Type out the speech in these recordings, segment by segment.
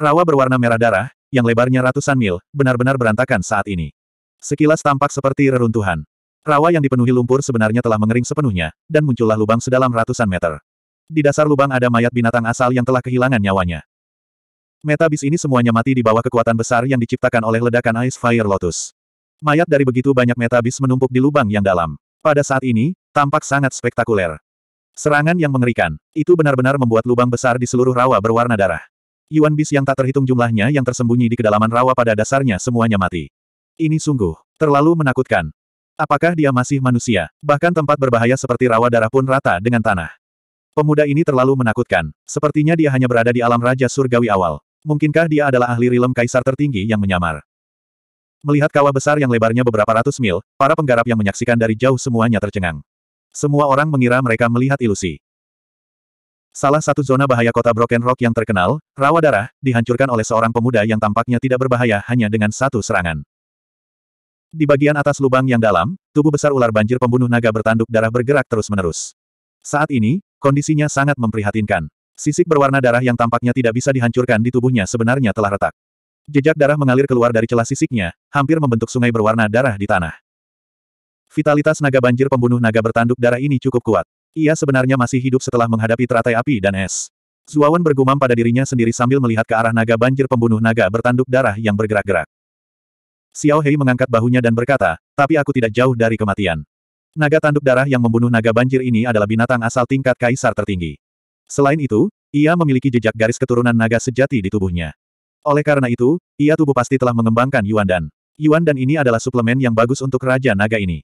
Rawa berwarna merah darah, yang lebarnya ratusan mil, benar-benar berantakan saat ini. Sekilas tampak seperti reruntuhan. Rawa yang dipenuhi lumpur sebenarnya telah mengering sepenuhnya, dan muncullah lubang sedalam ratusan meter. Di dasar lubang ada mayat binatang asal yang telah kehilangan nyawanya. Metabis ini semuanya mati di bawah kekuatan besar yang diciptakan oleh ledakan Ice Fire Lotus. Mayat dari begitu banyak metabis menumpuk di lubang yang dalam. Pada saat ini, tampak sangat spektakuler. Serangan yang mengerikan, itu benar-benar membuat lubang besar di seluruh rawa berwarna darah. Yuan Bis yang tak terhitung jumlahnya yang tersembunyi di kedalaman rawa pada dasarnya semuanya mati. Ini sungguh terlalu menakutkan. Apakah dia masih manusia? Bahkan tempat berbahaya seperti rawa darah pun rata dengan tanah. Pemuda ini terlalu menakutkan. Sepertinya dia hanya berada di alam Raja Surgawi awal. Mungkinkah dia adalah ahli rilem kaisar tertinggi yang menyamar? Melihat kawah besar yang lebarnya beberapa ratus mil, para penggarap yang menyaksikan dari jauh semuanya tercengang. Semua orang mengira mereka melihat ilusi. Salah satu zona bahaya kota Broken Rock yang terkenal, rawa darah, dihancurkan oleh seorang pemuda yang tampaknya tidak berbahaya hanya dengan satu serangan. Di bagian atas lubang yang dalam, tubuh besar ular banjir pembunuh naga bertanduk darah bergerak terus-menerus. Saat ini, kondisinya sangat memprihatinkan. Sisik berwarna darah yang tampaknya tidak bisa dihancurkan di tubuhnya sebenarnya telah retak. Jejak darah mengalir keluar dari celah sisiknya, hampir membentuk sungai berwarna darah di tanah. Vitalitas naga banjir pembunuh naga bertanduk darah ini cukup kuat. Ia sebenarnya masih hidup setelah menghadapi teratai api dan es. Zuawan bergumam pada dirinya sendiri sambil melihat ke arah naga banjir pembunuh naga bertanduk darah yang bergerak-gerak. Xiao Hei mengangkat bahunya dan berkata, tapi aku tidak jauh dari kematian. Naga tanduk darah yang membunuh naga banjir ini adalah binatang asal tingkat kaisar tertinggi. Selain itu, ia memiliki jejak garis keturunan naga sejati di tubuhnya. Oleh karena itu, ia tubuh pasti telah mengembangkan Yuan Dan. Yuan Dan ini adalah suplemen yang bagus untuk Raja Naga ini.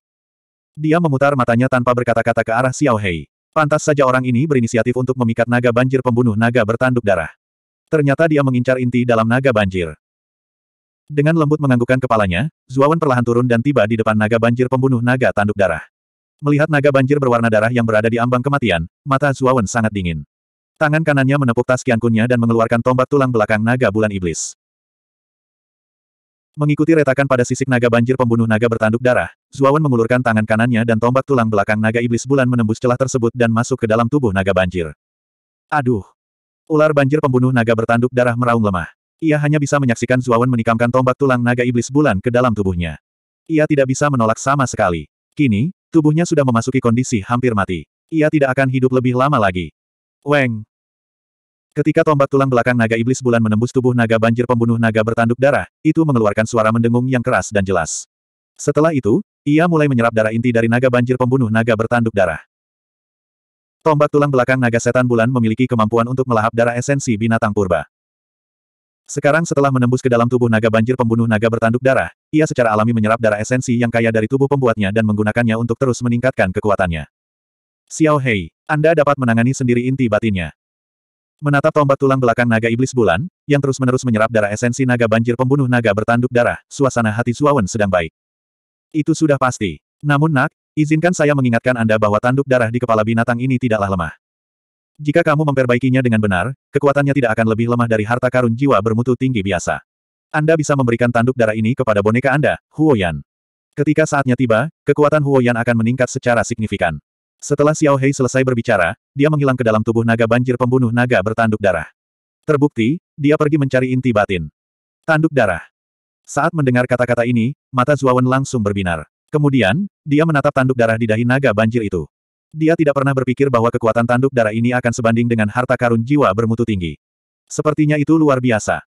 Dia memutar matanya tanpa berkata-kata ke arah Xiao Hei. Pantas saja orang ini berinisiatif untuk memikat naga banjir pembunuh naga bertanduk darah. Ternyata dia mengincar inti dalam naga banjir. Dengan lembut menganggukkan kepalanya, Zuawan perlahan turun dan tiba di depan naga banjir pembunuh naga tanduk darah. Melihat naga banjir berwarna darah yang berada di ambang kematian, mata Zuawan sangat dingin. Tangan kanannya menepuk tas kiankunnya dan mengeluarkan tombak tulang belakang naga bulan iblis. Mengikuti retakan pada sisik naga banjir pembunuh naga bertanduk darah, Zuawan mengulurkan tangan kanannya dan tombak tulang belakang naga iblis bulan menembus celah tersebut dan masuk ke dalam tubuh naga banjir. Aduh! Ular banjir pembunuh naga bertanduk darah meraung lemah. Ia hanya bisa menyaksikan Zuawan menikamkan tombak tulang naga iblis bulan ke dalam tubuhnya. Ia tidak bisa menolak sama sekali. Kini, tubuhnya sudah memasuki kondisi hampir mati. Ia tidak akan hidup lebih lama lagi. Weng! Ketika tombak tulang belakang naga iblis bulan menembus tubuh naga banjir pembunuh naga bertanduk darah, itu mengeluarkan suara mendengung yang keras dan jelas. Setelah itu, ia mulai menyerap darah inti dari naga banjir pembunuh naga bertanduk darah. Tombak tulang belakang naga setan bulan memiliki kemampuan untuk melahap darah esensi binatang purba. Sekarang setelah menembus ke dalam tubuh naga banjir pembunuh naga bertanduk darah, ia secara alami menyerap darah esensi yang kaya dari tubuh pembuatnya dan menggunakannya untuk terus meningkatkan kekuatannya. Xiao Hei, Anda dapat menangani sendiri inti batinnya. Menatap tombak tulang belakang naga iblis bulan, yang terus-menerus menyerap darah esensi naga banjir pembunuh naga bertanduk darah, suasana hati Suawen sedang baik. Itu sudah pasti. Namun nak, izinkan saya mengingatkan Anda bahwa tanduk darah di kepala binatang ini tidaklah lemah. Jika kamu memperbaikinya dengan benar, kekuatannya tidak akan lebih lemah dari harta karun jiwa bermutu tinggi biasa. Anda bisa memberikan tanduk darah ini kepada boneka Anda, Huoyan. Ketika saatnya tiba, kekuatan Huoyan akan meningkat secara signifikan. Setelah Xiao Hei selesai berbicara, dia menghilang ke dalam tubuh naga banjir pembunuh naga bertanduk darah. Terbukti, dia pergi mencari inti batin. Tanduk darah. Saat mendengar kata-kata ini, mata Zuawan langsung berbinar. Kemudian, dia menatap tanduk darah di dahi naga banjir itu. Dia tidak pernah berpikir bahwa kekuatan tanduk darah ini akan sebanding dengan harta karun jiwa bermutu tinggi. Sepertinya itu luar biasa.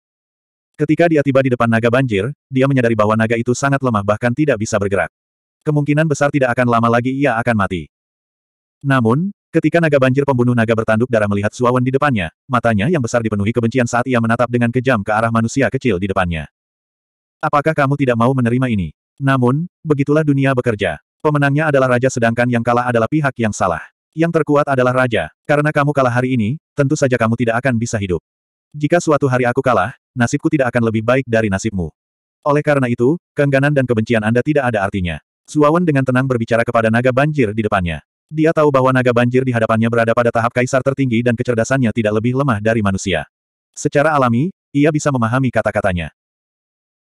Ketika dia tiba di depan naga banjir, dia menyadari bahwa naga itu sangat lemah bahkan tidak bisa bergerak. Kemungkinan besar tidak akan lama lagi ia akan mati. Namun, ketika naga banjir pembunuh naga bertanduk darah melihat Suawan di depannya, matanya yang besar dipenuhi kebencian saat ia menatap dengan kejam ke arah manusia kecil di depannya. Apakah kamu tidak mau menerima ini? Namun, begitulah dunia bekerja. Pemenangnya adalah raja sedangkan yang kalah adalah pihak yang salah. Yang terkuat adalah raja. Karena kamu kalah hari ini, tentu saja kamu tidak akan bisa hidup. Jika suatu hari aku kalah, nasibku tidak akan lebih baik dari nasibmu. Oleh karena itu, keengganan dan kebencian Anda tidak ada artinya. Suawan dengan tenang berbicara kepada naga banjir di depannya. Dia tahu bahwa naga banjir di hadapannya berada pada tahap kaisar tertinggi dan kecerdasannya tidak lebih lemah dari manusia. Secara alami, ia bisa memahami kata-katanya.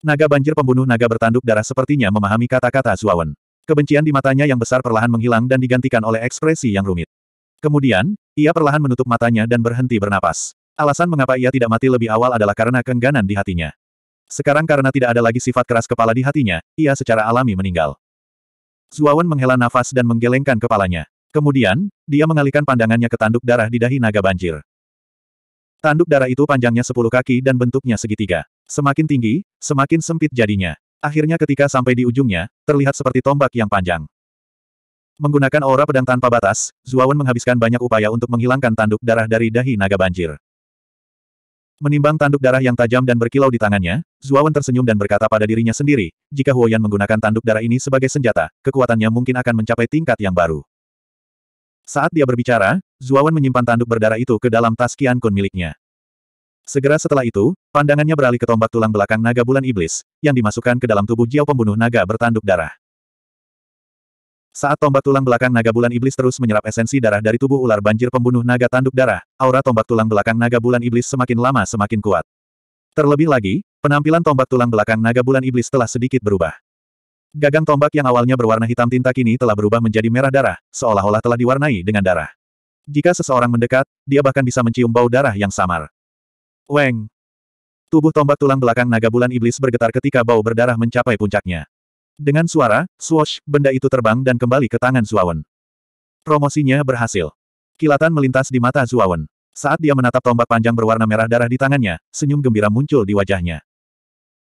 Naga banjir pembunuh naga bertanduk darah sepertinya memahami kata-kata Zuawan. Kebencian di matanya yang besar perlahan menghilang dan digantikan oleh ekspresi yang rumit. Kemudian, ia perlahan menutup matanya dan berhenti bernapas. Alasan mengapa ia tidak mati lebih awal adalah karena kengganan di hatinya. Sekarang karena tidak ada lagi sifat keras kepala di hatinya, ia secara alami meninggal. Zuawan menghela nafas dan menggelengkan kepalanya. Kemudian, dia mengalihkan pandangannya ke tanduk darah di dahi naga banjir. Tanduk darah itu panjangnya sepuluh kaki dan bentuknya segitiga. Semakin tinggi, semakin sempit jadinya. Akhirnya ketika sampai di ujungnya, terlihat seperti tombak yang panjang. Menggunakan aura pedang tanpa batas, Zuawan menghabiskan banyak upaya untuk menghilangkan tanduk darah dari dahi naga banjir. Menimbang tanduk darah yang tajam dan berkilau di tangannya, Zuawan tersenyum dan berkata pada dirinya sendiri, jika Huoyan menggunakan tanduk darah ini sebagai senjata, kekuatannya mungkin akan mencapai tingkat yang baru. Saat dia berbicara, Zuawan menyimpan tanduk berdarah itu ke dalam tas Kian Kun miliknya. Segera setelah itu, pandangannya beralih ke tombak tulang belakang naga bulan iblis, yang dimasukkan ke dalam tubuh Jiao pembunuh naga bertanduk darah. Saat tombak tulang belakang naga bulan iblis terus menyerap esensi darah dari tubuh ular banjir pembunuh naga tanduk darah, aura tombak tulang belakang naga bulan iblis semakin lama semakin kuat. Terlebih lagi, penampilan tombak tulang belakang naga bulan iblis telah sedikit berubah. Gagang tombak yang awalnya berwarna hitam tinta kini telah berubah menjadi merah darah, seolah-olah telah diwarnai dengan darah. Jika seseorang mendekat, dia bahkan bisa mencium bau darah yang samar. Weng! Tubuh tombak tulang belakang naga bulan iblis bergetar ketika bau berdarah mencapai puncaknya. Dengan suara, swash, benda itu terbang dan kembali ke tangan Zuawan. Promosinya berhasil. Kilatan melintas di mata Zuawan. Saat dia menatap tombak panjang berwarna merah darah di tangannya, senyum gembira muncul di wajahnya.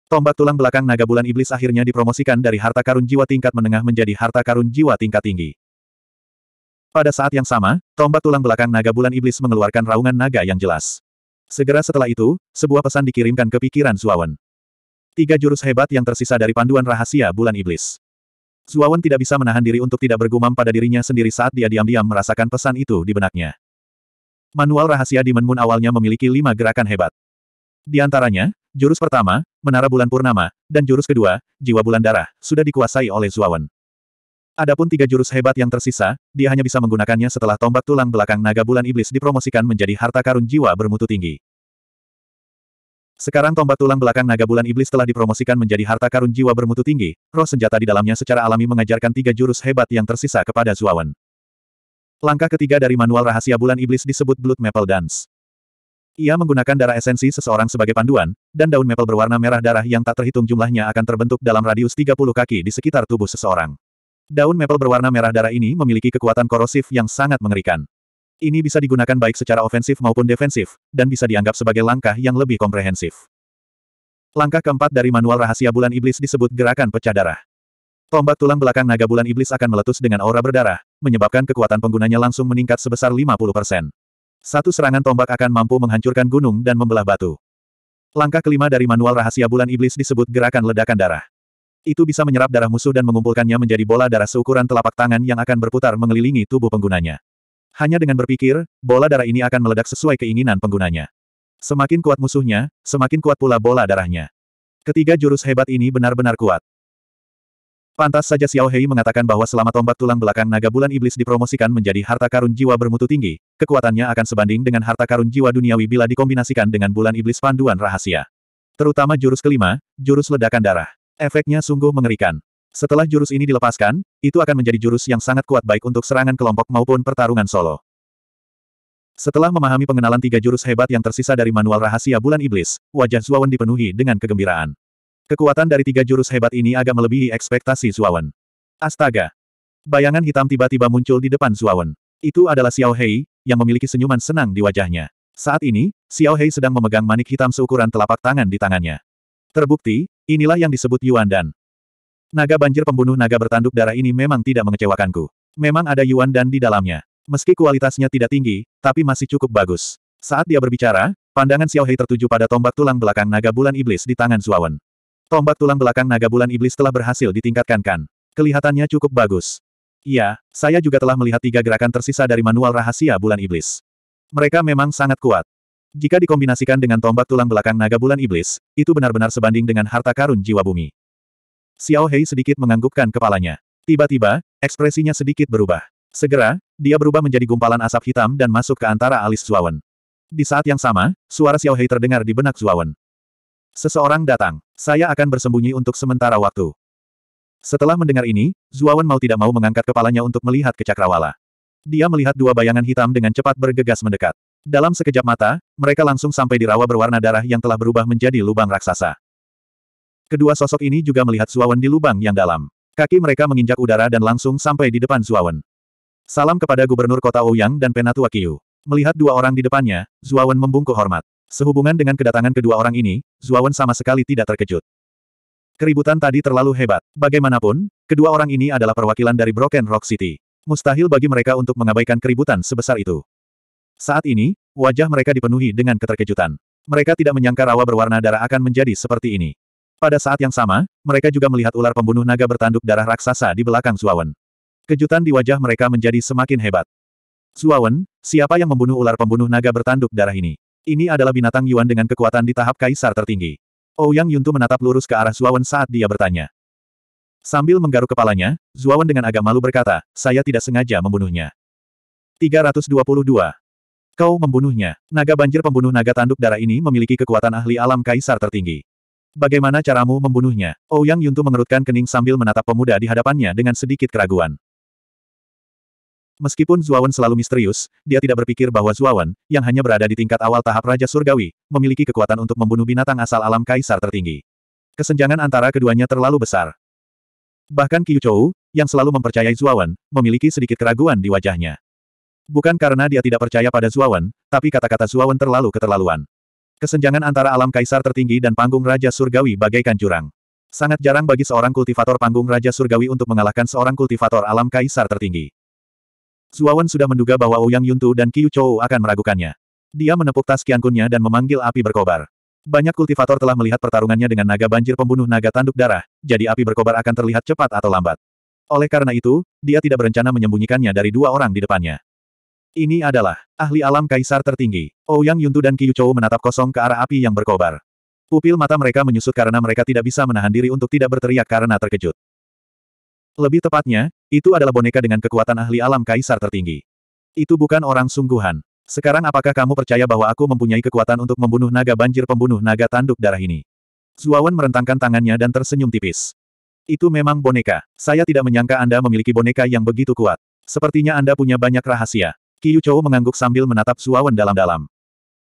Tombak tulang belakang naga bulan iblis akhirnya dipromosikan dari harta karun jiwa tingkat menengah menjadi harta karun jiwa tingkat tinggi. Pada saat yang sama, tombak tulang belakang naga bulan iblis mengeluarkan raungan naga yang jelas. Segera setelah itu, sebuah pesan dikirimkan ke pikiran Zuawan. Tiga jurus hebat yang tersisa dari panduan rahasia bulan iblis. Zuawan tidak bisa menahan diri untuk tidak bergumam pada dirinya sendiri saat dia diam-diam merasakan pesan itu di benaknya. Manual rahasia Demon Moon awalnya memiliki lima gerakan hebat. Di antaranya, jurus pertama, Menara Bulan Purnama, dan jurus kedua, Jiwa Bulan Darah, sudah dikuasai oleh Zuawan. Adapun tiga jurus hebat yang tersisa, dia hanya bisa menggunakannya setelah tombak tulang belakang naga bulan iblis dipromosikan menjadi harta karun jiwa bermutu tinggi. Sekarang tombak tulang belakang naga bulan iblis telah dipromosikan menjadi harta karun jiwa bermutu tinggi, roh senjata di dalamnya secara alami mengajarkan tiga jurus hebat yang tersisa kepada Zuawan. Langkah ketiga dari manual rahasia bulan iblis disebut Blood Maple Dance. Ia menggunakan darah esensi seseorang sebagai panduan, dan daun maple berwarna merah darah yang tak terhitung jumlahnya akan terbentuk dalam radius 30 kaki di sekitar tubuh seseorang. Daun maple berwarna merah darah ini memiliki kekuatan korosif yang sangat mengerikan. Ini bisa digunakan baik secara ofensif maupun defensif, dan bisa dianggap sebagai langkah yang lebih komprehensif. Langkah keempat dari manual rahasia bulan iblis disebut gerakan pecah darah. Tombak tulang belakang naga bulan iblis akan meletus dengan aura berdarah, menyebabkan kekuatan penggunanya langsung meningkat sebesar 50%. Satu serangan tombak akan mampu menghancurkan gunung dan membelah batu. Langkah kelima dari manual rahasia bulan iblis disebut gerakan ledakan darah. Itu bisa menyerap darah musuh dan mengumpulkannya menjadi bola darah seukuran telapak tangan yang akan berputar mengelilingi tubuh penggunanya. Hanya dengan berpikir, bola darah ini akan meledak sesuai keinginan penggunanya. Semakin kuat musuhnya, semakin kuat pula bola darahnya. Ketiga jurus hebat ini benar-benar kuat. Pantas saja Xiao Hei mengatakan bahwa selama tombak tulang belakang naga bulan iblis dipromosikan menjadi harta karun jiwa bermutu tinggi, kekuatannya akan sebanding dengan harta karun jiwa duniawi bila dikombinasikan dengan bulan iblis panduan rahasia. Terutama jurus kelima, jurus ledakan darah. Efeknya sungguh mengerikan. Setelah jurus ini dilepaskan, itu akan menjadi jurus yang sangat kuat baik untuk serangan kelompok maupun pertarungan solo. Setelah memahami pengenalan tiga jurus hebat yang tersisa dari manual rahasia bulan iblis, wajah Zuawan dipenuhi dengan kegembiraan. Kekuatan dari tiga jurus hebat ini agak melebihi ekspektasi Zuawan. Astaga! Bayangan hitam tiba-tiba muncul di depan Zuawan. Itu adalah Xiao Hei, yang memiliki senyuman senang di wajahnya. Saat ini, Xiao Hei sedang memegang manik hitam seukuran telapak tangan di tangannya. Terbukti, inilah yang disebut Yuan Dan. Naga banjir pembunuh naga bertanduk darah ini memang tidak mengecewakanku. Memang ada Yuan dan di dalamnya. Meski kualitasnya tidak tinggi, tapi masih cukup bagus. Saat dia berbicara, pandangan Xiao Hei tertuju pada tombak tulang belakang naga bulan iblis di tangan Zuawan. Tombak tulang belakang naga bulan iblis telah berhasil ditingkatkan kan. Kelihatannya cukup bagus. Iya, saya juga telah melihat tiga gerakan tersisa dari manual rahasia bulan iblis. Mereka memang sangat kuat. Jika dikombinasikan dengan tombak tulang belakang naga bulan iblis, itu benar-benar sebanding dengan harta karun jiwa bumi. Xiao Hei sedikit menganggukkan kepalanya. Tiba-tiba, ekspresinya sedikit berubah. Segera, dia berubah menjadi gumpalan asap hitam dan masuk ke antara alis Zuawan. Di saat yang sama, suara Xiao Hei terdengar di benak Zuawan. Seseorang datang. Saya akan bersembunyi untuk sementara waktu. Setelah mendengar ini, Zuawan mau tidak mau mengangkat kepalanya untuk melihat ke Cakrawala. Dia melihat dua bayangan hitam dengan cepat bergegas mendekat. Dalam sekejap mata, mereka langsung sampai di rawa berwarna darah yang telah berubah menjadi lubang raksasa. Kedua sosok ini juga melihat Zuawan di lubang yang dalam. Kaki mereka menginjak udara dan langsung sampai di depan Zuawan. Salam kepada Gubernur Kota Ouyang dan Penatua Qiu. Melihat dua orang di depannya, Zuawan membungkuk hormat. Sehubungan dengan kedatangan kedua orang ini, Zuawan sama sekali tidak terkejut. Keributan tadi terlalu hebat. Bagaimanapun, kedua orang ini adalah perwakilan dari Broken Rock City. Mustahil bagi mereka untuk mengabaikan keributan sebesar itu. Saat ini, wajah mereka dipenuhi dengan keterkejutan. Mereka tidak menyangka rawa berwarna darah akan menjadi seperti ini. Pada saat yang sama, mereka juga melihat ular pembunuh naga bertanduk darah raksasa di belakang Zuawan. Kejutan di wajah mereka menjadi semakin hebat. Zuawan, siapa yang membunuh ular pembunuh naga bertanduk darah ini? Ini adalah binatang Yuan dengan kekuatan di tahap kaisar tertinggi. Ouyang oh, Yuntu menatap lurus ke arah Zuawan saat dia bertanya. Sambil menggaruk kepalanya, Zuawan dengan agak malu berkata, saya tidak sengaja membunuhnya. 322. Kau membunuhnya. Naga banjir pembunuh naga tanduk darah ini memiliki kekuatan ahli alam kaisar tertinggi. Bagaimana caramu membunuhnya? Ouyang oh, Yuntu mengerutkan kening sambil menatap pemuda di hadapannya dengan sedikit keraguan. Meskipun Zuawan selalu misterius, dia tidak berpikir bahwa Zuawan, yang hanya berada di tingkat awal tahap Raja Surgawi, memiliki kekuatan untuk membunuh binatang asal alam kaisar tertinggi. Kesenjangan antara keduanya terlalu besar. Bahkan Qiu Chou, yang selalu mempercayai Zuawan, memiliki sedikit keraguan di wajahnya. Bukan karena dia tidak percaya pada Zuawan, tapi kata-kata Zuawan terlalu keterlaluan. Kesenjangan antara alam kaisar tertinggi dan panggung Raja Surgawi bagaikan jurang. Sangat jarang bagi seorang kultivator panggung Raja Surgawi untuk mengalahkan seorang kultivator alam kaisar tertinggi. Zuawan sudah menduga bahwa Ouyang Yuntu dan Qiu Chou akan meragukannya. Dia menepuk tas kiankunnya dan memanggil api berkobar. Banyak kultivator telah melihat pertarungannya dengan naga banjir pembunuh naga tanduk darah, jadi api berkobar akan terlihat cepat atau lambat. Oleh karena itu, dia tidak berencana menyembunyikannya dari dua orang di depannya. Ini adalah ahli alam kaisar tertinggi. Ouyang oh Yuntu dan Kiyuchou menatap kosong ke arah api yang berkobar. Pupil mata mereka menyusut karena mereka tidak bisa menahan diri untuk tidak berteriak karena terkejut. Lebih tepatnya, itu adalah boneka dengan kekuatan ahli alam kaisar tertinggi. Itu bukan orang sungguhan. Sekarang apakah kamu percaya bahwa aku mempunyai kekuatan untuk membunuh naga banjir pembunuh naga tanduk darah ini? Zuawan merentangkan tangannya dan tersenyum tipis. Itu memang boneka. Saya tidak menyangka Anda memiliki boneka yang begitu kuat. Sepertinya Anda punya banyak rahasia. Qiyu Chou mengangguk sambil menatap Suawan dalam-dalam.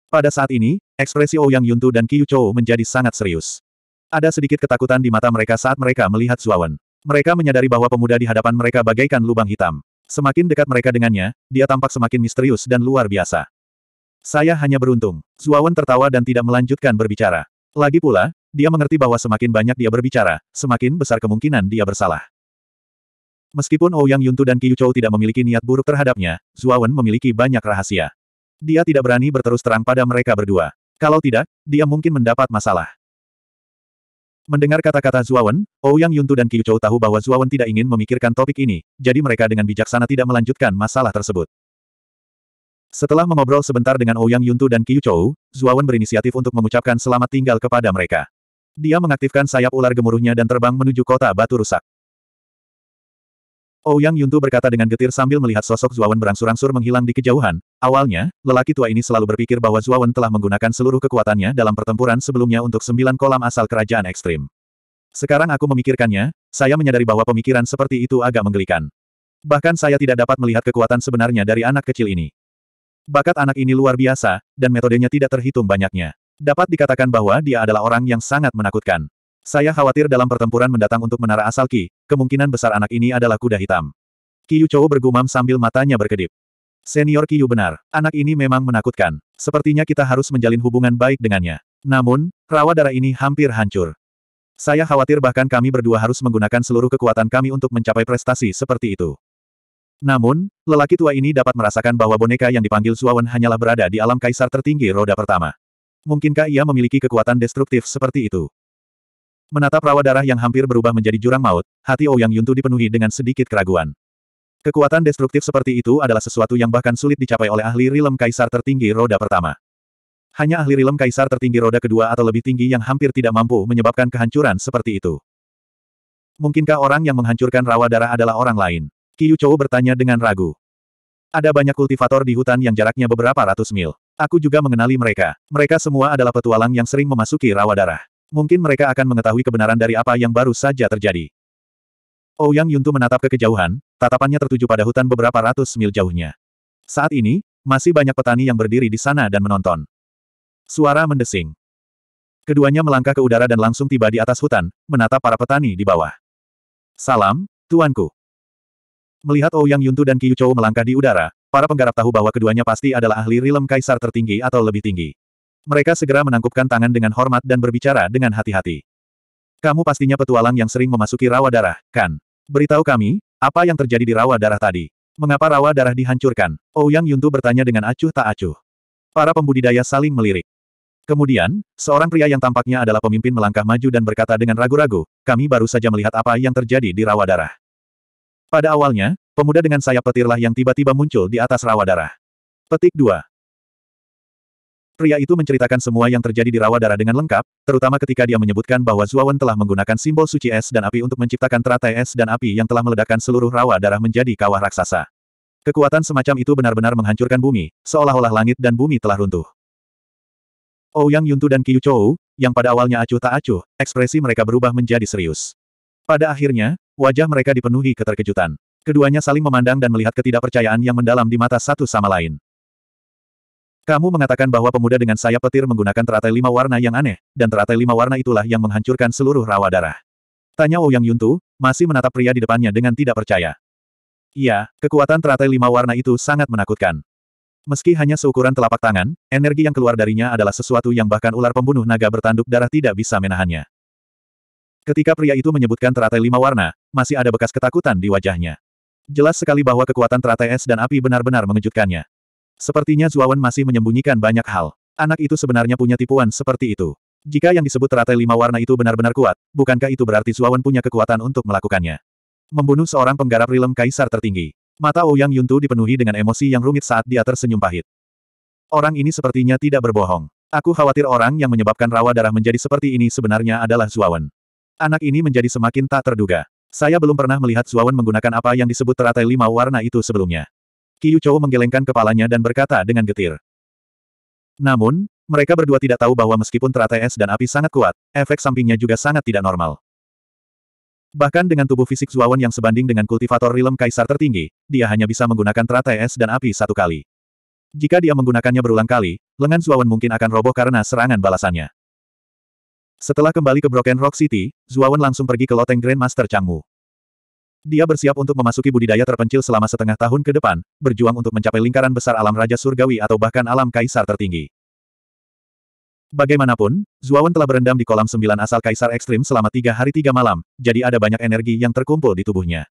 Pada saat ini, ekspresi Ouyang oh Yuntu dan Qiyu Chou menjadi sangat serius. Ada sedikit ketakutan di mata mereka saat mereka melihat Suawan. Mereka menyadari bahwa pemuda di hadapan mereka bagaikan lubang hitam. Semakin dekat mereka dengannya, dia tampak semakin misterius dan luar biasa. Saya hanya beruntung. Suawan tertawa dan tidak melanjutkan berbicara. Lagi pula, dia mengerti bahwa semakin banyak dia berbicara, semakin besar kemungkinan dia bersalah. Meskipun Ouyang oh Yuntu dan Qiyu Chou tidak memiliki niat buruk terhadapnya, Zuawan memiliki banyak rahasia. Dia tidak berani berterus terang pada mereka berdua. Kalau tidak, dia mungkin mendapat masalah. Mendengar kata-kata Zuawan, Ouyang oh Yuntu dan Qiyu Chou tahu bahwa Zuawan tidak ingin memikirkan topik ini, jadi mereka dengan bijaksana tidak melanjutkan masalah tersebut. Setelah mengobrol sebentar dengan Ouyang oh Yuntu dan Qiyu Chou, Zuawan berinisiatif untuk mengucapkan selamat tinggal kepada mereka. Dia mengaktifkan sayap ular gemuruhnya dan terbang menuju kota batu rusak. Ouyang Yuntu berkata dengan getir sambil melihat sosok Zuawan berangsur-angsur menghilang di kejauhan. Awalnya, lelaki tua ini selalu berpikir bahwa Zuawan telah menggunakan seluruh kekuatannya dalam pertempuran sebelumnya untuk sembilan kolam asal kerajaan ekstrim. Sekarang aku memikirkannya, saya menyadari bahwa pemikiran seperti itu agak menggelikan. Bahkan saya tidak dapat melihat kekuatan sebenarnya dari anak kecil ini. Bakat anak ini luar biasa, dan metodenya tidak terhitung banyaknya. Dapat dikatakan bahwa dia adalah orang yang sangat menakutkan. Saya khawatir dalam pertempuran mendatang untuk menara asal Ki, kemungkinan besar anak ini adalah kuda hitam. Qiyu Chou bergumam sambil matanya berkedip. Senior Qiyu benar, anak ini memang menakutkan. Sepertinya kita harus menjalin hubungan baik dengannya. Namun, rawa darah ini hampir hancur. Saya khawatir bahkan kami berdua harus menggunakan seluruh kekuatan kami untuk mencapai prestasi seperti itu. Namun, lelaki tua ini dapat merasakan bahwa boneka yang dipanggil Suawan hanyalah berada di alam kaisar tertinggi roda pertama. Mungkinkah ia memiliki kekuatan destruktif seperti itu? Menatap rawa darah yang hampir berubah menjadi jurang maut, hati Ouyang oh Yuntu dipenuhi dengan sedikit keraguan. Kekuatan destruktif seperti itu adalah sesuatu yang bahkan sulit dicapai oleh ahli rilem kaisar tertinggi roda pertama. Hanya ahli rilem kaisar tertinggi roda kedua atau lebih tinggi yang hampir tidak mampu menyebabkan kehancuran seperti itu. Mungkinkah orang yang menghancurkan rawa darah adalah orang lain? Kiyu Chou bertanya dengan ragu. Ada banyak kultivator di hutan yang jaraknya beberapa ratus mil. Aku juga mengenali mereka. Mereka semua adalah petualang yang sering memasuki rawa darah. Mungkin mereka akan mengetahui kebenaran dari apa yang baru saja terjadi. Ouyang oh, Yuntu menatap ke kejauhan, tatapannya tertuju pada hutan beberapa ratus mil jauhnya. Saat ini, masih banyak petani yang berdiri di sana dan menonton. Suara mendesing. Keduanya melangkah ke udara dan langsung tiba di atas hutan, menatap para petani di bawah. Salam, tuanku. Melihat Ouyang oh Yuntu dan Qiu melangkah di udara, para penggarap tahu bahwa keduanya pasti adalah ahli rilem kaisar tertinggi atau lebih tinggi. Mereka segera menangkupkan tangan dengan hormat dan berbicara dengan hati-hati. Kamu pastinya petualang yang sering memasuki rawa darah, kan? Beritahu kami, apa yang terjadi di rawa darah tadi? Mengapa rawa darah dihancurkan? Ouyang oh, Yuntu bertanya dengan acuh tak acuh. Para pembudidaya saling melirik. Kemudian, seorang pria yang tampaknya adalah pemimpin melangkah maju dan berkata dengan ragu-ragu, kami baru saja melihat apa yang terjadi di rawa darah. Pada awalnya, pemuda dengan sayap petirlah yang tiba-tiba muncul di atas rawa darah. Petik 2. Pria itu menceritakan semua yang terjadi di rawa darah dengan lengkap, terutama ketika dia menyebutkan bahwa Zuawan telah menggunakan simbol suci es dan api untuk menciptakan teratai es dan api yang telah meledakkan seluruh rawa darah menjadi kawah raksasa. Kekuatan semacam itu benar-benar menghancurkan bumi, seolah-olah langit dan bumi telah runtuh. Ouyang oh Yuntu dan Qiu Chou, yang pada awalnya acuh tak acuh, ekspresi mereka berubah menjadi serius. Pada akhirnya, wajah mereka dipenuhi keterkejutan. Keduanya saling memandang dan melihat ketidakpercayaan yang mendalam di mata satu sama lain. Kamu mengatakan bahwa pemuda dengan sayap petir menggunakan teratai lima warna yang aneh, dan teratai lima warna itulah yang menghancurkan seluruh rawa darah. Tanya Ouyang Yuntu, masih menatap pria di depannya dengan tidak percaya. Iya, kekuatan teratai lima warna itu sangat menakutkan. Meski hanya seukuran telapak tangan, energi yang keluar darinya adalah sesuatu yang bahkan ular pembunuh naga bertanduk darah tidak bisa menahannya. Ketika pria itu menyebutkan teratai lima warna, masih ada bekas ketakutan di wajahnya. Jelas sekali bahwa kekuatan teratai es dan api benar-benar mengejutkannya. Sepertinya Zuawan masih menyembunyikan banyak hal. Anak itu sebenarnya punya tipuan seperti itu. Jika yang disebut teratai lima warna itu benar-benar kuat, bukankah itu berarti Zuawan punya kekuatan untuk melakukannya? Membunuh seorang penggarap rilem kaisar tertinggi. Mata Ouyang oh Yuntu dipenuhi dengan emosi yang rumit saat dia tersenyum pahit. Orang ini sepertinya tidak berbohong. Aku khawatir orang yang menyebabkan rawa darah menjadi seperti ini sebenarnya adalah Zuawan. Anak ini menjadi semakin tak terduga. Saya belum pernah melihat Zuawan menggunakan apa yang disebut teratai lima warna itu sebelumnya. Qiu Chou menggelengkan kepalanya dan berkata dengan getir. Namun, mereka berdua tidak tahu bahwa meskipun teratai es dan api sangat kuat, efek sampingnya juga sangat tidak normal. Bahkan dengan tubuh fisik Zuawan yang sebanding dengan kultivator rilem kaisar tertinggi, dia hanya bisa menggunakan teratai es dan api satu kali. Jika dia menggunakannya berulang kali, lengan Zuawan mungkin akan roboh karena serangan balasannya. Setelah kembali ke Broken Rock City, Zuawan langsung pergi ke loteng Grandmaster Chang Changmu. Dia bersiap untuk memasuki budidaya terpencil selama setengah tahun ke depan, berjuang untuk mencapai lingkaran besar alam Raja Surgawi atau bahkan alam Kaisar tertinggi. Bagaimanapun, Zuawan telah berendam di kolam sembilan asal Kaisar Ekstrim selama tiga hari tiga malam, jadi ada banyak energi yang terkumpul di tubuhnya.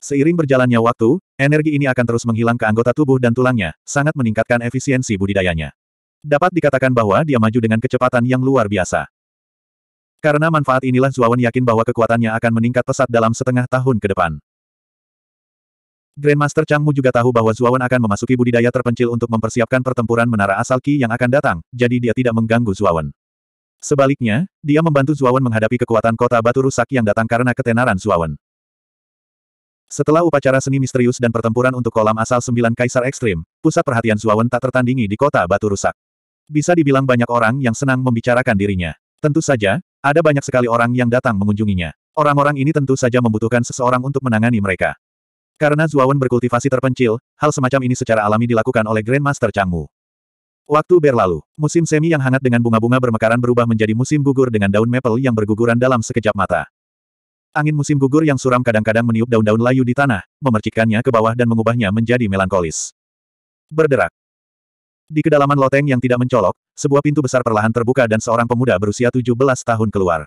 Seiring berjalannya waktu, energi ini akan terus menghilang ke anggota tubuh dan tulangnya, sangat meningkatkan efisiensi budidayanya. Dapat dikatakan bahwa dia maju dengan kecepatan yang luar biasa. Karena manfaat inilah Zuawan yakin bahwa kekuatannya akan meningkat pesat dalam setengah tahun ke depan. Grandmaster Changmu juga tahu bahwa Zuawan akan memasuki budidaya terpencil untuk mempersiapkan pertempuran menara asal Qi yang akan datang, jadi dia tidak mengganggu Zuawan. Sebaliknya, dia membantu Zuawan menghadapi kekuatan kota batu rusak yang datang karena ketenaran Zuawan. Setelah upacara seni misterius dan pertempuran untuk kolam asal sembilan kaisar ekstrim, pusat perhatian Zuawan tak tertandingi di kota batu rusak. Bisa dibilang banyak orang yang senang membicarakan dirinya. Tentu saja, ada banyak sekali orang yang datang mengunjunginya. Orang-orang ini tentu saja membutuhkan seseorang untuk menangani mereka. Karena Zuawan berkultivasi terpencil, hal semacam ini secara alami dilakukan oleh Grandmaster Changmu. Waktu berlalu, musim semi yang hangat dengan bunga-bunga bermekaran berubah menjadi musim gugur dengan daun maple yang berguguran dalam sekejap mata. Angin musim gugur yang suram kadang-kadang meniup daun-daun layu di tanah, memercikkannya ke bawah dan mengubahnya menjadi melankolis. Berderak, di kedalaman loteng yang tidak mencolok, sebuah pintu besar perlahan terbuka dan seorang pemuda berusia 17 tahun keluar.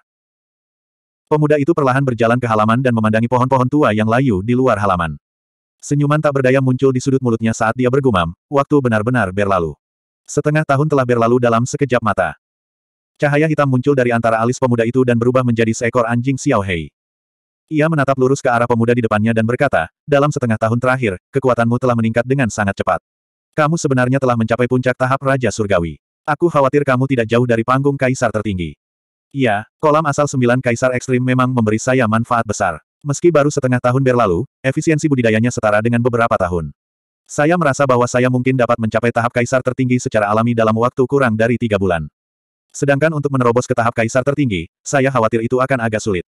Pemuda itu perlahan berjalan ke halaman dan memandangi pohon-pohon tua yang layu di luar halaman. Senyuman tak berdaya muncul di sudut mulutnya saat dia bergumam, waktu benar-benar berlalu. Setengah tahun telah berlalu dalam sekejap mata. Cahaya hitam muncul dari antara alis pemuda itu dan berubah menjadi seekor anjing Xiao Hei. Ia menatap lurus ke arah pemuda di depannya dan berkata, dalam setengah tahun terakhir, kekuatanmu telah meningkat dengan sangat cepat. Kamu sebenarnya telah mencapai puncak tahap Raja Surgawi. Aku khawatir kamu tidak jauh dari panggung kaisar tertinggi. Ya, kolam asal sembilan kaisar ekstrim memang memberi saya manfaat besar. Meski baru setengah tahun berlalu, efisiensi budidayanya setara dengan beberapa tahun. Saya merasa bahwa saya mungkin dapat mencapai tahap kaisar tertinggi secara alami dalam waktu kurang dari tiga bulan. Sedangkan untuk menerobos ke tahap kaisar tertinggi, saya khawatir itu akan agak sulit.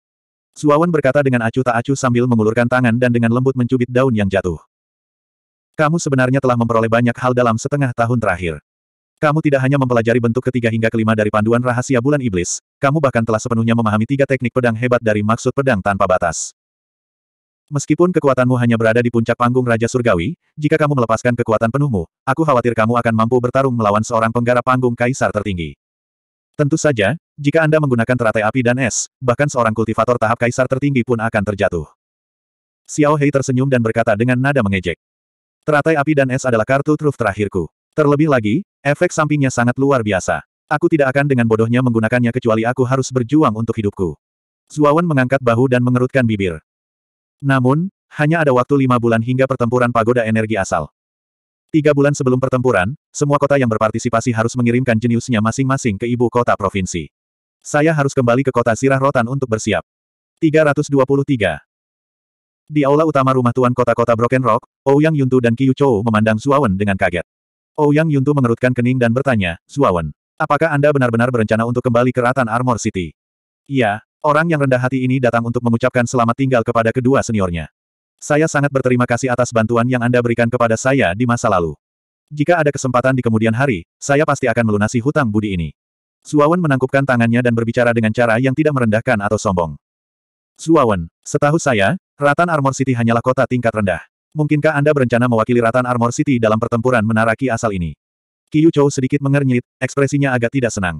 Suawan berkata dengan acuh tak acuh sambil mengulurkan tangan dan dengan lembut mencubit daun yang jatuh. Kamu sebenarnya telah memperoleh banyak hal dalam setengah tahun terakhir. Kamu tidak hanya mempelajari bentuk ketiga hingga kelima dari panduan rahasia bulan iblis, kamu bahkan telah sepenuhnya memahami tiga teknik pedang hebat dari maksud pedang tanpa batas. Meskipun kekuatanmu hanya berada di puncak panggung Raja Surgawi, jika kamu melepaskan kekuatan penuhmu, aku khawatir kamu akan mampu bertarung melawan seorang penggarap panggung kaisar tertinggi. Tentu saja, jika Anda menggunakan teratai api dan es, bahkan seorang kultivator tahap kaisar tertinggi pun akan terjatuh. Xiao Hei tersenyum dan berkata dengan nada mengejek. Teratai api dan es adalah kartu truf terakhirku. Terlebih lagi, efek sampingnya sangat luar biasa. Aku tidak akan dengan bodohnya menggunakannya kecuali aku harus berjuang untuk hidupku. Zuawan mengangkat bahu dan mengerutkan bibir. Namun, hanya ada waktu lima bulan hingga pertempuran pagoda energi asal. Tiga bulan sebelum pertempuran, semua kota yang berpartisipasi harus mengirimkan jeniusnya masing-masing ke ibu kota provinsi. Saya harus kembali ke kota Sirah Rotan untuk bersiap. 323. Di aula utama rumah tuan kota-kota Broken Rock, Ouyang oh Yuntu dan Qiu Chou memandang Zuawan dengan kaget. Ouyang oh Yuntu mengerutkan kening dan bertanya, Zuawan, apakah Anda benar-benar berencana untuk kembali ke Ratan Armor City? Iya, orang yang rendah hati ini datang untuk mengucapkan selamat tinggal kepada kedua seniornya. Saya sangat berterima kasih atas bantuan yang Anda berikan kepada saya di masa lalu. Jika ada kesempatan di kemudian hari, saya pasti akan melunasi hutang budi ini. Zuawan menangkupkan tangannya dan berbicara dengan cara yang tidak merendahkan atau sombong. Zuawan, setahu saya, Ratan Armor City hanyalah kota tingkat rendah. Mungkinkah Anda berencana mewakili Ratan Armor City dalam pertempuran menara Ki asal ini? Kiyu Chou sedikit mengernyit, ekspresinya agak tidak senang.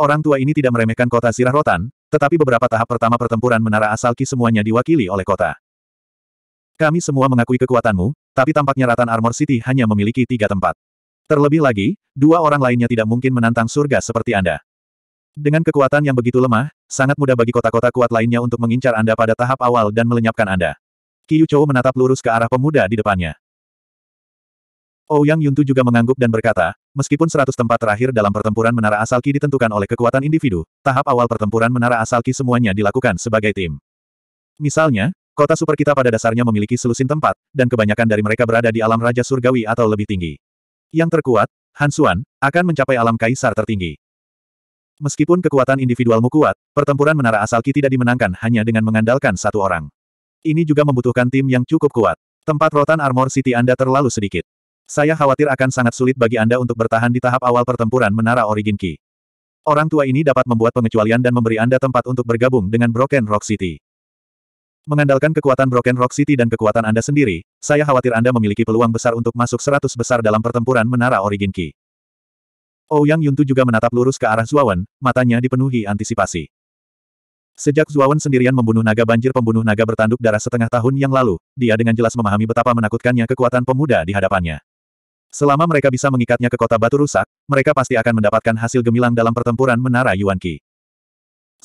Orang tua ini tidak meremehkan kota Sirah Rotan, tetapi beberapa tahap pertama pertempuran menara asal Ki semuanya diwakili oleh kota. Kami semua mengakui kekuatanmu, tapi tampaknya Ratan Armor City hanya memiliki tiga tempat. Terlebih lagi, dua orang lainnya tidak mungkin menantang surga seperti Anda. Dengan kekuatan yang begitu lemah, sangat mudah bagi kota-kota kuat lainnya untuk mengincar Anda pada tahap awal dan melenyapkan Anda. Qiu Chou menatap lurus ke arah pemuda di depannya. Ouyang oh Yuntu juga mengangguk dan berkata, meskipun seratus tempat terakhir dalam pertempuran Menara Asal Qi ditentukan oleh kekuatan individu, tahap awal pertempuran Menara Asal Qi semuanya dilakukan sebagai tim. Misalnya, kota super kita pada dasarnya memiliki selusin tempat, dan kebanyakan dari mereka berada di alam Raja Surgawi atau lebih tinggi. Yang terkuat, Hansuan, akan mencapai alam kaisar tertinggi. Meskipun kekuatan individualmu kuat, pertempuran menara asalki tidak dimenangkan hanya dengan mengandalkan satu orang. Ini juga membutuhkan tim yang cukup kuat. Tempat rotan armor city Anda terlalu sedikit. Saya khawatir akan sangat sulit bagi Anda untuk bertahan di tahap awal pertempuran menara Origin Ki. Orang tua ini dapat membuat pengecualian dan memberi Anda tempat untuk bergabung dengan Broken Rock City. Mengandalkan kekuatan Broken Rock City dan kekuatan Anda sendiri, saya khawatir Anda memiliki peluang besar untuk masuk seratus besar dalam pertempuran menara Origin Ki. Ouyang Yuntu juga menatap lurus ke arah Zuawan, matanya dipenuhi antisipasi. Sejak Zuawan sendirian membunuh naga banjir pembunuh naga bertanduk darah setengah tahun yang lalu, dia dengan jelas memahami betapa menakutkannya kekuatan pemuda di hadapannya. Selama mereka bisa mengikatnya ke kota batu rusak, mereka pasti akan mendapatkan hasil gemilang dalam pertempuran menara Yuan Qi.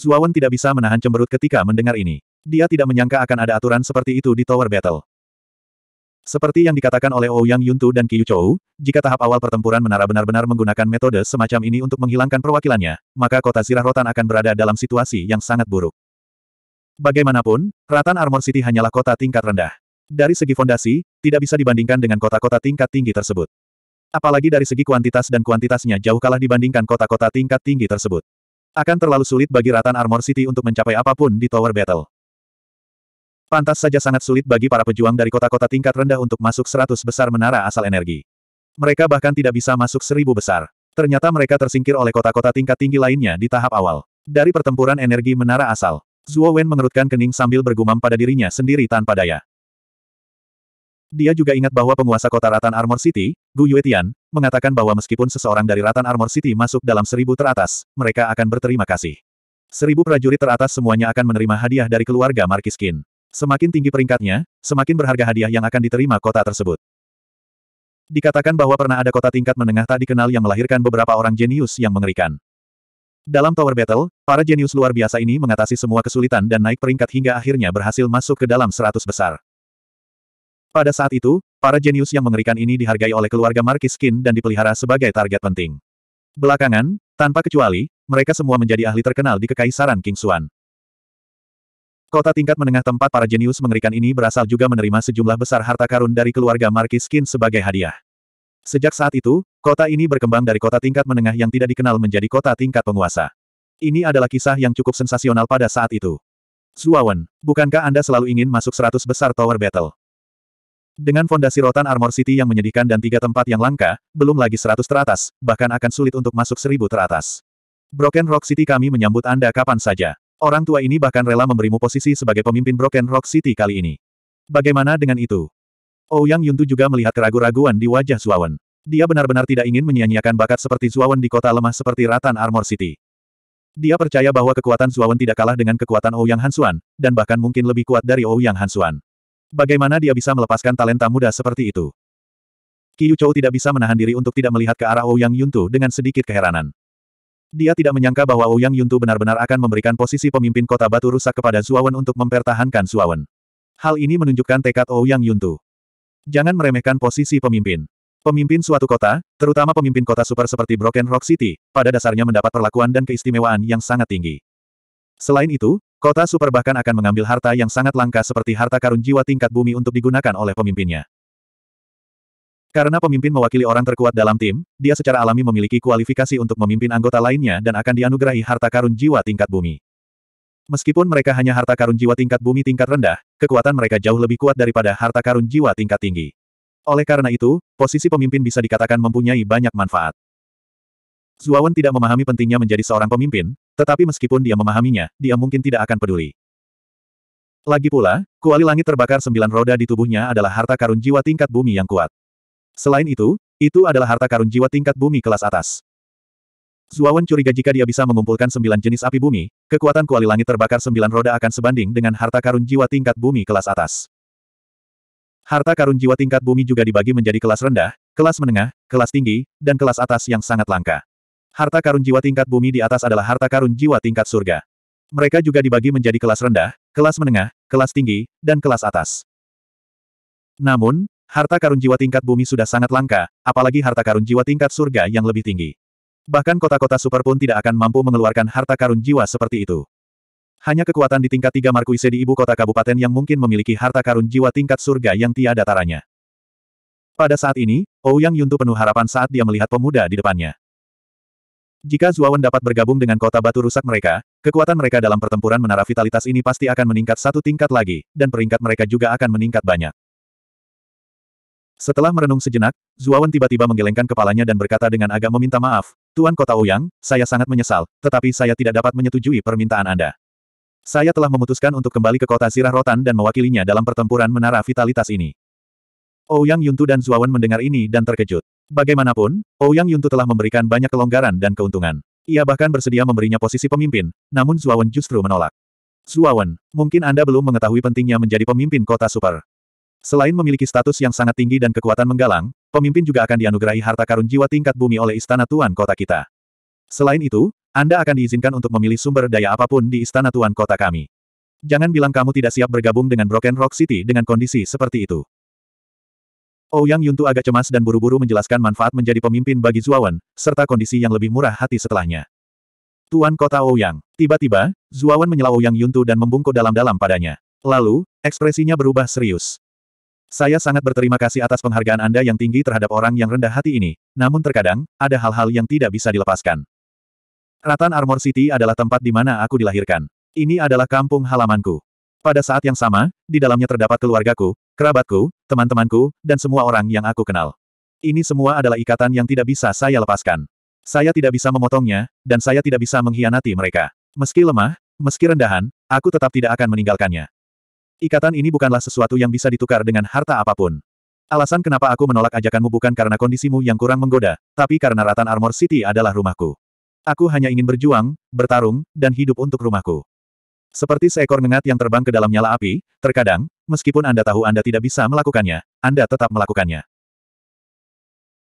Zuawan tidak bisa menahan cemberut ketika mendengar ini. Dia tidak menyangka akan ada aturan seperti itu di Tower Battle. Seperti yang dikatakan oleh Ouyang Yuntu dan Qiyu Chou, jika tahap awal pertempuran menara benar-benar menggunakan metode semacam ini untuk menghilangkan perwakilannya, maka kota zirah rotan akan berada dalam situasi yang sangat buruk. Bagaimanapun, Ratan Armor City hanyalah kota tingkat rendah. Dari segi fondasi, tidak bisa dibandingkan dengan kota-kota tingkat tinggi tersebut. Apalagi dari segi kuantitas dan kuantitasnya jauh kalah dibandingkan kota-kota tingkat tinggi tersebut. Akan terlalu sulit bagi Ratan Armor City untuk mencapai apapun di Tower Battle. Pantas saja sangat sulit bagi para pejuang dari kota-kota tingkat rendah untuk masuk seratus besar menara asal energi. Mereka bahkan tidak bisa masuk seribu besar. Ternyata mereka tersingkir oleh kota-kota tingkat tinggi lainnya di tahap awal. Dari pertempuran energi menara asal, Zhuo Wen mengerutkan kening sambil bergumam pada dirinya sendiri tanpa daya. Dia juga ingat bahwa penguasa kota Ratan Armor City, Gu Yuetian, mengatakan bahwa meskipun seseorang dari Ratan Armor City masuk dalam seribu teratas, mereka akan berterima kasih. Seribu prajurit teratas semuanya akan menerima hadiah dari keluarga Markiskin. Semakin tinggi peringkatnya, semakin berharga hadiah yang akan diterima kota tersebut. Dikatakan bahwa pernah ada kota tingkat menengah tak dikenal yang melahirkan beberapa orang jenius yang mengerikan. Dalam Tower Battle, para jenius luar biasa ini mengatasi semua kesulitan dan naik peringkat hingga akhirnya berhasil masuk ke dalam seratus besar. Pada saat itu, para jenius yang mengerikan ini dihargai oleh keluarga Marquis Kin dan dipelihara sebagai target penting. Belakangan, tanpa kecuali, mereka semua menjadi ahli terkenal di Kekaisaran King Xuan. Kota tingkat menengah tempat para jenius mengerikan ini berasal juga menerima sejumlah besar harta karun dari keluarga Marquis Kin sebagai hadiah. Sejak saat itu, kota ini berkembang dari kota tingkat menengah yang tidak dikenal menjadi kota tingkat penguasa. Ini adalah kisah yang cukup sensasional pada saat itu. Zuawan, bukankah Anda selalu ingin masuk 100 besar Tower Battle? Dengan fondasi rotan Armor City yang menyedihkan dan tiga tempat yang langka, belum lagi 100 teratas, bahkan akan sulit untuk masuk 1000 teratas. Broken Rock City kami menyambut Anda kapan saja. Orang tua ini bahkan rela memberimu posisi sebagai pemimpin Broken Rock City kali ini. Bagaimana dengan itu? Oh Yang Yuntu juga melihat keraguan-raguan di wajah Zuawan. Dia benar-benar tidak ingin menyia-nyiakan bakat seperti Zuawan di kota lemah seperti Ratan Armor City. Dia percaya bahwa kekuatan Zuawan tidak kalah dengan kekuatan Oh Yang Hansuan, dan bahkan mungkin lebih kuat dari Oh Yang Hansuan. Bagaimana dia bisa melepaskan talenta muda seperti itu? Qiu Chou tidak bisa menahan diri untuk tidak melihat ke arah Oh Yang Yuntu dengan sedikit keheranan. Dia tidak menyangka bahwa Ouyang Yuntu benar-benar akan memberikan posisi pemimpin kota batu rusak kepada Zuawan untuk mempertahankan Zuawan. Hal ini menunjukkan tekad Ouyang Yuntu. Jangan meremehkan posisi pemimpin. Pemimpin suatu kota, terutama pemimpin kota super seperti Broken Rock City, pada dasarnya mendapat perlakuan dan keistimewaan yang sangat tinggi. Selain itu, kota super bahkan akan mengambil harta yang sangat langka seperti harta karun jiwa tingkat bumi untuk digunakan oleh pemimpinnya. Karena pemimpin mewakili orang terkuat dalam tim, dia secara alami memiliki kualifikasi untuk memimpin anggota lainnya dan akan dianugerahi harta karun jiwa tingkat bumi. Meskipun mereka hanya harta karun jiwa tingkat bumi tingkat rendah, kekuatan mereka jauh lebih kuat daripada harta karun jiwa tingkat tinggi. Oleh karena itu, posisi pemimpin bisa dikatakan mempunyai banyak manfaat. Zuawan tidak memahami pentingnya menjadi seorang pemimpin, tetapi meskipun dia memahaminya, dia mungkin tidak akan peduli. Lagi pula, kuali langit terbakar sembilan roda di tubuhnya adalah harta karun jiwa tingkat bumi yang kuat. Selain itu, itu adalah harta karun jiwa tingkat bumi kelas atas. Zuawan curiga jika dia bisa mengumpulkan sembilan jenis api bumi, kekuatan kuali langit terbakar sembilan roda akan sebanding dengan harta karun jiwa tingkat bumi kelas atas. Harta karun jiwa tingkat bumi juga dibagi menjadi kelas rendah, kelas menengah, kelas tinggi, dan kelas atas yang sangat langka. Harta karun jiwa tingkat bumi di atas adalah harta karun jiwa tingkat surga. Mereka juga dibagi menjadi kelas rendah, kelas menengah, kelas tinggi, dan kelas atas. Namun, Harta karun jiwa tingkat bumi sudah sangat langka, apalagi harta karun jiwa tingkat surga yang lebih tinggi. Bahkan kota-kota super pun tidak akan mampu mengeluarkan harta karun jiwa seperti itu. Hanya kekuatan di tingkat tiga Markuise di ibu kota kabupaten yang mungkin memiliki harta karun jiwa tingkat surga yang tiada taranya. Pada saat ini, Ouyang Yuntu penuh harapan saat dia melihat pemuda di depannya. Jika Zuawan dapat bergabung dengan kota batu rusak mereka, kekuatan mereka dalam pertempuran menara vitalitas ini pasti akan meningkat satu tingkat lagi, dan peringkat mereka juga akan meningkat banyak. Setelah merenung sejenak, Zuawan tiba-tiba menggelengkan kepalanya dan berkata dengan agak meminta maaf, Tuan Kota Ouyang, saya sangat menyesal, tetapi saya tidak dapat menyetujui permintaan Anda. Saya telah memutuskan untuk kembali ke kota Zirah Rotan dan mewakilinya dalam pertempuran menara vitalitas ini. Ouyang Yuntu dan Zuawan mendengar ini dan terkejut. Bagaimanapun, Ouyang Yuntu telah memberikan banyak kelonggaran dan keuntungan. Ia bahkan bersedia memberinya posisi pemimpin, namun Zuawan justru menolak. Zuawan, mungkin Anda belum mengetahui pentingnya menjadi pemimpin kota super. Selain memiliki status yang sangat tinggi dan kekuatan menggalang, pemimpin juga akan dianugerahi harta karun jiwa tingkat bumi oleh Istana Tuan Kota kita. Selain itu, Anda akan diizinkan untuk memilih sumber daya apapun di Istana Tuan Kota kami. Jangan bilang kamu tidak siap bergabung dengan Broken Rock City dengan kondisi seperti itu. Ouyang oh Yuntu agak cemas dan buru-buru menjelaskan manfaat menjadi pemimpin bagi Zuawan, serta kondisi yang lebih murah hati setelahnya. Tuan Kota Ouyang. Oh tiba-tiba, Zuawan menyela Ouyang oh Yuntu dan membungkuk dalam-dalam padanya. Lalu, ekspresinya berubah serius. Saya sangat berterima kasih atas penghargaan Anda yang tinggi terhadap orang yang rendah hati ini, namun terkadang, ada hal-hal yang tidak bisa dilepaskan. Ratan Armor City adalah tempat di mana aku dilahirkan. Ini adalah kampung halamanku. Pada saat yang sama, di dalamnya terdapat keluargaku, kerabatku, teman-temanku, dan semua orang yang aku kenal. Ini semua adalah ikatan yang tidak bisa saya lepaskan. Saya tidak bisa memotongnya, dan saya tidak bisa mengkhianati mereka. Meski lemah, meski rendahan, aku tetap tidak akan meninggalkannya. Ikatan ini bukanlah sesuatu yang bisa ditukar dengan harta apapun. Alasan kenapa aku menolak ajakanmu bukan karena kondisimu yang kurang menggoda, tapi karena Ratan Armor City adalah rumahku. Aku hanya ingin berjuang, bertarung, dan hidup untuk rumahku. Seperti seekor ngengat yang terbang ke dalam nyala api, terkadang, meskipun Anda tahu Anda tidak bisa melakukannya, Anda tetap melakukannya.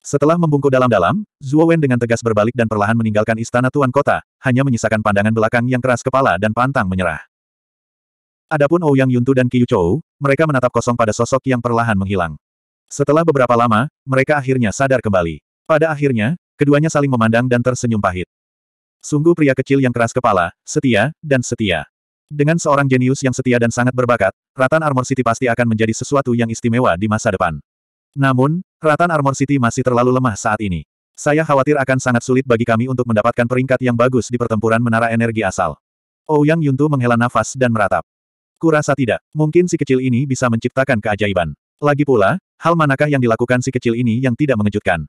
Setelah membungkuk dalam-dalam, Zhuo Wen dengan tegas berbalik dan perlahan meninggalkan istana Tuan Kota, hanya menyisakan pandangan belakang yang keras kepala dan pantang menyerah. Adapun Ouyang Yuntu dan Qiyu Chou, mereka menatap kosong pada sosok yang perlahan menghilang. Setelah beberapa lama, mereka akhirnya sadar kembali. Pada akhirnya, keduanya saling memandang dan tersenyum pahit. Sungguh pria kecil yang keras kepala, setia, dan setia. Dengan seorang jenius yang setia dan sangat berbakat, Ratan Armor City pasti akan menjadi sesuatu yang istimewa di masa depan. Namun, Ratan Armor City masih terlalu lemah saat ini. Saya khawatir akan sangat sulit bagi kami untuk mendapatkan peringkat yang bagus di pertempuran menara energi asal. Ouyang Yuntu menghela nafas dan meratap. Kurasa tidak, mungkin si kecil ini bisa menciptakan keajaiban. Lagi pula, hal manakah yang dilakukan si kecil ini yang tidak mengejutkan?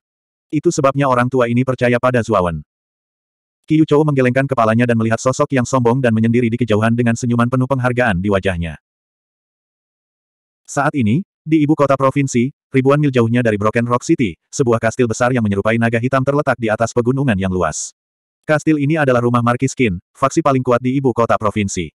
Itu sebabnya orang tua ini percaya pada Zuawan. Qiu Chou menggelengkan kepalanya dan melihat sosok yang sombong dan menyendiri di kejauhan dengan senyuman penuh penghargaan di wajahnya. Saat ini, di ibu kota provinsi, ribuan mil jauhnya dari Broken Rock City, sebuah kastil besar yang menyerupai naga hitam terletak di atas pegunungan yang luas. Kastil ini adalah rumah Markiskin, faksi paling kuat di ibu kota provinsi.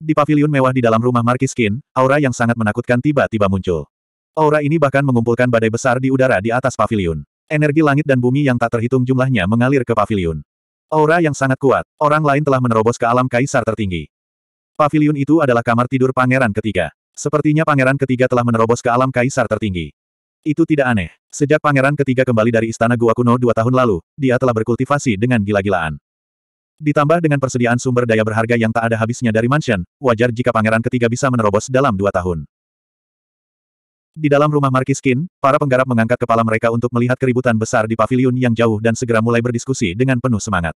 Di pavilion mewah di dalam rumah Marquis Kin, aura yang sangat menakutkan tiba-tiba muncul. Aura ini bahkan mengumpulkan badai besar di udara di atas pavilion. Energi langit dan bumi yang tak terhitung jumlahnya mengalir ke pavilion. Aura yang sangat kuat, orang lain telah menerobos ke alam kaisar tertinggi. Pavilion itu adalah kamar tidur pangeran ketiga. Sepertinya pangeran ketiga telah menerobos ke alam kaisar tertinggi. Itu tidak aneh. Sejak pangeran ketiga kembali dari istana gua kuno dua tahun lalu, dia telah berkultivasi dengan gila-gilaan. Ditambah dengan persediaan sumber daya berharga yang tak ada habisnya dari mansion, wajar jika pangeran ketiga bisa menerobos dalam dua tahun. Di dalam rumah Kin, para penggarap mengangkat kepala mereka untuk melihat keributan besar di pavilion yang jauh dan segera mulai berdiskusi dengan penuh semangat.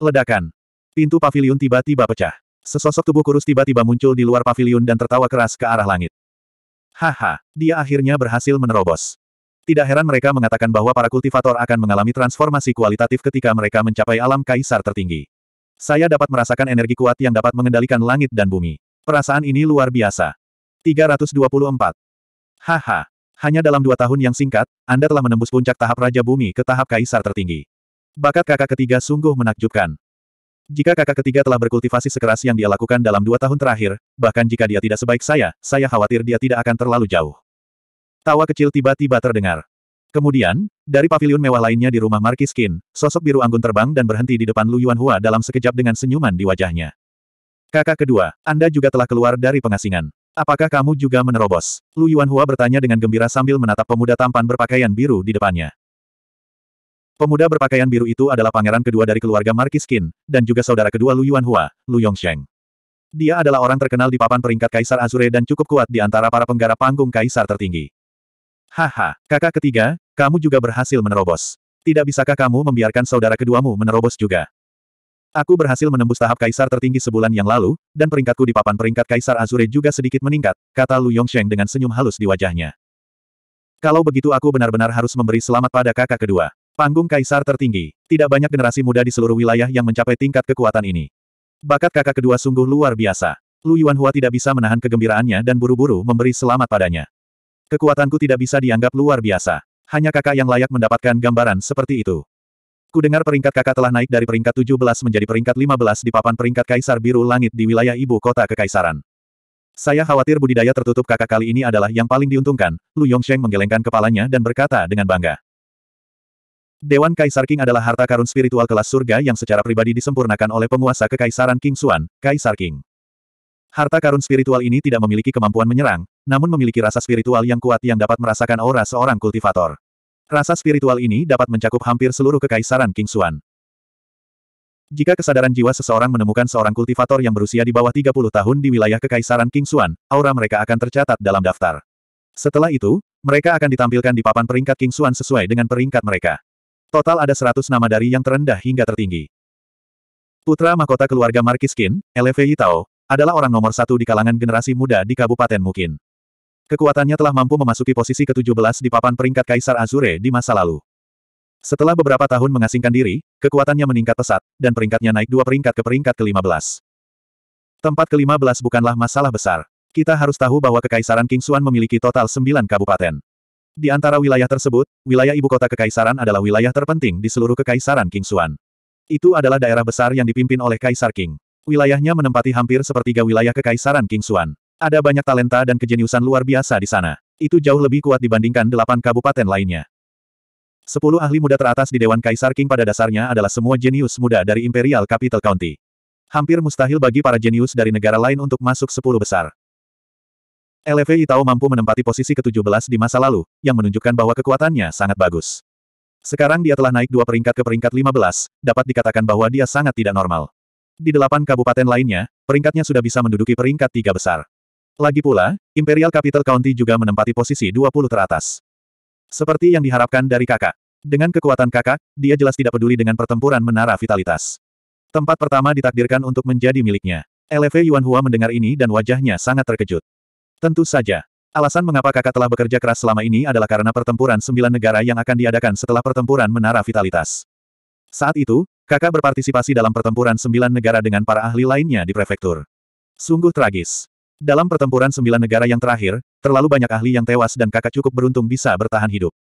Ledakan. Pintu pavilion tiba-tiba pecah. Sesosok tubuh kurus tiba-tiba muncul di luar pavilion dan tertawa keras ke arah langit. Haha, dia akhirnya berhasil menerobos. Tidak heran mereka mengatakan bahwa para kultivator akan mengalami transformasi kualitatif ketika mereka mencapai alam kaisar tertinggi. Saya dapat merasakan energi kuat yang dapat mengendalikan langit dan bumi. Perasaan ini luar biasa. 324. Haha. Hanya dalam dua tahun yang singkat, Anda telah menembus puncak tahap Raja Bumi ke tahap Kaisar tertinggi. Bakat kakak ketiga sungguh menakjubkan. Jika kakak ketiga telah berkultivasi sekeras yang dia lakukan dalam dua tahun terakhir, bahkan jika dia tidak sebaik saya, saya khawatir dia tidak akan terlalu jauh. Tawa kecil tiba-tiba terdengar. Kemudian, dari pavilion mewah lainnya di rumah Marquis Qin, sosok biru anggun terbang dan berhenti di depan Lu Hua dalam sekejap dengan senyuman di wajahnya. Kakak kedua, Anda juga telah keluar dari pengasingan. Apakah kamu juga menerobos? Lu Hua bertanya dengan gembira sambil menatap pemuda tampan berpakaian biru di depannya. Pemuda berpakaian biru itu adalah pangeran kedua dari keluarga Marquis Qin, dan juga saudara kedua Lu Hua, Lu Yongsheng. Dia adalah orang terkenal di papan peringkat Kaisar Azure dan cukup kuat di antara para penggarap panggung Kaisar tertinggi. Haha, kakak ketiga, kamu juga berhasil menerobos. Tidak bisakah kamu membiarkan saudara keduamu menerobos juga? Aku berhasil menembus tahap kaisar tertinggi sebulan yang lalu, dan peringkatku di papan peringkat kaisar Azure juga sedikit meningkat, kata Lu Yongsheng dengan senyum halus di wajahnya. Kalau begitu aku benar-benar harus memberi selamat pada kakak kedua. Panggung kaisar tertinggi. Tidak banyak generasi muda di seluruh wilayah yang mencapai tingkat kekuatan ini. Bakat kakak kedua sungguh luar biasa. Lu Yuanhua tidak bisa menahan kegembiraannya dan buru-buru memberi selamat padanya. Kekuatanku tidak bisa dianggap luar biasa. Hanya kakak yang layak mendapatkan gambaran seperti itu. Ku dengar peringkat kakak telah naik dari peringkat 17 menjadi peringkat 15 di papan peringkat Kaisar Biru Langit di wilayah ibu kota Kekaisaran. Saya khawatir budidaya tertutup kakak kali ini adalah yang paling diuntungkan, Lu Yongsheng menggelengkan kepalanya dan berkata dengan bangga. Dewan Kaisar King adalah harta karun spiritual kelas surga yang secara pribadi disempurnakan oleh penguasa Kekaisaran King Xuan, Kaisar King. Harta karun spiritual ini tidak memiliki kemampuan menyerang, namun memiliki rasa spiritual yang kuat yang dapat merasakan aura seorang kultivator. Rasa spiritual ini dapat mencakup hampir seluruh kekaisaran King Xuan. Jika kesadaran jiwa seseorang menemukan seorang kultivator yang berusia di bawah 30 tahun di wilayah kekaisaran King Xuan, aura mereka akan tercatat dalam daftar. Setelah itu, mereka akan ditampilkan di papan peringkat King Xuan sesuai dengan peringkat mereka. Total ada 100 nama dari yang terendah hingga tertinggi. Putra mahkota keluarga Markiskin, Eleve Tao, adalah orang nomor satu di kalangan generasi muda di Kabupaten Mukin. Kekuatannya telah mampu memasuki posisi ke-17 di papan peringkat Kaisar Azure di masa lalu. Setelah beberapa tahun mengasingkan diri, kekuatannya meningkat pesat, dan peringkatnya naik dua peringkat ke peringkat ke-15. Tempat ke-15 bukanlah masalah besar. Kita harus tahu bahwa Kekaisaran Kingsuan memiliki total sembilan kabupaten. Di antara wilayah tersebut, wilayah ibu kota Kekaisaran adalah wilayah terpenting di seluruh Kekaisaran Kingsuan. Itu adalah daerah besar yang dipimpin oleh Kaisar King. Wilayahnya menempati hampir sepertiga wilayah Kekaisaran Kingsuan. Ada banyak talenta dan kejeniusan luar biasa di sana. Itu jauh lebih kuat dibandingkan delapan kabupaten lainnya. Sepuluh ahli muda teratas di Dewan Kaisar King pada dasarnya adalah semua jenius muda dari Imperial Capital County. Hampir mustahil bagi para jenius dari negara lain untuk masuk sepuluh besar. LV Itao mampu menempati posisi ke-17 di masa lalu, yang menunjukkan bahwa kekuatannya sangat bagus. Sekarang dia telah naik dua peringkat ke peringkat 15, dapat dikatakan bahwa dia sangat tidak normal. Di delapan kabupaten lainnya, peringkatnya sudah bisa menduduki peringkat tiga besar. Lagi pula, Imperial Capital County juga menempati posisi 20 teratas. Seperti yang diharapkan dari kakak. Dengan kekuatan kakak, dia jelas tidak peduli dengan pertempuran menara vitalitas. Tempat pertama ditakdirkan untuk menjadi miliknya. LV Yuan Hua mendengar ini dan wajahnya sangat terkejut. Tentu saja. Alasan mengapa kakak telah bekerja keras selama ini adalah karena pertempuran sembilan negara yang akan diadakan setelah pertempuran menara vitalitas. Saat itu, kakak berpartisipasi dalam pertempuran sembilan negara dengan para ahli lainnya di prefektur. Sungguh tragis. Dalam pertempuran sembilan negara yang terakhir, terlalu banyak ahli yang tewas dan kakak cukup beruntung bisa bertahan hidup.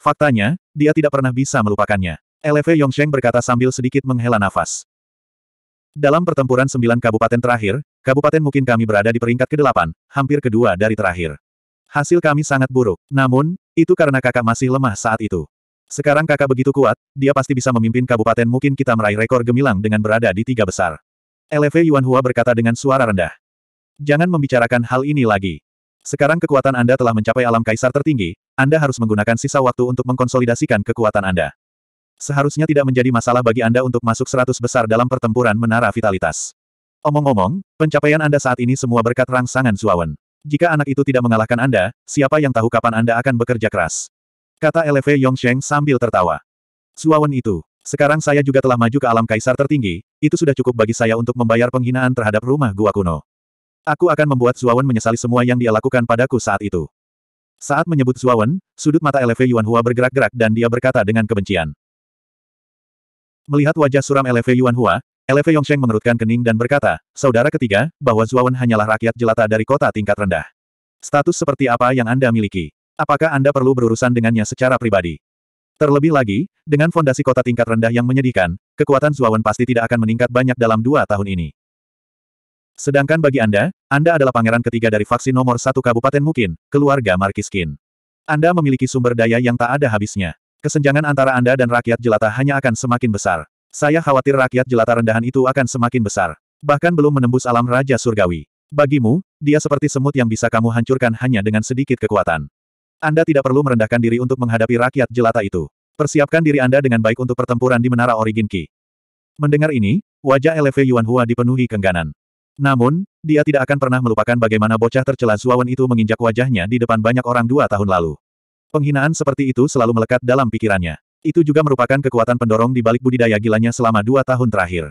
Faktanya, dia tidak pernah bisa melupakannya. LV Yongsheng berkata sambil sedikit menghela nafas. Dalam pertempuran sembilan kabupaten terakhir, kabupaten mungkin kami berada di peringkat kedelapan, hampir kedua dari terakhir. Hasil kami sangat buruk, namun, itu karena kakak masih lemah saat itu. Sekarang kakak begitu kuat, dia pasti bisa memimpin kabupaten mungkin kita meraih rekor gemilang dengan berada di tiga besar. LV Yuan Hua berkata dengan suara rendah. Jangan membicarakan hal ini lagi. Sekarang kekuatan Anda telah mencapai alam kaisar tertinggi, Anda harus menggunakan sisa waktu untuk mengkonsolidasikan kekuatan Anda. Seharusnya tidak menjadi masalah bagi Anda untuk masuk seratus besar dalam pertempuran menara vitalitas. Omong-omong, pencapaian Anda saat ini semua berkat rangsangan Zuawan. Jika anak itu tidak mengalahkan Anda, siapa yang tahu kapan Anda akan bekerja keras? Kata LV Yongsheng sambil tertawa. Zuawan itu, sekarang saya juga telah maju ke alam kaisar tertinggi, itu sudah cukup bagi saya untuk membayar penghinaan terhadap rumah gua kuno. Aku akan membuat Zuawan menyesali semua yang dia lakukan padaku saat itu. Saat menyebut Zuawan, sudut mata Eleve Yuan Hua bergerak-gerak dan dia berkata dengan kebencian. Melihat wajah suram Eleve Yuan Hua, Eleve Yongsheng mengerutkan kening dan berkata, Saudara ketiga, bahwa Zuawan hanyalah rakyat jelata dari kota tingkat rendah. Status seperti apa yang Anda miliki? Apakah Anda perlu berurusan dengannya secara pribadi? Terlebih lagi, dengan fondasi kota tingkat rendah yang menyedihkan, kekuatan Zuawan pasti tidak akan meningkat banyak dalam dua tahun ini. Sedangkan bagi Anda, Anda adalah pangeran ketiga dari vaksin nomor satu kabupaten mungkin, keluarga Markiskin. Anda memiliki sumber daya yang tak ada habisnya. Kesenjangan antara Anda dan rakyat jelata hanya akan semakin besar. Saya khawatir rakyat jelata rendahan itu akan semakin besar. Bahkan belum menembus alam Raja Surgawi. Bagimu, dia seperti semut yang bisa kamu hancurkan hanya dengan sedikit kekuatan. Anda tidak perlu merendahkan diri untuk menghadapi rakyat jelata itu. Persiapkan diri Anda dengan baik untuk pertempuran di Menara Origin Ki. Mendengar ini, wajah LV Yuan Hua dipenuhi kengganan. Namun, dia tidak akan pernah melupakan bagaimana bocah tercela Zuawan itu menginjak wajahnya di depan banyak orang dua tahun lalu. Penghinaan seperti itu selalu melekat dalam pikirannya. Itu juga merupakan kekuatan pendorong di balik budidaya gilanya selama dua tahun terakhir.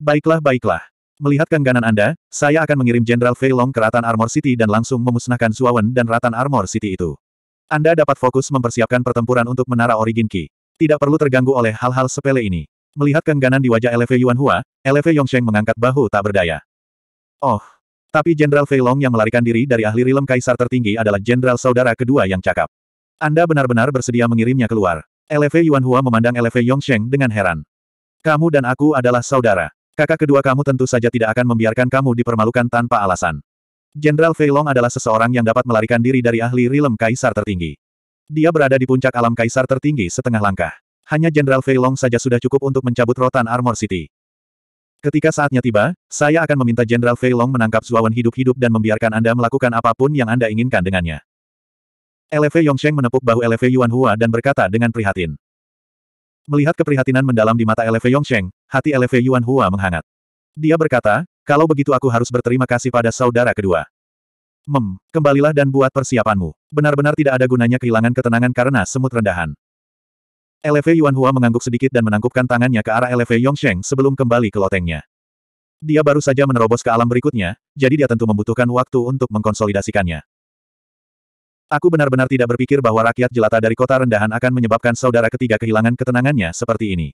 Baiklah, baiklah. Melihat kengganan Anda, saya akan mengirim Jenderal Fei Long ke Ratan Armor City dan langsung memusnahkan Zuawan dan Ratan Armor City itu. Anda dapat fokus mempersiapkan pertempuran untuk Menara Origin Qi. Tidak perlu terganggu oleh hal-hal sepele ini. Melihat kengganan di wajah Lv Yuan Hua, Eleve Yongsheng mengangkat bahu tak berdaya. Oh. Tapi Jenderal Fei Long yang melarikan diri dari ahli rilem kaisar tertinggi adalah jenderal saudara kedua yang cakap. Anda benar-benar bersedia mengirimnya keluar. Eleve Yuan Hua memandang Eleve Yongsheng dengan heran. Kamu dan aku adalah saudara. Kakak kedua kamu tentu saja tidak akan membiarkan kamu dipermalukan tanpa alasan. Jenderal Fei Long adalah seseorang yang dapat melarikan diri dari ahli rilem kaisar tertinggi. Dia berada di puncak alam kaisar tertinggi setengah langkah. Hanya Jenderal Fei Long saja sudah cukup untuk mencabut rotan Armor City. Ketika saatnya tiba, saya akan meminta Jenderal Fei Long menangkap Zuawan hidup-hidup dan membiarkan Anda melakukan apapun yang Anda inginkan dengannya. Eleve Yongsheng menepuk bahu Eleve Yuan Hua dan berkata dengan prihatin. Melihat keprihatinan mendalam di mata Eleve Yongsheng, hati Eleve Yuan Hua menghangat. Dia berkata, kalau begitu aku harus berterima kasih pada saudara kedua. Mem, kembalilah dan buat persiapanmu. Benar-benar tidak ada gunanya kehilangan ketenangan karena semut rendahan. LV Yuan Hua mengangguk sedikit dan menangkupkan tangannya ke arah LV Yongsheng sebelum kembali ke lotengnya. Dia baru saja menerobos ke alam berikutnya, jadi dia tentu membutuhkan waktu untuk mengkonsolidasikannya. Aku benar-benar tidak berpikir bahwa rakyat jelata dari kota rendahan akan menyebabkan saudara ketiga kehilangan ketenangannya seperti ini.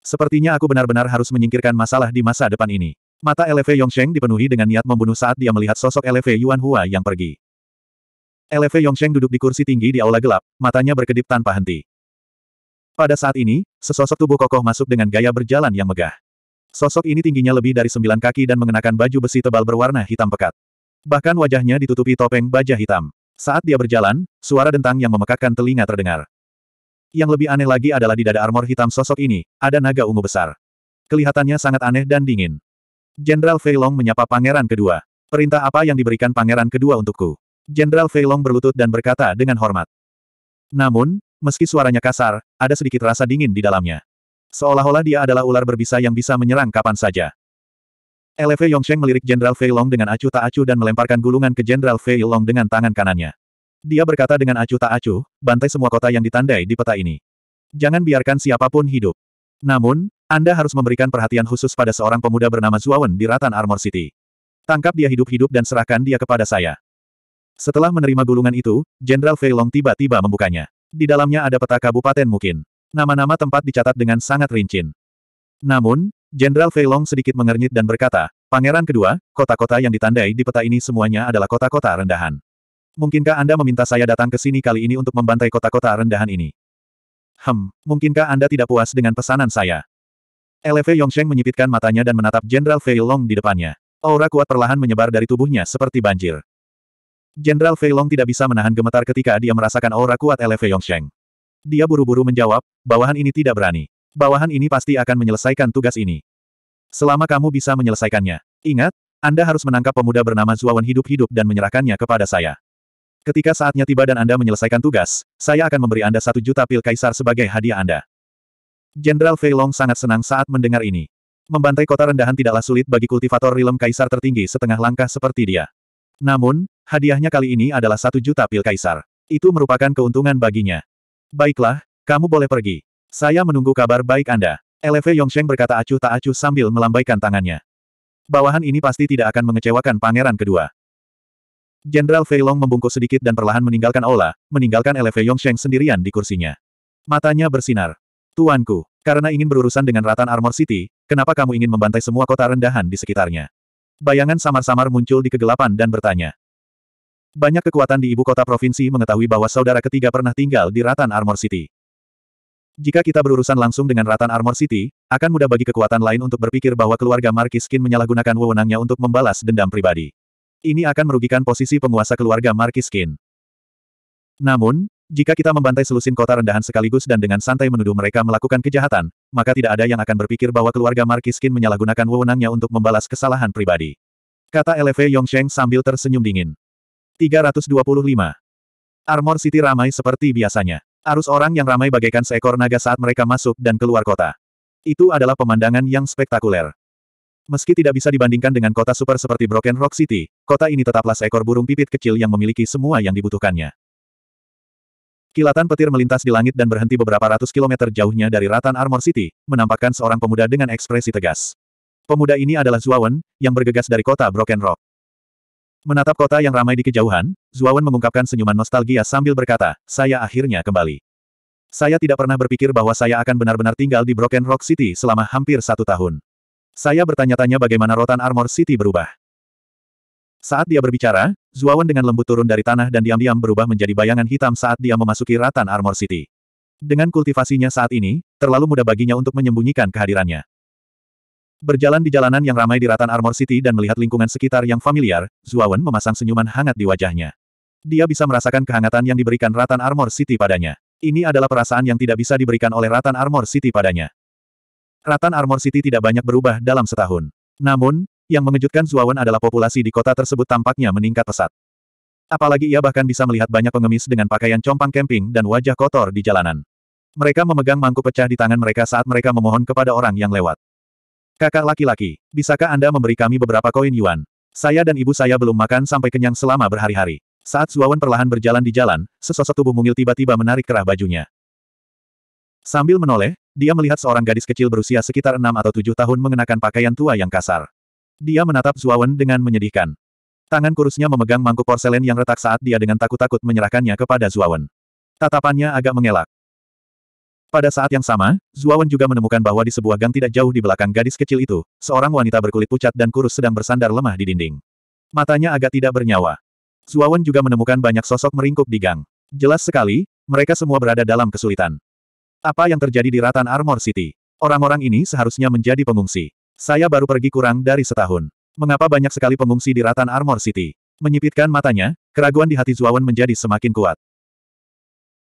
Sepertinya aku benar-benar harus menyingkirkan masalah di masa depan ini. Mata LV Yongsheng dipenuhi dengan niat membunuh saat dia melihat sosok LV Yuan Hua yang pergi. LV Yongsheng duduk di kursi tinggi di aula gelap, matanya berkedip tanpa henti. Pada saat ini, sesosok tubuh kokoh masuk dengan gaya berjalan yang megah. Sosok ini tingginya lebih dari sembilan kaki dan mengenakan baju besi tebal berwarna hitam pekat. Bahkan wajahnya ditutupi topeng baja hitam. Saat dia berjalan, suara dentang yang memekakkan telinga terdengar. Yang lebih aneh lagi adalah di dada armor hitam sosok ini, ada naga ungu besar. Kelihatannya sangat aneh dan dingin. Jenderal Feilong menyapa pangeran kedua. Perintah apa yang diberikan pangeran kedua untukku? Jenderal Feilong berlutut dan berkata dengan hormat. Namun, Meski suaranya kasar, ada sedikit rasa dingin di dalamnya. Seolah-olah dia adalah ular berbisa yang bisa menyerang kapan saja. LV Yongsheng melirik Jenderal Fei Long dengan acuh tak acuh dan melemparkan gulungan ke Jenderal Fei Long dengan tangan kanannya. Dia berkata dengan acuh tak acuh, bantai semua kota yang ditandai di peta ini. Jangan biarkan siapapun hidup. Namun, Anda harus memberikan perhatian khusus pada seorang pemuda bernama Zuawan di Ratan Armor City. Tangkap dia hidup-hidup dan serahkan dia kepada saya. Setelah menerima gulungan itu, Jenderal Fei Long tiba-tiba membukanya. Di dalamnya ada peta kabupaten mungkin. Nama-nama tempat dicatat dengan sangat rinci. Namun, Jenderal Feilong sedikit mengernyit dan berkata, Pangeran kedua, kota-kota yang ditandai di peta ini semuanya adalah kota-kota rendahan. Mungkinkah Anda meminta saya datang ke sini kali ini untuk membantai kota-kota rendahan ini? Hmm, mungkinkah Anda tidak puas dengan pesanan saya? Eleve Yongsheng menyipitkan matanya dan menatap Jenderal Fei Long di depannya. Aura kuat perlahan menyebar dari tubuhnya seperti banjir. Jenderal Fei Long tidak bisa menahan gemetar ketika dia merasakan aura kuat Ele Fei Yongsheng. Dia buru-buru menjawab, bawahan ini tidak berani. Bawahan ini pasti akan menyelesaikan tugas ini. Selama kamu bisa menyelesaikannya. Ingat, Anda harus menangkap pemuda bernama Zuawan hidup-hidup dan menyerahkannya kepada saya. Ketika saatnya tiba dan Anda menyelesaikan tugas, saya akan memberi Anda satu juta pil kaisar sebagai hadiah Anda. Jenderal Fei Long sangat senang saat mendengar ini. Membantai kota rendahan tidaklah sulit bagi kultivator rilem kaisar tertinggi setengah langkah seperti dia. Namun, Hadiahnya kali ini adalah satu juta pil kaisar. Itu merupakan keuntungan baginya. Baiklah, kamu boleh pergi. Saya menunggu kabar baik Anda. LV Yongsheng berkata acuh tak acuh sambil melambaikan tangannya. Bawahan ini pasti tidak akan mengecewakan pangeran kedua. Jenderal Feilong membungkuk sedikit dan perlahan meninggalkan Ola, meninggalkan LV Yongsheng sendirian di kursinya. Matanya bersinar. Tuanku, karena ingin berurusan dengan Ratan Armor City, kenapa kamu ingin membantai semua kota rendahan di sekitarnya? Bayangan samar-samar muncul di kegelapan dan bertanya. Banyak kekuatan di ibu kota provinsi mengetahui bahwa saudara ketiga pernah tinggal di Ratan Armor City. Jika kita berurusan langsung dengan Ratan Armor City, akan mudah bagi kekuatan lain untuk berpikir bahwa keluarga Markiskin menyalahgunakan wewenangnya untuk membalas dendam pribadi. Ini akan merugikan posisi penguasa keluarga Markiskin. Namun, jika kita membantai selusin kota rendahan sekaligus dan dengan santai menuduh mereka melakukan kejahatan, maka tidak ada yang akan berpikir bahwa keluarga Markiskin menyalahgunakan wewenangnya untuk membalas kesalahan pribadi. Kata LV Yongsheng sambil tersenyum dingin. 325. Armor City ramai seperti biasanya. Arus orang yang ramai bagaikan seekor naga saat mereka masuk dan keluar kota. Itu adalah pemandangan yang spektakuler. Meski tidak bisa dibandingkan dengan kota super seperti Broken Rock City, kota ini tetaplah seekor burung pipit kecil yang memiliki semua yang dibutuhkannya. Kilatan petir melintas di langit dan berhenti beberapa ratus kilometer jauhnya dari Ratan Armor City, menampakkan seorang pemuda dengan ekspresi tegas. Pemuda ini adalah Zuawan, yang bergegas dari kota Broken Rock. Menatap kota yang ramai di kejauhan, Zuawan mengungkapkan senyuman nostalgia sambil berkata, saya akhirnya kembali. Saya tidak pernah berpikir bahwa saya akan benar-benar tinggal di Broken Rock City selama hampir satu tahun. Saya bertanya-tanya bagaimana rotan Armor City berubah. Saat dia berbicara, Zuawan dengan lembut turun dari tanah dan diam-diam berubah menjadi bayangan hitam saat dia memasuki Rotan Armor City. Dengan kultivasinya saat ini, terlalu mudah baginya untuk menyembunyikan kehadirannya. Berjalan di jalanan yang ramai di Ratan Armor City dan melihat lingkungan sekitar yang familiar, Zuawan memasang senyuman hangat di wajahnya. Dia bisa merasakan kehangatan yang diberikan Ratan Armor City padanya. Ini adalah perasaan yang tidak bisa diberikan oleh Ratan Armor City padanya. Ratan Armor City tidak banyak berubah dalam setahun. Namun, yang mengejutkan Zuawan adalah populasi di kota tersebut tampaknya meningkat pesat. Apalagi ia bahkan bisa melihat banyak pengemis dengan pakaian compang camping dan wajah kotor di jalanan. Mereka memegang mangkuk pecah di tangan mereka saat mereka memohon kepada orang yang lewat. Kakak laki-laki, bisakah Anda memberi kami beberapa koin yuan? Saya dan ibu saya belum makan sampai kenyang selama berhari-hari. Saat Zuawan perlahan berjalan di jalan, sesosok tubuh mungil tiba-tiba menarik kerah bajunya. Sambil menoleh, dia melihat seorang gadis kecil berusia sekitar enam atau tujuh tahun mengenakan pakaian tua yang kasar. Dia menatap Zuawan dengan menyedihkan. Tangan kurusnya memegang mangkuk porselen yang retak saat dia dengan takut-takut menyerahkannya kepada Zuawan. Tatapannya agak mengelak. Pada saat yang sama, Zuawan juga menemukan bahwa di sebuah gang tidak jauh di belakang gadis kecil itu, seorang wanita berkulit pucat dan kurus sedang bersandar lemah di dinding. Matanya agak tidak bernyawa. Zuawan juga menemukan banyak sosok meringkuk di gang. Jelas sekali, mereka semua berada dalam kesulitan. Apa yang terjadi di Ratan Armor City? Orang-orang ini seharusnya menjadi pengungsi. Saya baru pergi kurang dari setahun. Mengapa banyak sekali pengungsi di Ratan Armor City? Menyipitkan matanya, keraguan di hati Zuawan menjadi semakin kuat.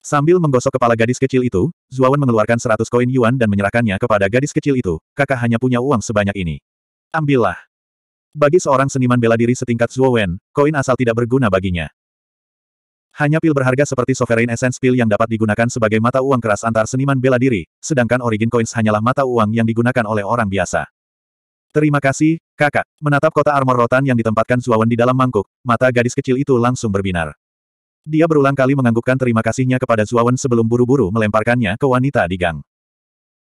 Sambil menggosok kepala gadis kecil itu, Zuawan mengeluarkan seratus koin yuan dan menyerahkannya kepada gadis kecil itu, kakak hanya punya uang sebanyak ini. Ambillah. Bagi seorang seniman bela diri setingkat Zuowen, koin asal tidak berguna baginya. Hanya pil berharga seperti Sovereign Essence Pil yang dapat digunakan sebagai mata uang keras antar seniman bela diri, sedangkan Origin Coins hanyalah mata uang yang digunakan oleh orang biasa. Terima kasih, kakak. Menatap kota armor rotan yang ditempatkan Zuawan di dalam mangkuk, mata gadis kecil itu langsung berbinar. Dia berulang kali menganggukkan terima kasihnya kepada Zuawan sebelum buru-buru melemparkannya ke wanita di gang.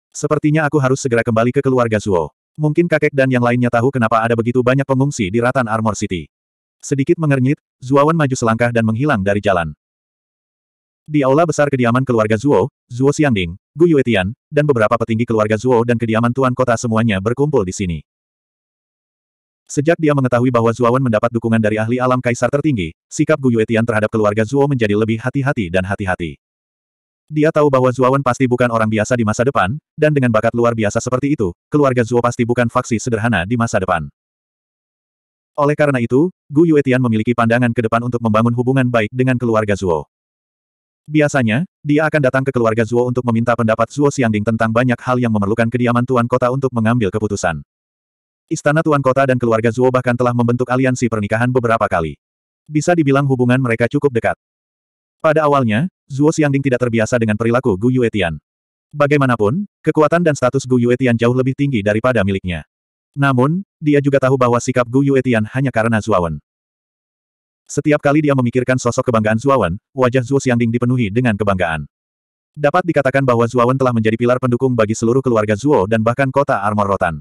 Sepertinya aku harus segera kembali ke keluarga Zuo. Mungkin kakek dan yang lainnya tahu kenapa ada begitu banyak pengungsi di Ratan Armor City. Sedikit mengernyit, Zuawan maju selangkah dan menghilang dari jalan. Di aula besar kediaman keluarga Zuo, Zuo Xiangding, Gu Yuetian, dan beberapa petinggi keluarga Zuo dan kediaman tuan kota semuanya berkumpul di sini. Sejak dia mengetahui bahwa Zuowen mendapat dukungan dari ahli alam kaisar tertinggi, sikap Gu Yuetian terhadap keluarga Zuo menjadi lebih hati-hati dan hati-hati. Dia tahu bahwa Zuowen pasti bukan orang biasa di masa depan, dan dengan bakat luar biasa seperti itu, keluarga Zuo pasti bukan faksi sederhana di masa depan. Oleh karena itu, Gu Yuetian memiliki pandangan ke depan untuk membangun hubungan baik dengan keluarga Zuo. Biasanya, dia akan datang ke keluarga Zuo untuk meminta pendapat Zuo Xiangding tentang banyak hal yang memerlukan kediaman tuan kota untuk mengambil keputusan. Istana Tuan Kota dan keluarga Zuo bahkan telah membentuk aliansi pernikahan beberapa kali. Bisa dibilang hubungan mereka cukup dekat. Pada awalnya, Zuo Xiangding tidak terbiasa dengan perilaku Gu Yue Tian. Bagaimanapun, kekuatan dan status Gu Yue Tian jauh lebih tinggi daripada miliknya. Namun, dia juga tahu bahwa sikap Gu Yue Tian hanya karena Zuawan. Setiap kali dia memikirkan sosok kebanggaan Zuawan, wajah Zuo Xiangding dipenuhi dengan kebanggaan. Dapat dikatakan bahwa Zuawan telah menjadi pilar pendukung bagi seluruh keluarga Zuo dan bahkan kota Armor Rotan.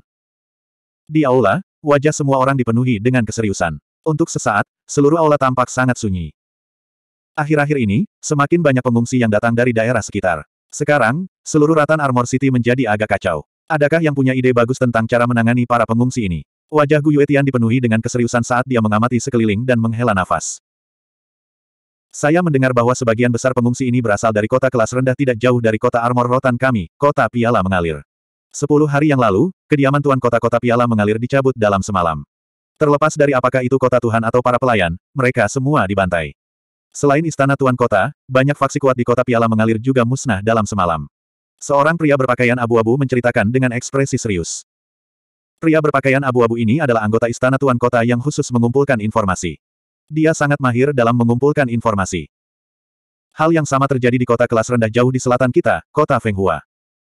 Di aula, wajah semua orang dipenuhi dengan keseriusan. Untuk sesaat, seluruh aula tampak sangat sunyi. Akhir-akhir ini, semakin banyak pengungsi yang datang dari daerah sekitar. Sekarang, seluruh ratan Armor City menjadi agak kacau. Adakah yang punya ide bagus tentang cara menangani para pengungsi ini? Wajah Gu Yuetian dipenuhi dengan keseriusan saat dia mengamati sekeliling dan menghela nafas. Saya mendengar bahwa sebagian besar pengungsi ini berasal dari kota kelas rendah tidak jauh dari kota armor rotan kami, kota piala mengalir. Sepuluh hari yang lalu, kediaman tuan kota-kota piala mengalir dicabut dalam semalam. Terlepas dari apakah itu kota Tuhan atau para pelayan, mereka semua dibantai. Selain istana tuan kota, banyak faksi kuat di kota piala mengalir juga musnah dalam semalam. Seorang pria berpakaian abu-abu menceritakan dengan ekspresi serius. Pria berpakaian abu-abu ini adalah anggota istana tuan kota yang khusus mengumpulkan informasi. Dia sangat mahir dalam mengumpulkan informasi. Hal yang sama terjadi di kota kelas rendah jauh di selatan kita, kota Fenghua.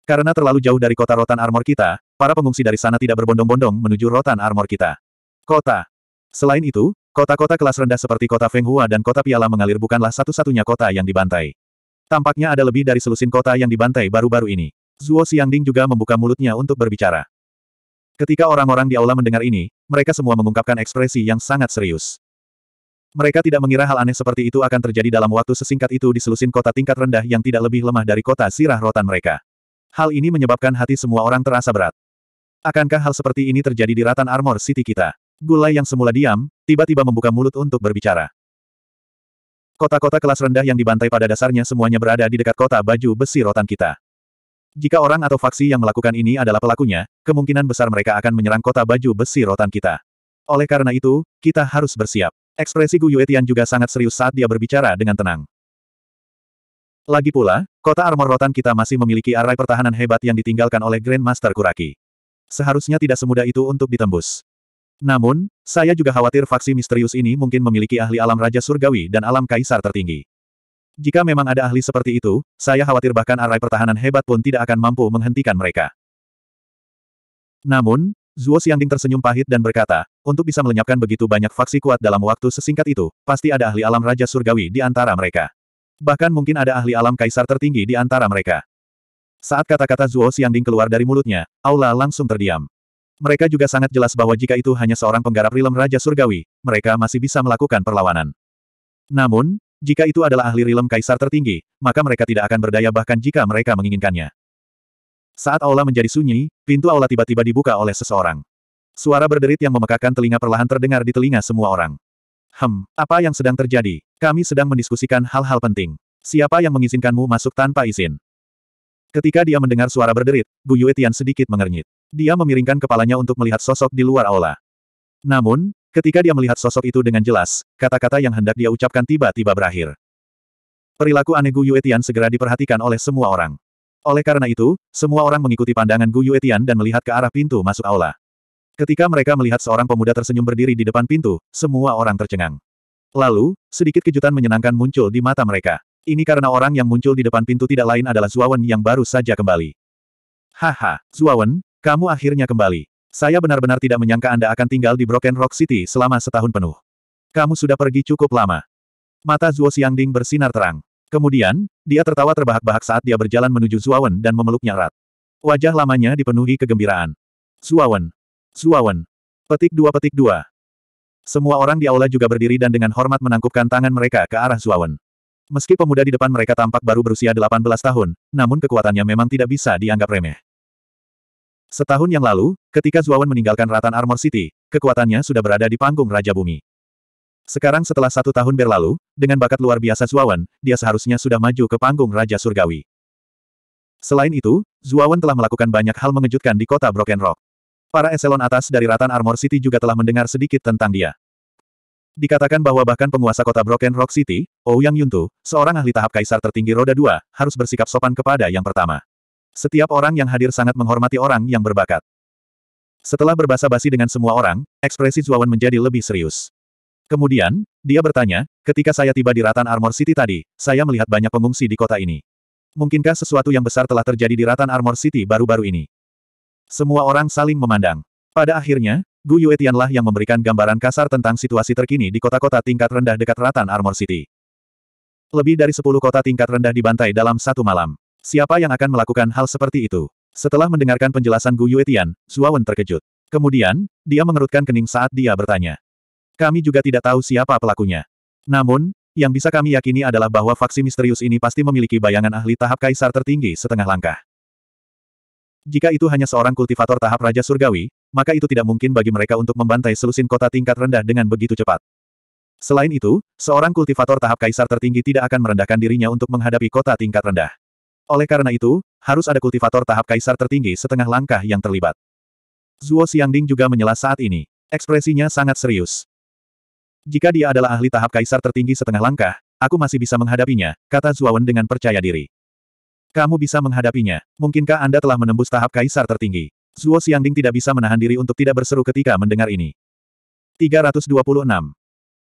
Karena terlalu jauh dari kota rotan armor kita, para pengungsi dari sana tidak berbondong-bondong menuju rotan armor kita. Kota. Selain itu, kota-kota kelas rendah seperti kota Fenghua dan kota Piala mengalir bukanlah satu-satunya kota yang dibantai. Tampaknya ada lebih dari selusin kota yang dibantai baru-baru ini. Zuo Xiangding juga membuka mulutnya untuk berbicara. Ketika orang-orang di aula mendengar ini, mereka semua mengungkapkan ekspresi yang sangat serius. Mereka tidak mengira hal aneh seperti itu akan terjadi dalam waktu sesingkat itu di selusin kota tingkat rendah yang tidak lebih lemah dari kota sirah rotan mereka. Hal ini menyebabkan hati semua orang terasa berat. Akankah hal seperti ini terjadi di Ratan Armor City kita? Gulai yang semula diam, tiba-tiba membuka mulut untuk berbicara. Kota-kota kelas rendah yang dibantai pada dasarnya semuanya berada di dekat kota baju besi rotan kita. Jika orang atau faksi yang melakukan ini adalah pelakunya, kemungkinan besar mereka akan menyerang kota baju besi rotan kita. Oleh karena itu, kita harus bersiap. Ekspresi Gu Yue juga sangat serius saat dia berbicara dengan tenang. Lagi pula, kota armor rotan kita masih memiliki arai pertahanan hebat yang ditinggalkan oleh Grandmaster Kuraki. Seharusnya tidak semudah itu untuk ditembus. Namun, saya juga khawatir faksi misterius ini mungkin memiliki ahli alam Raja Surgawi dan alam Kaisar tertinggi. Jika memang ada ahli seperti itu, saya khawatir bahkan arai pertahanan hebat pun tidak akan mampu menghentikan mereka. Namun, Zuo Xiangding tersenyum pahit dan berkata, untuk bisa melenyapkan begitu banyak faksi kuat dalam waktu sesingkat itu, pasti ada ahli alam Raja Surgawi di antara mereka. Bahkan mungkin ada ahli alam kaisar tertinggi di antara mereka. Saat kata-kata Zuo Xiangding keluar dari mulutnya, Aula langsung terdiam. Mereka juga sangat jelas bahwa jika itu hanya seorang penggarap rilem Raja Surgawi, mereka masih bisa melakukan perlawanan. Namun, jika itu adalah ahli rilem kaisar tertinggi, maka mereka tidak akan berdaya bahkan jika mereka menginginkannya. Saat aula menjadi sunyi, pintu aula tiba-tiba dibuka oleh seseorang. Suara berderit yang memekakan telinga perlahan terdengar di telinga semua orang. Hem, apa yang sedang terjadi? Kami sedang mendiskusikan hal-hal penting. Siapa yang mengizinkanmu masuk tanpa izin? Ketika dia mendengar suara berderit, Gu Yuetian sedikit mengernyit. Dia memiringkan kepalanya untuk melihat sosok di luar aula. Namun, ketika dia melihat sosok itu dengan jelas, kata-kata yang hendak dia ucapkan tiba-tiba berakhir. Perilaku aneh Gu Yuetian segera diperhatikan oleh semua orang. Oleh karena itu, semua orang mengikuti pandangan Gu Yuetian dan melihat ke arah pintu masuk aula. Ketika mereka melihat seorang pemuda tersenyum berdiri di depan pintu, semua orang tercengang. Lalu, sedikit kejutan menyenangkan muncul di mata mereka. Ini karena orang yang muncul di depan pintu tidak lain adalah Zuawan yang baru saja kembali. Haha, Zuawan, kamu akhirnya kembali. Saya benar-benar tidak menyangka Anda akan tinggal di Broken Rock City selama setahun penuh. Kamu sudah pergi cukup lama. Mata Zuo Xiangding bersinar terang. Kemudian, dia tertawa terbahak-bahak saat dia berjalan menuju Zuawan dan memeluknya erat. Wajah lamanya dipenuhi kegembiraan. Zuawan, Zuawan. Petik dua petik dua. Semua orang di aula juga berdiri dan dengan hormat menangkupkan tangan mereka ke arah Zuawan. Meski pemuda di depan mereka tampak baru berusia 18 tahun, namun kekuatannya memang tidak bisa dianggap remeh. Setahun yang lalu, ketika Zuawan meninggalkan Ratan Armor City, kekuatannya sudah berada di panggung Raja Bumi. Sekarang setelah satu tahun berlalu, dengan bakat luar biasa Zuawan, dia seharusnya sudah maju ke panggung Raja Surgawi. Selain itu, Zuawan telah melakukan banyak hal mengejutkan di kota Broken Rock. Para eselon atas dari Ratan Armor City juga telah mendengar sedikit tentang dia. Dikatakan bahwa bahkan penguasa kota Broken Rock City, Ouyang oh Yuntu, seorang ahli tahap kaisar tertinggi roda dua, harus bersikap sopan kepada yang pertama. Setiap orang yang hadir sangat menghormati orang yang berbakat. Setelah berbasa-basi dengan semua orang, ekspresi Zuawan menjadi lebih serius. Kemudian, dia bertanya, ketika saya tiba di Ratan Armor City tadi, saya melihat banyak pengungsi di kota ini. Mungkinkah sesuatu yang besar telah terjadi di Ratan Armor City baru-baru ini? Semua orang saling memandang. Pada akhirnya, Gu Yuetianlah yang memberikan gambaran kasar tentang situasi terkini di kota-kota tingkat rendah dekat Ratan Armor City. Lebih dari 10 kota tingkat rendah dibantai dalam satu malam. Siapa yang akan melakukan hal seperti itu? Setelah mendengarkan penjelasan Gu Yuetian, Wen terkejut. Kemudian, dia mengerutkan kening saat dia bertanya. Kami juga tidak tahu siapa pelakunya. Namun, yang bisa kami yakini adalah bahwa faksi misterius ini pasti memiliki bayangan ahli tahap kaisar tertinggi setengah langkah. Jika itu hanya seorang kultivator tahap Raja Surgawi, maka itu tidak mungkin bagi mereka untuk membantai selusin kota tingkat rendah dengan begitu cepat. Selain itu, seorang kultivator tahap kaisar tertinggi tidak akan merendahkan dirinya untuk menghadapi kota tingkat rendah. Oleh karena itu, harus ada kultivator tahap kaisar tertinggi setengah langkah yang terlibat. Zuo Xiangding juga menyela saat ini. Ekspresinya sangat serius. Jika dia adalah ahli tahap kaisar tertinggi setengah langkah, aku masih bisa menghadapinya, kata Wen dengan percaya diri. Kamu bisa menghadapinya. Mungkinkah Anda telah menembus tahap kaisar tertinggi? Zuo Xiangding tidak bisa menahan diri untuk tidak berseru ketika mendengar ini. 326.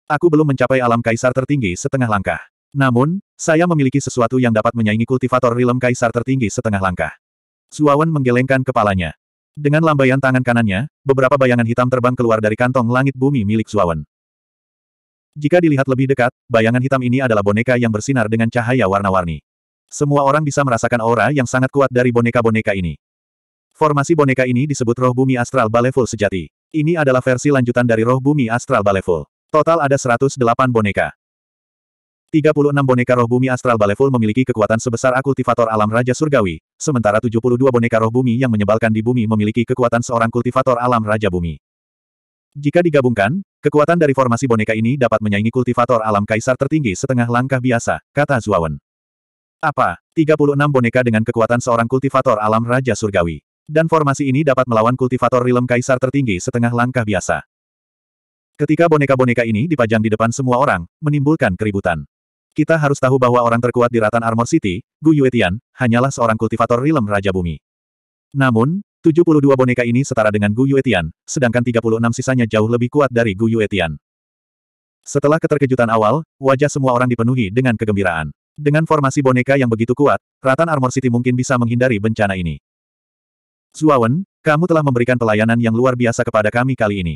Aku belum mencapai alam kaisar tertinggi setengah langkah. Namun, saya memiliki sesuatu yang dapat menyaingi kultivator rilem kaisar tertinggi setengah langkah. Zuawan menggelengkan kepalanya. Dengan lambaian tangan kanannya, beberapa bayangan hitam terbang keluar dari kantong langit bumi milik Zuawan. Jika dilihat lebih dekat, bayangan hitam ini adalah boneka yang bersinar dengan cahaya warna-warni. Semua orang bisa merasakan aura yang sangat kuat dari boneka-boneka ini. Formasi boneka ini disebut roh bumi astral baleful sejati. Ini adalah versi lanjutan dari roh bumi astral baleful. Total ada 108 boneka. 36 boneka roh bumi astral baleful memiliki kekuatan sebesar akultivator alam Raja Surgawi, sementara 72 boneka roh bumi yang menyebalkan di bumi memiliki kekuatan seorang kultivator alam Raja Bumi. Jika digabungkan, kekuatan dari formasi boneka ini dapat menyaingi kultivator alam kaisar tertinggi setengah langkah biasa, kata Zuawan. Apa? 36 boneka dengan kekuatan seorang kultivator alam Raja Surgawi. Dan formasi ini dapat melawan kultivator rilem kaisar tertinggi setengah langkah biasa. Ketika boneka-boneka ini dipajang di depan semua orang, menimbulkan keributan. Kita harus tahu bahwa orang terkuat di Ratan Armor City, Gu Yuetian, hanyalah seorang kultivator rilem Raja Bumi. Namun, 72 boneka ini setara dengan Gu Yuetian, sedangkan 36 sisanya jauh lebih kuat dari Gu Yuetian. Setelah keterkejutan awal, wajah semua orang dipenuhi dengan kegembiraan. Dengan formasi boneka yang begitu kuat, Ratan Armor City mungkin bisa menghindari bencana ini. Zuawan, kamu telah memberikan pelayanan yang luar biasa kepada kami kali ini.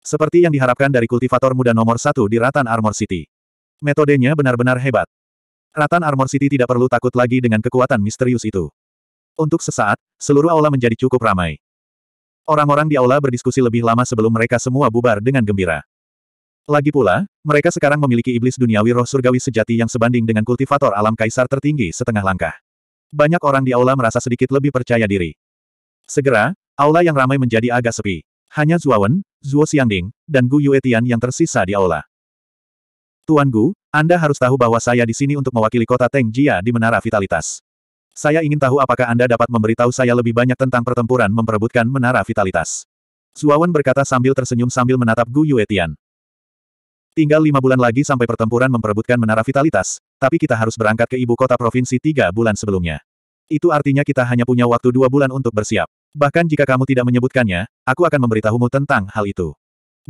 Seperti yang diharapkan dari kultivator muda nomor satu di Ratan Armor City. Metodenya benar-benar hebat. Ratan Armor City tidak perlu takut lagi dengan kekuatan misterius itu. Untuk sesaat, seluruh aula menjadi cukup ramai. Orang-orang di aula berdiskusi lebih lama sebelum mereka semua bubar dengan gembira. Lagi pula, mereka sekarang memiliki iblis duniawi roh surgawi sejati yang sebanding dengan kultivator alam kaisar tertinggi setengah langkah. Banyak orang di aula merasa sedikit lebih percaya diri. Segera, aula yang ramai menjadi agak sepi. Hanya Zuawan, Zuo Xiangding, dan Gu Yuetian yang tersisa di aula. Tuan Gu, Anda harus tahu bahwa saya di sini untuk mewakili kota Teng Jia di Menara Vitalitas. Saya ingin tahu apakah Anda dapat memberitahu saya lebih banyak tentang pertempuran memperebutkan Menara Vitalitas. Zuawan berkata sambil tersenyum sambil menatap Gu Yuetian. Tinggal lima bulan lagi sampai pertempuran memperebutkan menara vitalitas, tapi kita harus berangkat ke ibu kota provinsi tiga bulan sebelumnya. Itu artinya kita hanya punya waktu dua bulan untuk bersiap. Bahkan jika kamu tidak menyebutkannya, aku akan memberitahumu tentang hal itu.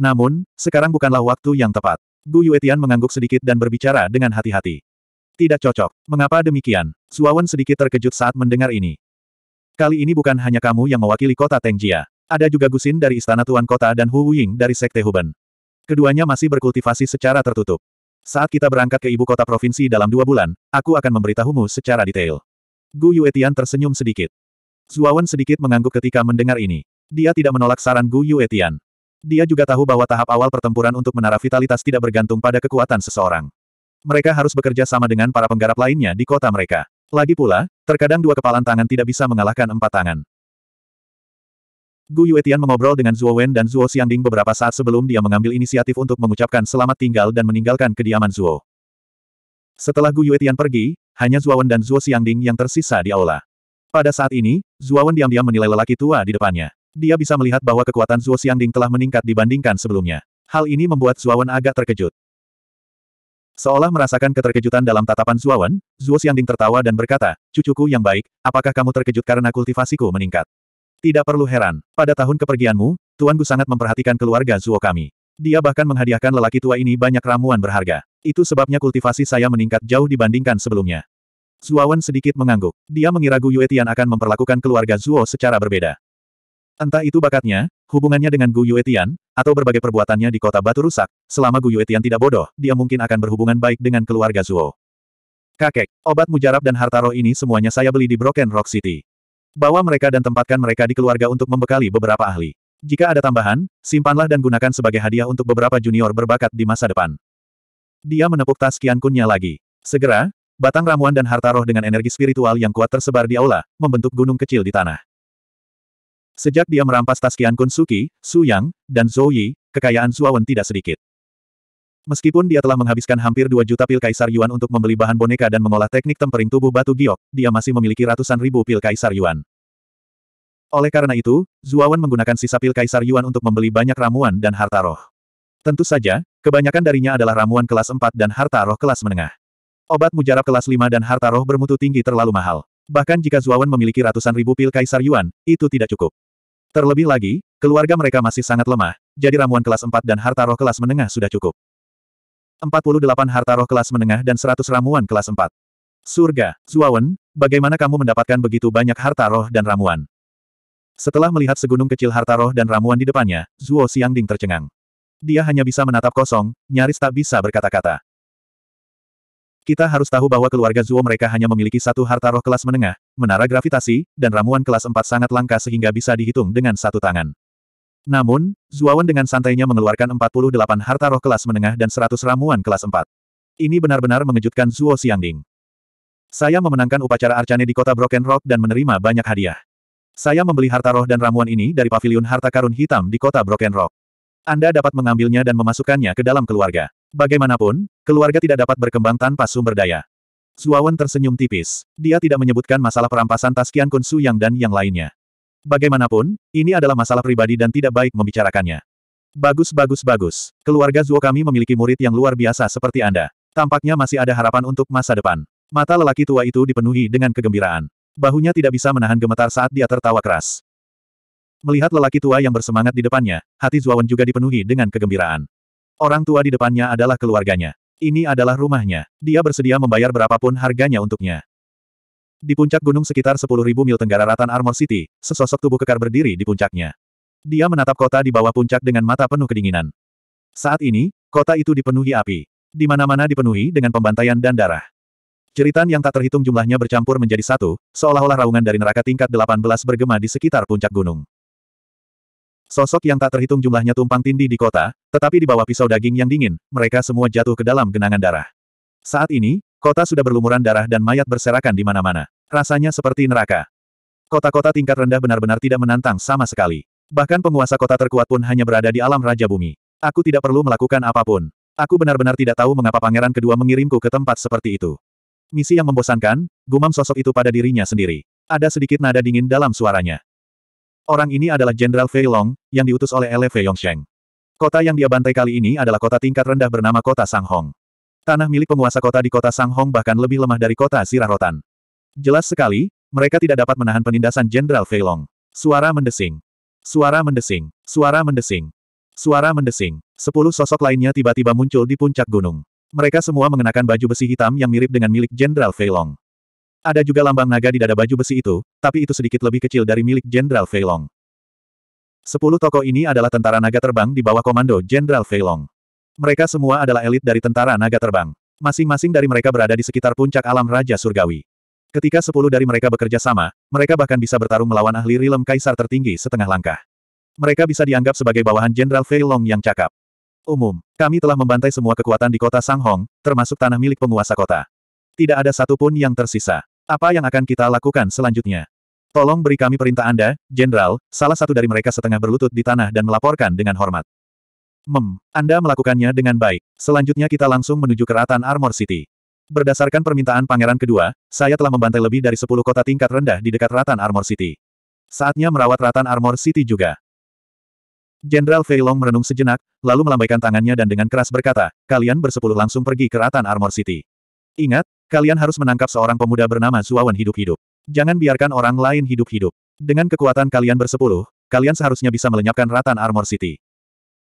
Namun, sekarang bukanlah waktu yang tepat. Gu Yuetian mengangguk sedikit dan berbicara dengan hati-hati. Tidak cocok. Mengapa demikian? Suawan sedikit terkejut saat mendengar ini. Kali ini bukan hanya kamu yang mewakili kota Tengjia. Ada juga Gusin dari Istana Tuan Kota dan Hu Wuying dari Sekte Huben. Keduanya masih berkultivasi secara tertutup. Saat kita berangkat ke ibu kota provinsi dalam dua bulan, aku akan memberitahumu secara detail. Gu Yuetian tersenyum sedikit. Zuawan sedikit mengangguk ketika mendengar ini. Dia tidak menolak saran Gu Yuetian. Dia juga tahu bahwa tahap awal pertempuran untuk menara vitalitas tidak bergantung pada kekuatan seseorang. Mereka harus bekerja sama dengan para penggarap lainnya di kota mereka. Lagi pula, terkadang dua kepalan tangan tidak bisa mengalahkan empat tangan. Gu Yuetian mengobrol dengan Zhuo Wen dan Zhuo Xiangding beberapa saat sebelum dia mengambil inisiatif untuk mengucapkan selamat tinggal dan meninggalkan kediaman Zhuo. Setelah Gu Yuetian pergi, hanya Zhuo Wen dan Zhuo Xiangding yang tersisa di aula. Pada saat ini, Zhuo Wen diam-diam menilai lelaki tua di depannya. Dia bisa melihat bahwa kekuatan Zhuo Xiangding telah meningkat dibandingkan sebelumnya. Hal ini membuat Zhuo Wen agak terkejut. Seolah merasakan keterkejutan dalam tatapan Wen, Zuo Xiangding tertawa dan berkata, Cucuku yang baik, apakah kamu terkejut karena kultivasiku meningkat? Tidak perlu heran, pada tahun kepergianmu, Tuan Gu sangat memperhatikan keluarga Zuo kami. Dia bahkan menghadiahkan lelaki tua ini banyak ramuan berharga. Itu sebabnya kultivasi saya meningkat jauh dibandingkan sebelumnya. Zuawan sedikit mengangguk. Dia mengira Gu Yuetian akan memperlakukan keluarga Zuo secara berbeda. Entah itu bakatnya, hubungannya dengan Gu Yuetian, atau berbagai perbuatannya di kota batu rusak, selama Gu Yuetian tidak bodoh, dia mungkin akan berhubungan baik dengan keluarga Zuo. Kakek, obat mujarab dan harta roh ini semuanya saya beli di Broken Rock City. Bawa mereka dan tempatkan mereka di keluarga untuk membekali beberapa ahli. Jika ada tambahan, simpanlah dan gunakan sebagai hadiah untuk beberapa junior berbakat di masa depan. Dia menepuk tas Kian lagi. Segera, batang ramuan dan harta roh dengan energi spiritual yang kuat tersebar di aula, membentuk gunung kecil di tanah. Sejak dia merampas tas Kian Suki, Su Yang, dan Zhou Yi, kekayaan suawan tidak sedikit. Meskipun dia telah menghabiskan hampir 2 juta pil Kaisar Yuan untuk membeli bahan boneka dan mengolah teknik tempering tubuh batu giok, dia masih memiliki ratusan ribu pil Kaisar Yuan. Oleh karena itu, Zuawan menggunakan sisa pil Kaisar Yuan untuk membeli banyak ramuan dan harta roh. Tentu saja, kebanyakan darinya adalah ramuan kelas 4 dan harta roh kelas menengah. Obat mujarab kelas 5 dan harta roh bermutu tinggi terlalu mahal. Bahkan jika Zuawan memiliki ratusan ribu pil Kaisar Yuan, itu tidak cukup. Terlebih lagi, keluarga mereka masih sangat lemah, jadi ramuan kelas 4 dan harta roh kelas menengah sudah cukup. 48 harta roh kelas menengah dan 100 ramuan kelas 4. Surga, Zuawan, bagaimana kamu mendapatkan begitu banyak harta roh dan ramuan? Setelah melihat segunung kecil harta roh dan ramuan di depannya, Zuo Xiangding tercengang. Dia hanya bisa menatap kosong, nyaris tak bisa berkata-kata. Kita harus tahu bahwa keluarga Zuo mereka hanya memiliki satu harta roh kelas menengah, menara gravitasi, dan ramuan kelas 4 sangat langka sehingga bisa dihitung dengan satu tangan. Namun, Zuawan dengan santainya mengeluarkan 48 harta roh kelas menengah dan 100 ramuan kelas 4. Ini benar-benar mengejutkan Zuo Xiangding. Saya memenangkan upacara Arcane di kota Broken Rock dan menerima banyak hadiah. Saya membeli harta roh dan ramuan ini dari pavilion harta karun hitam di kota Broken Rock. Anda dapat mengambilnya dan memasukkannya ke dalam keluarga. Bagaimanapun, keluarga tidak dapat berkembang tanpa sumber daya. Zuawan tersenyum tipis. Dia tidak menyebutkan masalah perampasan tas Kian Kun Su Yang dan yang lainnya. Bagaimanapun, ini adalah masalah pribadi dan tidak baik membicarakannya. Bagus bagus bagus. Keluarga Zuo kami memiliki murid yang luar biasa seperti Anda. Tampaknya masih ada harapan untuk masa depan. Mata lelaki tua itu dipenuhi dengan kegembiraan. Bahunya tidak bisa menahan gemetar saat dia tertawa keras. Melihat lelaki tua yang bersemangat di depannya, hati Zuo Wen juga dipenuhi dengan kegembiraan. Orang tua di depannya adalah keluarganya. Ini adalah rumahnya. Dia bersedia membayar berapapun harganya untuknya. Di puncak gunung sekitar 10.000 mil tenggara ratan Armor City, sesosok tubuh kekar berdiri di puncaknya. Dia menatap kota di bawah puncak dengan mata penuh kedinginan. Saat ini, kota itu dipenuhi api. Di mana-mana dipenuhi dengan pembantaian dan darah. Ceritan yang tak terhitung jumlahnya bercampur menjadi satu, seolah-olah raungan dari neraka tingkat 18 bergema di sekitar puncak gunung. Sosok yang tak terhitung jumlahnya tumpang tindih di kota, tetapi di bawah pisau daging yang dingin, mereka semua jatuh ke dalam genangan darah. Saat ini, kota sudah berlumuran darah dan mayat berserakan di mana-mana. Rasanya seperti neraka. Kota-kota tingkat rendah benar-benar tidak menantang sama sekali. Bahkan penguasa kota terkuat pun hanya berada di alam Raja Bumi. Aku tidak perlu melakukan apapun. Aku benar-benar tidak tahu mengapa pangeran kedua mengirimku ke tempat seperti itu. Misi yang membosankan, gumam sosok itu pada dirinya sendiri. Ada sedikit nada dingin dalam suaranya. Orang ini adalah Jenderal Fei Long, yang diutus oleh Fei Yongsheng. Kota yang dia bantai kali ini adalah kota tingkat rendah bernama Kota Sang Hong. Tanah milik penguasa kota di Kota Sang Hong bahkan lebih lemah dari Kota Sirarotan. Jelas sekali, mereka tidak dapat menahan penindasan Jenderal Feilong. Suara mendesing. Suara mendesing. Suara mendesing. Suara mendesing. Sepuluh sosok lainnya tiba-tiba muncul di puncak gunung. Mereka semua mengenakan baju besi hitam yang mirip dengan milik Jenderal Feilong. Ada juga lambang naga di dada baju besi itu, tapi itu sedikit lebih kecil dari milik Jenderal Feilong. Sepuluh tokoh ini adalah tentara naga terbang di bawah komando Jenderal Feilong. Mereka semua adalah elit dari tentara naga terbang. Masing-masing dari mereka berada di sekitar puncak alam Raja Surgawi. Ketika sepuluh dari mereka bekerja sama, mereka bahkan bisa bertarung melawan ahli rilem kaisar tertinggi setengah langkah. Mereka bisa dianggap sebagai bawahan Jenderal Fei Long yang cakap. Umum, kami telah membantai semua kekuatan di kota Sanghong, termasuk tanah milik penguasa kota. Tidak ada satupun yang tersisa. Apa yang akan kita lakukan selanjutnya? Tolong beri kami perintah Anda, Jenderal, salah satu dari mereka setengah berlutut di tanah dan melaporkan dengan hormat. Mem, Anda melakukannya dengan baik. Selanjutnya kita langsung menuju keratan Armor City. Berdasarkan permintaan pangeran kedua, saya telah membantai lebih dari 10 kota tingkat rendah di dekat Ratan Armor City. Saatnya merawat Ratan Armor City juga. Jenderal Feilong merenung sejenak, lalu melambaikan tangannya dan dengan keras berkata, kalian bersepuluh langsung pergi ke Ratan Armor City. Ingat, kalian harus menangkap seorang pemuda bernama Zuawan hidup-hidup. Jangan biarkan orang lain hidup-hidup. Dengan kekuatan kalian bersepuluh, kalian seharusnya bisa melenyapkan Ratan Armor City.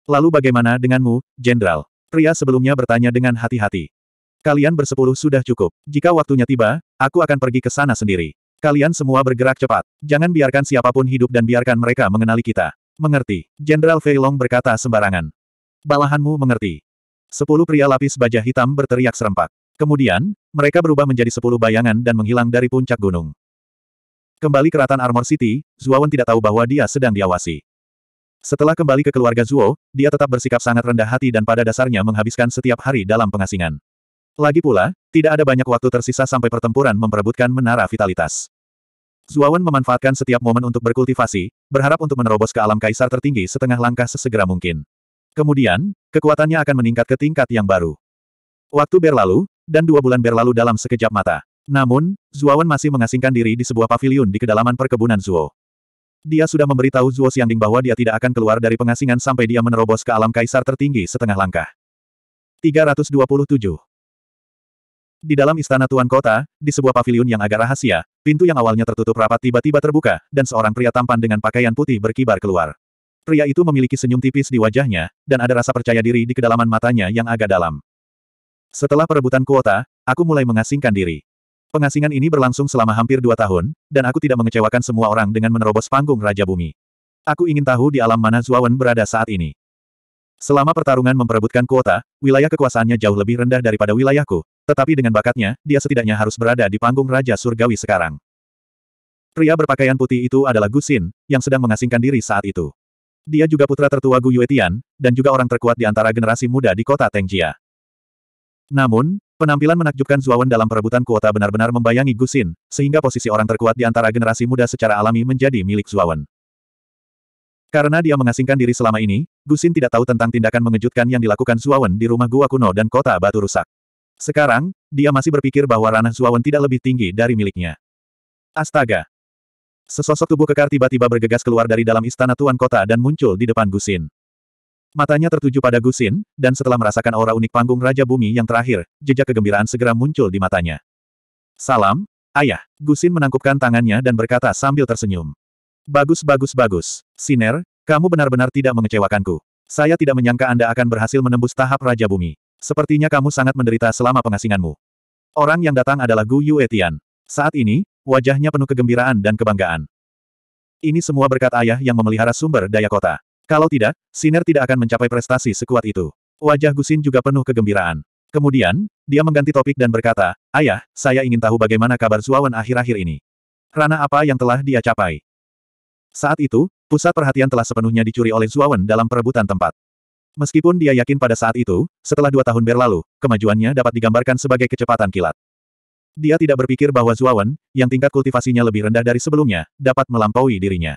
Lalu bagaimana denganmu, Jenderal? Pria sebelumnya bertanya dengan hati-hati. Kalian bersepuluh sudah cukup. Jika waktunya tiba, aku akan pergi ke sana sendiri. Kalian semua bergerak cepat. Jangan biarkan siapapun hidup dan biarkan mereka mengenali kita. Mengerti. Jenderal Feilong berkata sembarangan. Balahanmu mengerti. Sepuluh pria lapis baja hitam berteriak serempak. Kemudian, mereka berubah menjadi sepuluh bayangan dan menghilang dari puncak gunung. Kembali ke Ratan Armor City, Zuowen tidak tahu bahwa dia sedang diawasi. Setelah kembali ke keluarga Zuo, dia tetap bersikap sangat rendah hati dan pada dasarnya menghabiskan setiap hari dalam pengasingan. Lagi pula, tidak ada banyak waktu tersisa sampai pertempuran memperebutkan menara vitalitas. Zuawan memanfaatkan setiap momen untuk berkultivasi, berharap untuk menerobos ke alam kaisar tertinggi setengah langkah sesegera mungkin. Kemudian, kekuatannya akan meningkat ke tingkat yang baru. Waktu berlalu, dan dua bulan berlalu dalam sekejap mata. Namun, Zuawan masih mengasingkan diri di sebuah paviliun di kedalaman perkebunan Zuo. Dia sudah memberitahu Zuo Xiangding bahwa dia tidak akan keluar dari pengasingan sampai dia menerobos ke alam kaisar tertinggi setengah langkah. 327 di dalam istana Tuan Kota, di sebuah paviliun yang agak rahasia, pintu yang awalnya tertutup rapat tiba-tiba terbuka, dan seorang pria tampan dengan pakaian putih berkibar keluar. Pria itu memiliki senyum tipis di wajahnya, dan ada rasa percaya diri di kedalaman matanya yang agak dalam. Setelah perebutan kuota, aku mulai mengasingkan diri. Pengasingan ini berlangsung selama hampir dua tahun, dan aku tidak mengecewakan semua orang dengan menerobos panggung Raja Bumi. Aku ingin tahu di alam mana Zuawan berada saat ini. Selama pertarungan memperebutkan kuota, wilayah kekuasaannya jauh lebih rendah daripada wilayahku, tetapi dengan bakatnya, dia setidaknya harus berada di panggung Raja Surgawi sekarang. Pria berpakaian putih itu adalah Gusin, yang sedang mengasingkan diri saat itu. Dia juga putra tertua Gu Yuetian, dan juga orang terkuat di antara generasi muda di kota Tengjia. Namun, penampilan menakjubkan Zuawan dalam perebutan kuota benar-benar membayangi Gusin, sehingga posisi orang terkuat di antara generasi muda secara alami menjadi milik Zuawan. Karena dia mengasingkan diri selama ini, Gusin tidak tahu tentang tindakan mengejutkan yang dilakukan Zuawan di rumah gua kuno dan kota batu rusak. Sekarang, dia masih berpikir bahwa ranah Zuawan tidak lebih tinggi dari miliknya. Astaga! Sesosok tubuh kekar tiba-tiba bergegas keluar dari dalam istana Tuan Kota dan muncul di depan Gusin. Matanya tertuju pada Gusin, dan setelah merasakan aura unik panggung Raja Bumi yang terakhir, jejak kegembiraan segera muncul di matanya. Salam, ayah. Gusin menangkupkan tangannya dan berkata sambil tersenyum. Bagus bagus bagus. Siner, kamu benar-benar tidak mengecewakanku. Saya tidak menyangka Anda akan berhasil menembus tahap Raja Bumi. Sepertinya kamu sangat menderita selama pengasinganmu. Orang yang datang adalah Gu Yue Tian. Saat ini, wajahnya penuh kegembiraan dan kebanggaan. Ini semua berkat ayah yang memelihara sumber daya kota. Kalau tidak, Siner tidak akan mencapai prestasi sekuat itu. Wajah Gusin juga penuh kegembiraan. Kemudian, dia mengganti topik dan berkata, Ayah, saya ingin tahu bagaimana kabar Zuawan akhir-akhir ini. Rana apa yang telah dia capai? Saat itu, pusat perhatian telah sepenuhnya dicuri oleh Zuawan dalam perebutan tempat. Meskipun dia yakin pada saat itu, setelah dua tahun berlalu, kemajuannya dapat digambarkan sebagai kecepatan kilat. Dia tidak berpikir bahwa Zuawan, yang tingkat kultivasinya lebih rendah dari sebelumnya, dapat melampaui dirinya.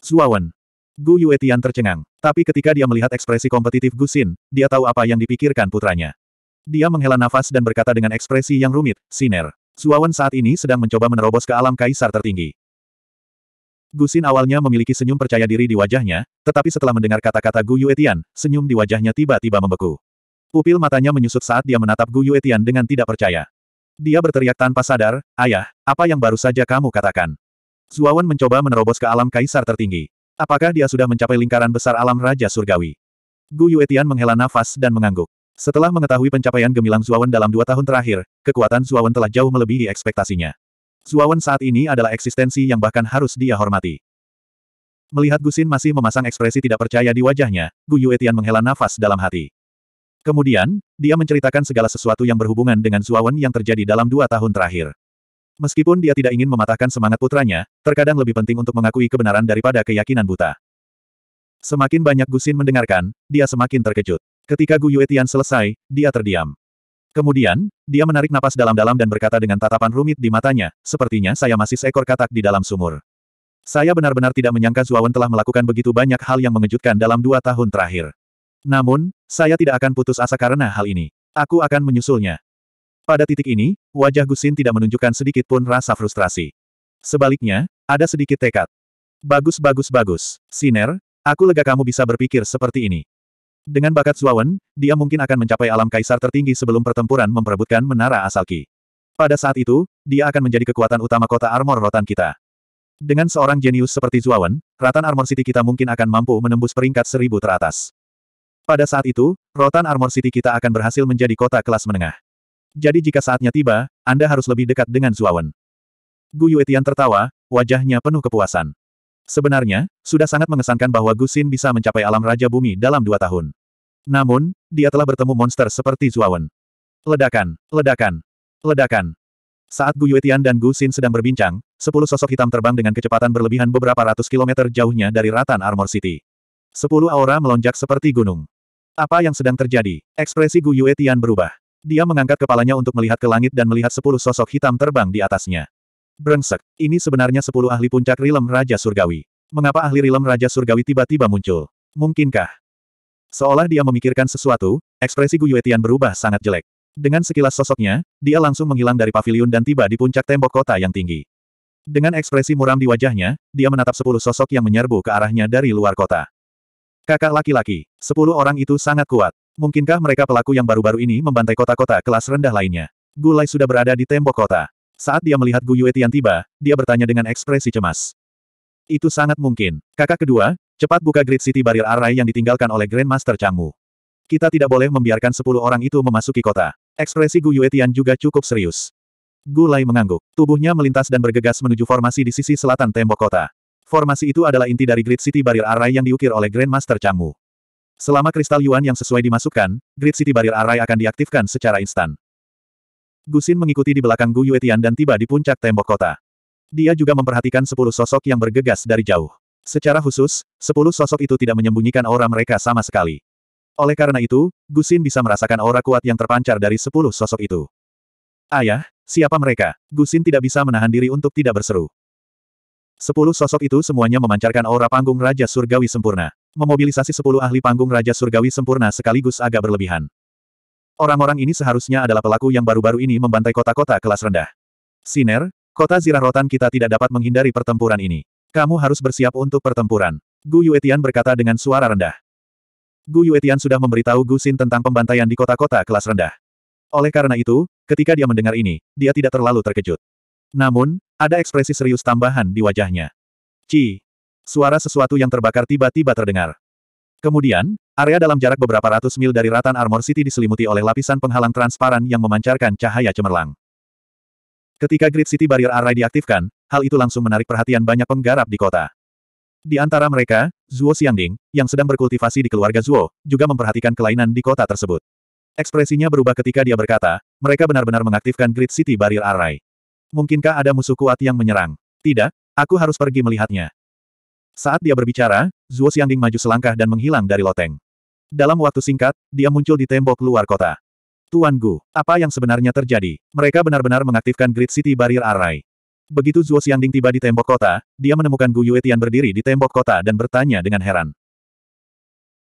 Zuawan. Gu Yuetian tercengang. Tapi ketika dia melihat ekspresi kompetitif Gu Xin, dia tahu apa yang dipikirkan putranya. Dia menghela nafas dan berkata dengan ekspresi yang rumit, Siner. Zuawan saat ini sedang mencoba menerobos ke alam kaisar tertinggi. Gusin awalnya memiliki senyum percaya diri di wajahnya, tetapi setelah mendengar kata-kata Gu Yuetian, senyum di wajahnya tiba-tiba membeku. Pupil matanya menyusut saat dia menatap Gu Yuetian dengan tidak percaya. Dia berteriak tanpa sadar, Ayah, apa yang baru saja kamu katakan? Zuawan mencoba menerobos ke alam kaisar tertinggi. Apakah dia sudah mencapai lingkaran besar alam Raja Surgawi? Gu Yuetian menghela nafas dan mengangguk. Setelah mengetahui pencapaian gemilang Zuawan dalam dua tahun terakhir, kekuatan Zuawan telah jauh melebihi ekspektasinya. Suawan saat ini adalah eksistensi yang bahkan harus dia hormati. Melihat Gusin masih memasang ekspresi tidak percaya di wajahnya, Gu Yuetian menghela nafas dalam hati. Kemudian, dia menceritakan segala sesuatu yang berhubungan dengan Zuawan yang terjadi dalam dua tahun terakhir. Meskipun dia tidak ingin mematahkan semangat putranya, terkadang lebih penting untuk mengakui kebenaran daripada keyakinan buta. Semakin banyak Gusin mendengarkan, dia semakin terkejut. Ketika Gu Yuetian selesai, dia terdiam. Kemudian, dia menarik napas dalam-dalam dan berkata dengan tatapan rumit di matanya, sepertinya saya masih seekor katak di dalam sumur. Saya benar-benar tidak menyangka Zuawan telah melakukan begitu banyak hal yang mengejutkan dalam dua tahun terakhir. Namun, saya tidak akan putus asa karena hal ini. Aku akan menyusulnya. Pada titik ini, wajah Gusin tidak menunjukkan sedikit pun rasa frustrasi. Sebaliknya, ada sedikit tekad. Bagus bagus bagus, Siner, aku lega kamu bisa berpikir seperti ini. Dengan bakat Suawen, dia mungkin akan mencapai alam kaisar tertinggi sebelum pertempuran memperebutkan menara asal Qi. Pada saat itu, dia akan menjadi kekuatan utama kota armor rotan kita. Dengan seorang jenius seperti Zuawan, Ratan Armor City kita mungkin akan mampu menembus peringkat seribu teratas. Pada saat itu, Rotan Armor City kita akan berhasil menjadi kota kelas menengah. Jadi jika saatnya tiba, Anda harus lebih dekat dengan Zuawan. Gu Yuetian tertawa, wajahnya penuh kepuasan. Sebenarnya, sudah sangat mengesankan bahwa Gusin bisa mencapai alam Raja Bumi dalam dua tahun. Namun, dia telah bertemu monster seperti Zuawan. Ledakan, ledakan, ledakan. Saat Gu Yuetian dan Gu Xin sedang berbincang, sepuluh sosok hitam terbang dengan kecepatan berlebihan beberapa ratus kilometer jauhnya dari Ratan Armor City. Sepuluh aura melonjak seperti gunung. Apa yang sedang terjadi? Ekspresi Gu Yuetian berubah. Dia mengangkat kepalanya untuk melihat ke langit dan melihat sepuluh sosok hitam terbang di atasnya. Brengsek, ini sebenarnya sepuluh ahli puncak Rilem Raja Surgawi. Mengapa ahli Rilem Raja Surgawi tiba-tiba muncul? Mungkinkah? Seolah dia memikirkan sesuatu, ekspresi Gu Yuetian berubah sangat jelek. Dengan sekilas sosoknya, dia langsung menghilang dari pavilion dan tiba di puncak tembok kota yang tinggi. Dengan ekspresi muram di wajahnya, dia menatap sepuluh sosok yang menyerbu ke arahnya dari luar kota. Kakak laki-laki, sepuluh orang itu sangat kuat. Mungkinkah mereka pelaku yang baru-baru ini membantai kota-kota kelas rendah lainnya? Gulai sudah berada di tembok kota. Saat dia melihat Gu Yue tiba, dia bertanya dengan ekspresi cemas. Itu sangat mungkin. Kakak kedua, cepat buka Great City Barrier Array yang ditinggalkan oleh Grandmaster Changmu. Kita tidak boleh membiarkan sepuluh orang itu memasuki kota. Ekspresi Gu Yue juga cukup serius. Gu Lai mengangguk. Tubuhnya melintas dan bergegas menuju formasi di sisi selatan tembok kota. Formasi itu adalah inti dari Great City Barrier Array yang diukir oleh Grandmaster Changmu. Selama kristal Yuan yang sesuai dimasukkan, Great City Barrier Array akan diaktifkan secara instan. Gusin mengikuti di belakang Gu Yuetian dan tiba di puncak tembok kota. Dia juga memperhatikan sepuluh sosok yang bergegas dari jauh. Secara khusus, sepuluh sosok itu tidak menyembunyikan aura mereka sama sekali. Oleh karena itu, Gusin bisa merasakan aura kuat yang terpancar dari sepuluh sosok itu. Ayah, siapa mereka? Gusin tidak bisa menahan diri untuk tidak berseru. Sepuluh sosok itu semuanya memancarkan aura panggung Raja Surgawi sempurna. Memobilisasi sepuluh ahli panggung Raja Surgawi sempurna sekaligus agak berlebihan. Orang-orang ini seharusnya adalah pelaku yang baru-baru ini membantai kota-kota kelas rendah. Siner, kota zirah rotan kita tidak dapat menghindari pertempuran ini. Kamu harus bersiap untuk pertempuran. Gu Yuetian berkata dengan suara rendah. Gu Yuetian sudah memberitahu Gu Xin tentang pembantaian di kota-kota kelas rendah. Oleh karena itu, ketika dia mendengar ini, dia tidak terlalu terkejut. Namun, ada ekspresi serius tambahan di wajahnya. Ci. Suara sesuatu yang terbakar tiba-tiba terdengar. Kemudian, area dalam jarak beberapa ratus mil dari Ratan Armor City diselimuti oleh lapisan penghalang transparan yang memancarkan cahaya cemerlang. Ketika Grid City Barrier Array diaktifkan, hal itu langsung menarik perhatian banyak penggarap di kota. Di antara mereka, Zuo Xiangding, yang sedang berkultivasi di keluarga Zuo, juga memperhatikan kelainan di kota tersebut. Ekspresinya berubah ketika dia berkata, mereka benar-benar mengaktifkan Grid City Barrier Array. Mungkinkah ada musuh kuat yang menyerang? Tidak, aku harus pergi melihatnya. Saat dia berbicara, Zuo Xiangding maju selangkah dan menghilang dari loteng. Dalam waktu singkat, dia muncul di tembok luar kota. Tuan Gu, apa yang sebenarnya terjadi? Mereka benar-benar mengaktifkan Great City Barrier Array. Begitu Zuo Xiangding tiba di tembok kota, dia menemukan Gu Yue Tian berdiri di tembok kota dan bertanya dengan heran.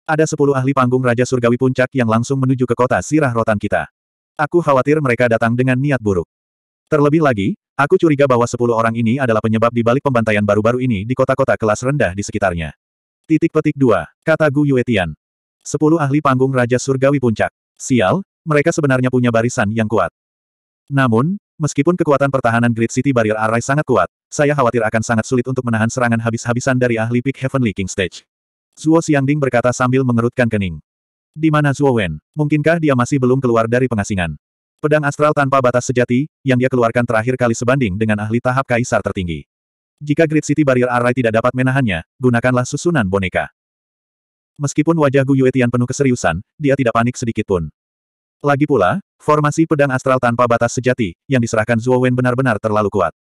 Ada sepuluh ahli panggung Raja Surgawi Puncak yang langsung menuju ke kota sirah rotan kita. Aku khawatir mereka datang dengan niat buruk. Terlebih lagi, aku curiga bahwa sepuluh orang ini adalah penyebab di balik pembantaian baru-baru ini di kota-kota kelas rendah di sekitarnya. Titik petik 2, kata Gu Yuetian. Sepuluh ahli panggung Raja Surgawi Puncak. Sial, mereka sebenarnya punya barisan yang kuat. Namun, meskipun kekuatan pertahanan Great City Barrier Array sangat kuat, saya khawatir akan sangat sulit untuk menahan serangan habis-habisan dari ahli Peak Heavenly King Stage. Zuo Xiangding berkata sambil mengerutkan kening. Di mana Zuo Wen? Mungkinkah dia masih belum keluar dari pengasingan? Pedang astral tanpa batas sejati, yang dia keluarkan terakhir kali sebanding dengan ahli tahap kaisar tertinggi. Jika Great City Barrier Array tidak dapat menahannya, gunakanlah susunan boneka. Meskipun wajah Gu Yuetian penuh keseriusan, dia tidak panik sedikit pun. Lagi pula, formasi pedang astral tanpa batas sejati, yang diserahkan Zhuo Wen benar-benar terlalu kuat.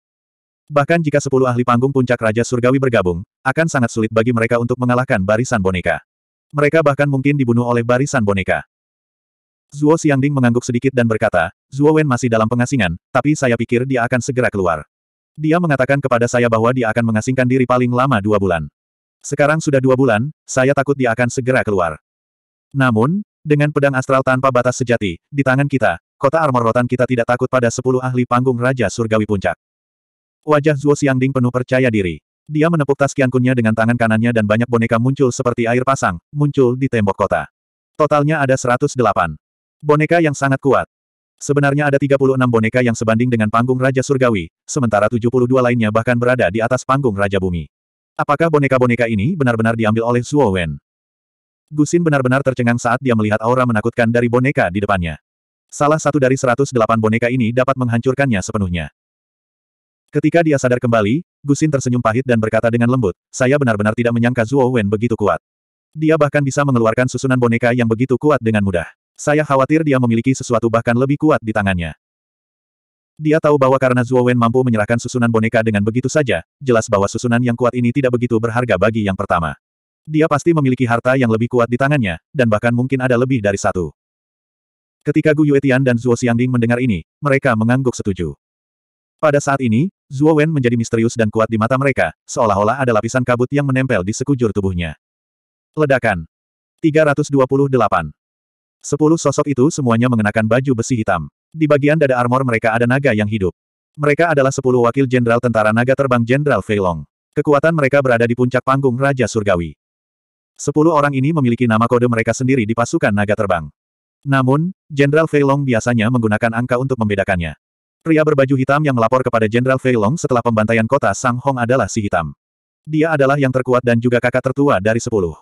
Bahkan jika sepuluh ahli panggung puncak Raja Surgawi bergabung, akan sangat sulit bagi mereka untuk mengalahkan barisan boneka. Mereka bahkan mungkin dibunuh oleh barisan boneka. Zuo Xiangding mengangguk sedikit dan berkata, Zuo Wen masih dalam pengasingan, tapi saya pikir dia akan segera keluar. Dia mengatakan kepada saya bahwa dia akan mengasingkan diri paling lama dua bulan. Sekarang sudah dua bulan, saya takut dia akan segera keluar. Namun, dengan pedang astral tanpa batas sejati, di tangan kita, kota armor rotan kita tidak takut pada sepuluh ahli panggung Raja Surgawi Puncak. Wajah Zuo Xiangding penuh percaya diri. Dia menepuk tas kiankunnya dengan tangan kanannya dan banyak boneka muncul seperti air pasang, muncul di tembok kota. Totalnya ada 108. Boneka yang sangat kuat. Sebenarnya ada 36 boneka yang sebanding dengan panggung Raja Surgawi, sementara 72 lainnya bahkan berada di atas panggung Raja Bumi. Apakah boneka-boneka ini benar-benar diambil oleh Zuo Wen? Gusin benar-benar tercengang saat dia melihat aura menakutkan dari boneka di depannya. Salah satu dari 108 boneka ini dapat menghancurkannya sepenuhnya. Ketika dia sadar kembali, Gusin tersenyum pahit dan berkata dengan lembut, saya benar-benar tidak menyangka Zuo Wen begitu kuat. Dia bahkan bisa mengeluarkan susunan boneka yang begitu kuat dengan mudah. Saya khawatir dia memiliki sesuatu bahkan lebih kuat di tangannya. Dia tahu bahwa karena Zuo Wen mampu menyerahkan susunan boneka dengan begitu saja, jelas bahwa susunan yang kuat ini tidak begitu berharga bagi yang pertama. Dia pasti memiliki harta yang lebih kuat di tangannya, dan bahkan mungkin ada lebih dari satu. Ketika Gu Yuetian dan Zuo Xiangding mendengar ini, mereka mengangguk setuju. Pada saat ini, Zuo Wen menjadi misterius dan kuat di mata mereka, seolah-olah ada lapisan kabut yang menempel di sekujur tubuhnya. Ledakan. 328. Sepuluh sosok itu semuanya mengenakan baju besi hitam. Di bagian dada armor mereka ada naga yang hidup. Mereka adalah sepuluh wakil jenderal tentara naga terbang Jenderal Feilong. Kekuatan mereka berada di puncak panggung Raja Surgawi. Sepuluh orang ini memiliki nama kode mereka sendiri di pasukan naga terbang. Namun, Jenderal Feilong biasanya menggunakan angka untuk membedakannya. Pria berbaju hitam yang melapor kepada Jenderal Feilong setelah pembantaian kota Sang Hong adalah si hitam. Dia adalah yang terkuat dan juga kakak tertua dari sepuluh.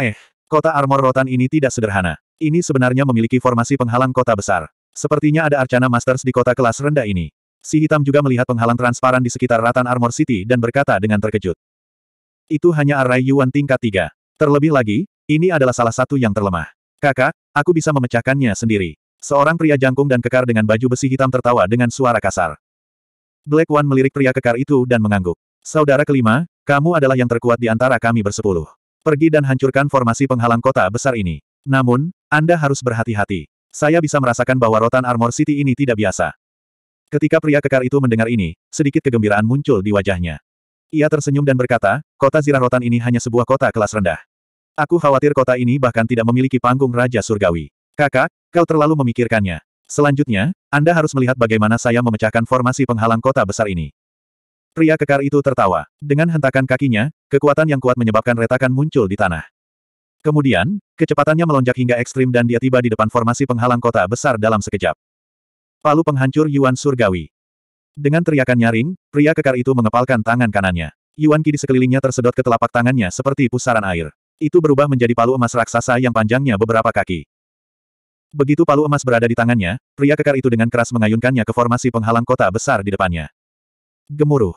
Eh, kota armor rotan ini tidak sederhana. Ini sebenarnya memiliki formasi penghalang kota besar. Sepertinya ada Arcana Masters di kota kelas rendah ini. Si hitam juga melihat penghalang transparan di sekitar Ratan Armor City dan berkata dengan terkejut. Itu hanya Array Yuan tingkat 3. Terlebih lagi, ini adalah salah satu yang terlemah. Kakak, aku bisa memecahkannya sendiri. Seorang pria jangkung dan kekar dengan baju besi hitam tertawa dengan suara kasar. Black One melirik pria kekar itu dan mengangguk. Saudara kelima, kamu adalah yang terkuat di antara kami bersepuluh. Pergi dan hancurkan formasi penghalang kota besar ini. Namun, anda harus berhati-hati. Saya bisa merasakan bahwa rotan Armor City ini tidak biasa. Ketika pria kekar itu mendengar ini, sedikit kegembiraan muncul di wajahnya. Ia tersenyum dan berkata, kota zirah rotan ini hanya sebuah kota kelas rendah. Aku khawatir kota ini bahkan tidak memiliki panggung Raja Surgawi. Kakak, kau terlalu memikirkannya. Selanjutnya, Anda harus melihat bagaimana saya memecahkan formasi penghalang kota besar ini. Pria kekar itu tertawa. Dengan hentakan kakinya, kekuatan yang kuat menyebabkan retakan muncul di tanah. Kemudian, kecepatannya melonjak hingga ekstrim dan dia tiba di depan formasi penghalang kota besar dalam sekejap. Palu penghancur Yuan Surgawi. Dengan teriakan nyaring, pria kekar itu mengepalkan tangan kanannya. Yuan Qi di sekelilingnya tersedot ke telapak tangannya seperti pusaran air. Itu berubah menjadi palu emas raksasa yang panjangnya beberapa kaki. Begitu palu emas berada di tangannya, pria kekar itu dengan keras mengayunkannya ke formasi penghalang kota besar di depannya. Gemuruh.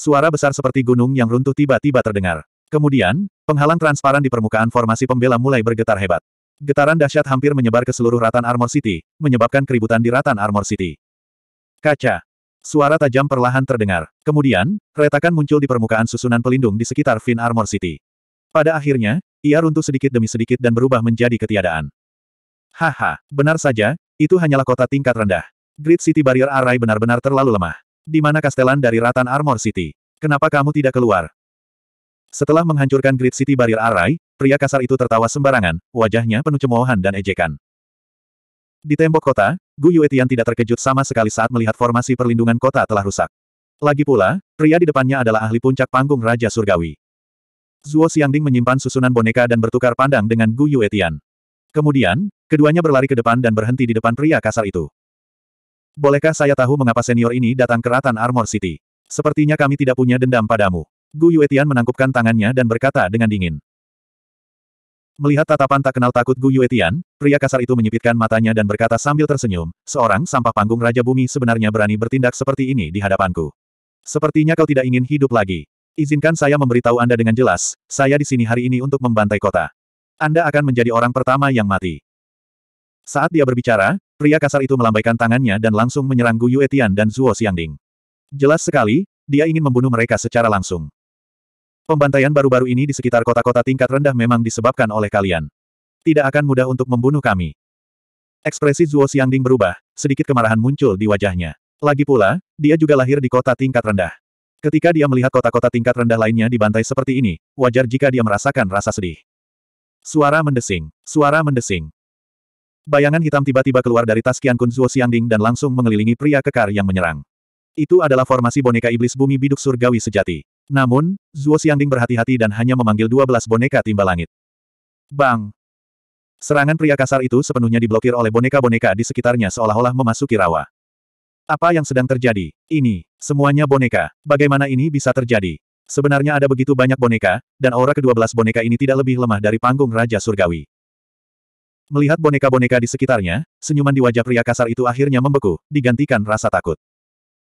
Suara besar seperti gunung yang runtuh tiba-tiba terdengar. Kemudian, Penghalang transparan di permukaan formasi pembela mulai bergetar hebat. Getaran dahsyat hampir menyebar ke seluruh Ratan Armor City, menyebabkan keributan di Ratan Armor City. Kaca. Suara tajam perlahan terdengar. Kemudian, retakan muncul di permukaan susunan pelindung di sekitar Fin Armor City. Pada akhirnya, ia runtuh sedikit demi sedikit dan berubah menjadi ketiadaan. Haha, benar saja, itu hanyalah kota tingkat rendah. Grid City Barrier Array benar-benar terlalu lemah. Di mana kastelan dari Ratan Armor City? Kenapa kamu tidak keluar? Setelah menghancurkan Great City Barrier Array, pria kasar itu tertawa sembarangan, wajahnya penuh cemoohan dan ejekan. Di tembok kota, Gu Yuetian tidak terkejut sama sekali saat melihat formasi perlindungan kota telah rusak. Lagi pula, pria di depannya adalah ahli puncak panggung Raja Surgawi. Zuo Xiangding menyimpan susunan boneka dan bertukar pandang dengan Gu Yuetian. Kemudian, keduanya berlari ke depan dan berhenti di depan pria kasar itu. Bolehkah saya tahu mengapa senior ini datang ke Ratan Armor City? Sepertinya kami tidak punya dendam padamu. Gu Yuetian menangkupkan tangannya dan berkata dengan dingin. Melihat tatapan tak kenal takut Gu Yuetian, pria kasar itu menyipitkan matanya dan berkata sambil tersenyum, seorang sampah panggung Raja Bumi sebenarnya berani bertindak seperti ini di hadapanku. Sepertinya kau tidak ingin hidup lagi. Izinkan saya memberitahu Anda dengan jelas, saya di sini hari ini untuk membantai kota. Anda akan menjadi orang pertama yang mati. Saat dia berbicara, pria kasar itu melambaikan tangannya dan langsung menyerang Gu Yuetian dan Zuo Xiangding. Jelas sekali, dia ingin membunuh mereka secara langsung. Pembantaian baru-baru ini di sekitar kota-kota tingkat rendah memang disebabkan oleh kalian. Tidak akan mudah untuk membunuh kami. Ekspresi Zuo Xiangding berubah, sedikit kemarahan muncul di wajahnya. Lagi pula, dia juga lahir di kota tingkat rendah. Ketika dia melihat kota-kota tingkat rendah lainnya dibantai seperti ini, wajar jika dia merasakan rasa sedih. Suara mendesing, suara mendesing. Bayangan hitam tiba-tiba keluar dari tas kian Kun Zuo Xiangding dan langsung mengelilingi pria kekar yang menyerang. Itu adalah formasi boneka iblis bumi biduk surgawi sejati. Namun, Zuo Xiangding berhati-hati dan hanya memanggil dua belas boneka timba langit. Bang! Serangan pria kasar itu sepenuhnya diblokir oleh boneka-boneka di sekitarnya seolah-olah memasuki rawa. Apa yang sedang terjadi? Ini, semuanya boneka. Bagaimana ini bisa terjadi? Sebenarnya ada begitu banyak boneka, dan aura kedua belas boneka ini tidak lebih lemah dari panggung Raja Surgawi. Melihat boneka-boneka di sekitarnya, senyuman di wajah pria kasar itu akhirnya membeku, digantikan rasa takut.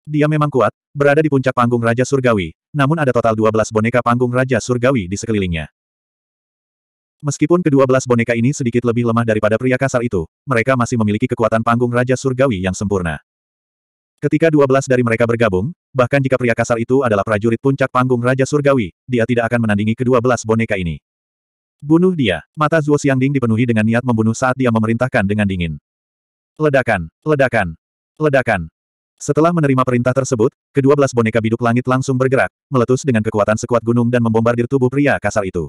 Dia memang kuat, berada di puncak panggung Raja Surgawi, namun ada total 12 boneka panggung Raja Surgawi di sekelilingnya. Meskipun kedua belas boneka ini sedikit lebih lemah daripada pria kasar itu, mereka masih memiliki kekuatan panggung Raja Surgawi yang sempurna. Ketika dua belas dari mereka bergabung, bahkan jika pria kasar itu adalah prajurit puncak panggung Raja Surgawi, dia tidak akan menandingi kedua belas boneka ini. Bunuh dia. Mata Zuo Xiangding dipenuhi dengan niat membunuh saat dia memerintahkan dengan dingin. Ledakan, ledakan, ledakan. Setelah menerima perintah tersebut, kedua belas boneka biduk langit langsung bergerak, meletus dengan kekuatan sekuat gunung dan membombardir tubuh pria kasar itu.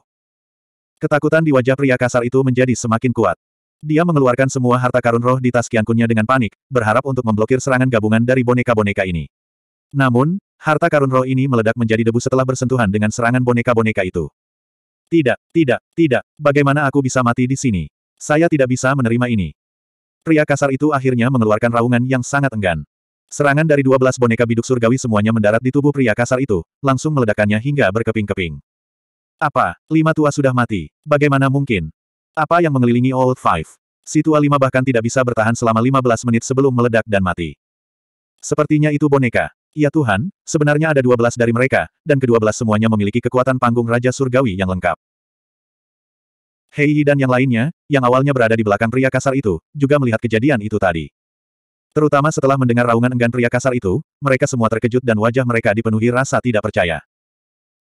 Ketakutan di wajah pria kasar itu menjadi semakin kuat. Dia mengeluarkan semua harta karun roh di tas kiankunnya dengan panik, berharap untuk memblokir serangan gabungan dari boneka-boneka ini. Namun, harta karun roh ini meledak menjadi debu setelah bersentuhan dengan serangan boneka-boneka itu. Tidak, tidak, tidak, bagaimana aku bisa mati di sini? Saya tidak bisa menerima ini. Pria kasar itu akhirnya mengeluarkan raungan yang sangat enggan. Serangan dari dua belas boneka biduk surgawi semuanya mendarat di tubuh pria kasar itu, langsung meledakannya hingga berkeping-keping. Apa, lima tua sudah mati? Bagaimana mungkin? Apa yang mengelilingi Old Five? Si tua lima bahkan tidak bisa bertahan selama lima belas menit sebelum meledak dan mati. Sepertinya itu boneka. Ya Tuhan, sebenarnya ada dua belas dari mereka, dan kedua belas semuanya memiliki kekuatan panggung Raja Surgawi yang lengkap. Hei dan yang lainnya, yang awalnya berada di belakang pria kasar itu, juga melihat kejadian itu tadi. Terutama setelah mendengar raungan enggan pria kasar itu, mereka semua terkejut dan wajah mereka dipenuhi rasa tidak percaya.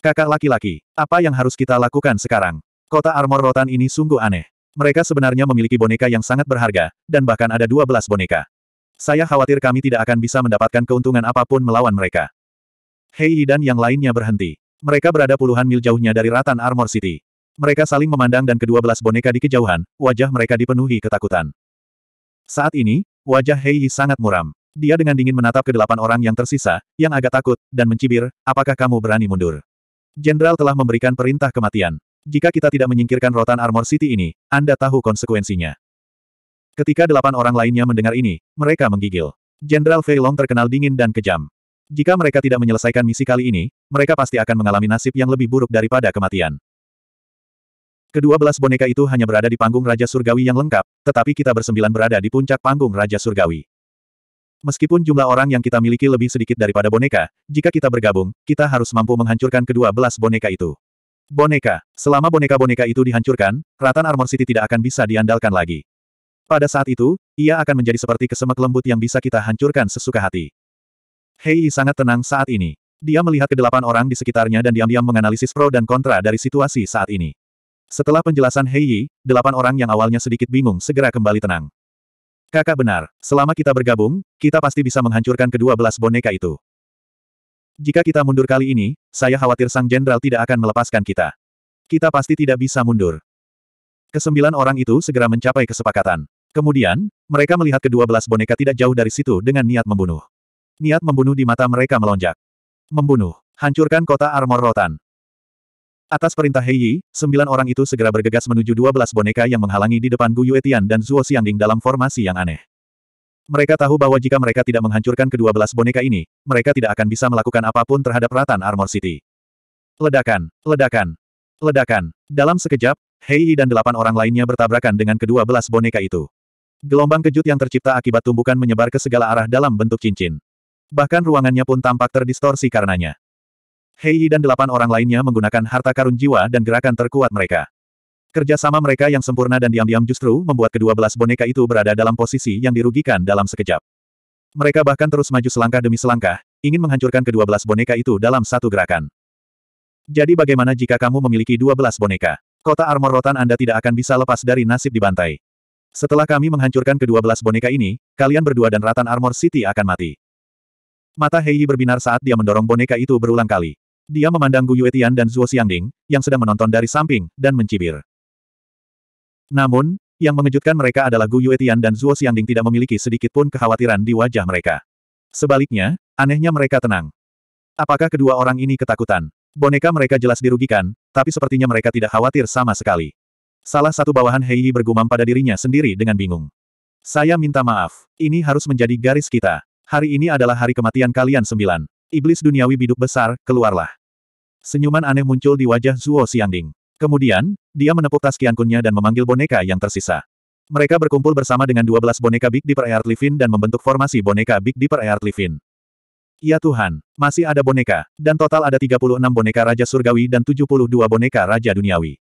Kakak laki-laki, apa yang harus kita lakukan sekarang? Kota armor rotan ini sungguh aneh. Mereka sebenarnya memiliki boneka yang sangat berharga, dan bahkan ada 12 boneka. Saya khawatir kami tidak akan bisa mendapatkan keuntungan apapun melawan mereka. Hei dan yang lainnya berhenti. Mereka berada puluhan mil jauhnya dari Ratan Armor City. Mereka saling memandang dan kedua belas boneka di kejauhan, wajah mereka dipenuhi ketakutan. Saat ini, Wajah Hei sangat muram. Dia dengan dingin menatap ke delapan orang yang tersisa, yang agak takut, dan mencibir, apakah kamu berani mundur? Jenderal telah memberikan perintah kematian. Jika kita tidak menyingkirkan rotan Armor City ini, Anda tahu konsekuensinya. Ketika delapan orang lainnya mendengar ini, mereka menggigil. Jenderal Fei Long terkenal dingin dan kejam. Jika mereka tidak menyelesaikan misi kali ini, mereka pasti akan mengalami nasib yang lebih buruk daripada kematian. Kedua belas boneka itu hanya berada di panggung Raja Surgawi yang lengkap, tetapi kita bersembilan berada di puncak panggung Raja Surgawi. Meskipun jumlah orang yang kita miliki lebih sedikit daripada boneka, jika kita bergabung, kita harus mampu menghancurkan kedua belas boneka itu. Boneka. Selama boneka-boneka itu dihancurkan, Ratan Armor City tidak akan bisa diandalkan lagi. Pada saat itu, ia akan menjadi seperti kesemek lembut yang bisa kita hancurkan sesuka hati. Hei sangat tenang saat ini. Dia melihat kedelapan orang di sekitarnya dan diam-diam menganalisis pro dan kontra dari situasi saat ini. Setelah penjelasan Hei Yi, delapan orang yang awalnya sedikit bingung segera kembali tenang. Kakak benar, selama kita bergabung, kita pasti bisa menghancurkan kedua belas boneka itu. Jika kita mundur kali ini, saya khawatir sang jenderal tidak akan melepaskan kita. Kita pasti tidak bisa mundur. Kesembilan orang itu segera mencapai kesepakatan. Kemudian, mereka melihat kedua belas boneka tidak jauh dari situ dengan niat membunuh. Niat membunuh di mata mereka melonjak. Membunuh. Hancurkan kota Armor Rotan. Atas perintah Hei sembilan orang itu segera bergegas menuju dua belas boneka yang menghalangi di depan Gu Yuetian dan Zuo Xiangding dalam formasi yang aneh. Mereka tahu bahwa jika mereka tidak menghancurkan kedua belas boneka ini, mereka tidak akan bisa melakukan apapun terhadap Ratan Armor City. Ledakan, ledakan, ledakan. Dalam sekejap, Hei dan delapan orang lainnya bertabrakan dengan kedua belas boneka itu. Gelombang kejut yang tercipta akibat tumbukan menyebar ke segala arah dalam bentuk cincin. Bahkan ruangannya pun tampak terdistorsi karenanya. Hei dan delapan orang lainnya menggunakan harta karun jiwa dan gerakan terkuat mereka. Kerjasama mereka yang sempurna dan diam-diam justru membuat kedua belas boneka itu berada dalam posisi yang dirugikan dalam sekejap. Mereka bahkan terus maju selangkah demi selangkah, ingin menghancurkan kedua belas boneka itu dalam satu gerakan. Jadi bagaimana jika kamu memiliki dua belas boneka? Kota armor rotan Anda tidak akan bisa lepas dari nasib dibantai. Setelah kami menghancurkan kedua belas boneka ini, kalian berdua dan Ratan Armor City akan mati. Mata Heiyi berbinar saat dia mendorong boneka itu berulang kali. Dia memandang Gu Yuetian dan Zhuo Xiangding, yang sedang menonton dari samping, dan mencibir. Namun, yang mengejutkan mereka adalah Gu Yuetian dan Zhuo Xiangding tidak memiliki sedikit pun kekhawatiran di wajah mereka. Sebaliknya, anehnya mereka tenang. Apakah kedua orang ini ketakutan? Boneka mereka jelas dirugikan, tapi sepertinya mereka tidak khawatir sama sekali. Salah satu bawahan Hei Heiyi bergumam pada dirinya sendiri dengan bingung. Saya minta maaf, ini harus menjadi garis kita. Hari ini adalah hari kematian kalian sembilan. Iblis duniawi biduk besar, keluarlah. Senyuman aneh muncul di wajah Zuo Xiangding. Kemudian, dia menepuk tas kiankunnya dan memanggil boneka yang tersisa. Mereka berkumpul bersama dengan 12 boneka Big Dipper Earth Livin dan membentuk formasi boneka Big Dipper Earth Livin. Ya Tuhan, masih ada boneka, dan total ada 36 boneka Raja Surgawi dan 72 boneka Raja Duniawi.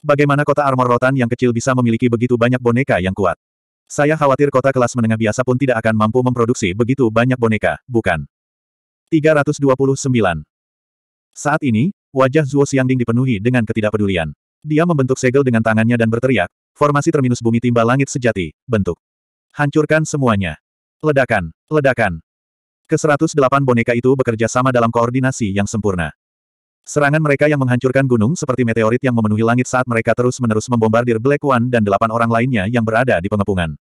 Bagaimana kota armor rotan yang kecil bisa memiliki begitu banyak boneka yang kuat? Saya khawatir kota kelas menengah biasa pun tidak akan mampu memproduksi begitu banyak boneka, bukan? 329. Saat ini, wajah Zuo Xiangding dipenuhi dengan ketidakpedulian. Dia membentuk segel dengan tangannya dan berteriak, formasi terminus bumi timba langit sejati, bentuk. Hancurkan semuanya. Ledakan, ledakan. Ke-108 boneka itu bekerja sama dalam koordinasi yang sempurna. Serangan mereka yang menghancurkan gunung seperti meteorit yang memenuhi langit saat mereka terus-menerus membombardir Black One dan delapan orang lainnya yang berada di pengepungan.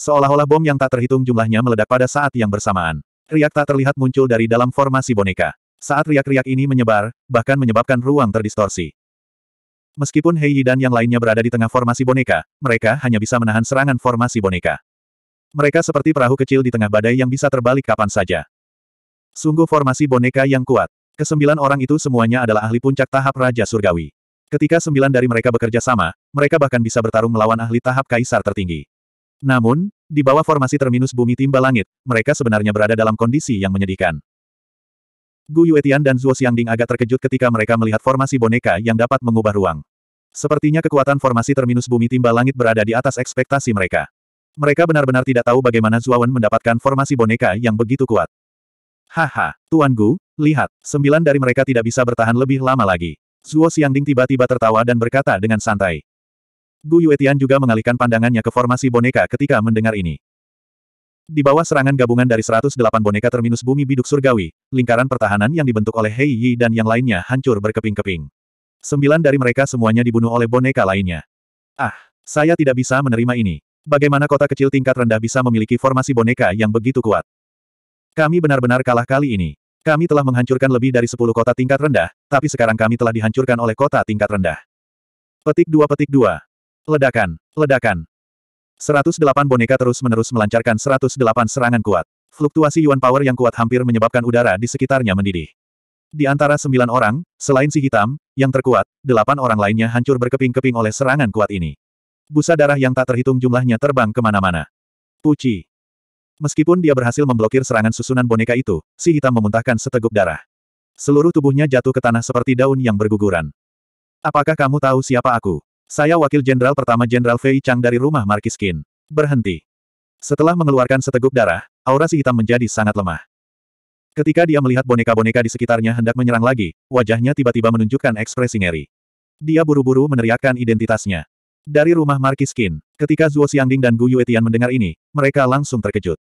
Seolah-olah bom yang tak terhitung jumlahnya meledak pada saat yang bersamaan. Riak tak terlihat muncul dari dalam formasi boneka. Saat riak-riak ini menyebar, bahkan menyebabkan ruang terdistorsi. Meskipun Hei Yi dan yang lainnya berada di tengah formasi boneka, mereka hanya bisa menahan serangan formasi boneka. Mereka seperti perahu kecil di tengah badai yang bisa terbalik kapan saja. Sungguh formasi boneka yang kuat. Kesembilan orang itu semuanya adalah ahli puncak tahap Raja Surgawi. Ketika sembilan dari mereka bekerja sama, mereka bahkan bisa bertarung melawan ahli tahap kaisar tertinggi. Namun, di bawah formasi terminus bumi timba langit, mereka sebenarnya berada dalam kondisi yang menyedihkan. Gu Yuetian dan Zhuo Xiangding agak terkejut ketika mereka melihat formasi boneka yang dapat mengubah ruang. Sepertinya kekuatan formasi terminus bumi timba langit berada di atas ekspektasi mereka. Mereka benar-benar tidak tahu bagaimana Zuawan mendapatkan formasi boneka yang begitu kuat. Haha, Tuan Gu, lihat, sembilan dari mereka tidak bisa bertahan lebih lama lagi. Zuo Xiangding tiba-tiba tertawa dan berkata dengan santai. Gu Yuetian juga mengalihkan pandangannya ke formasi boneka ketika mendengar ini. Di bawah serangan gabungan dari 108 boneka terminus bumi biduk surgawi, lingkaran pertahanan yang dibentuk oleh Hei Yi dan yang lainnya hancur berkeping-keping. Sembilan dari mereka semuanya dibunuh oleh boneka lainnya. Ah, saya tidak bisa menerima ini. Bagaimana kota kecil tingkat rendah bisa memiliki formasi boneka yang begitu kuat? Kami benar-benar kalah kali ini. Kami telah menghancurkan lebih dari 10 kota tingkat rendah, tapi sekarang kami telah dihancurkan oleh kota tingkat rendah. Petik 2 Petik 2. Ledakan, ledakan. 108 boneka terus-menerus melancarkan 108 serangan kuat. Fluktuasi Yuan Power yang kuat hampir menyebabkan udara di sekitarnya mendidih. Di antara sembilan orang, selain si hitam, yang terkuat, delapan orang lainnya hancur berkeping-keping oleh serangan kuat ini. Busa darah yang tak terhitung jumlahnya terbang kemana-mana. Puci. Meskipun dia berhasil memblokir serangan susunan boneka itu, si hitam memuntahkan seteguk darah. Seluruh tubuhnya jatuh ke tanah seperti daun yang berguguran. Apakah kamu tahu siapa aku? Saya wakil jenderal pertama Jenderal Fei Chang dari rumah Markis Qin. Berhenti. Setelah mengeluarkan seteguk darah, aura si hitam menjadi sangat lemah. Ketika dia melihat boneka-boneka di sekitarnya hendak menyerang lagi, wajahnya tiba-tiba menunjukkan ekspresi ngeri. Dia buru-buru meneriakkan identitasnya. Dari rumah Markis Qin, ketika Zuo Xiangding dan Gu Yue Tian mendengar ini, mereka langsung terkejut.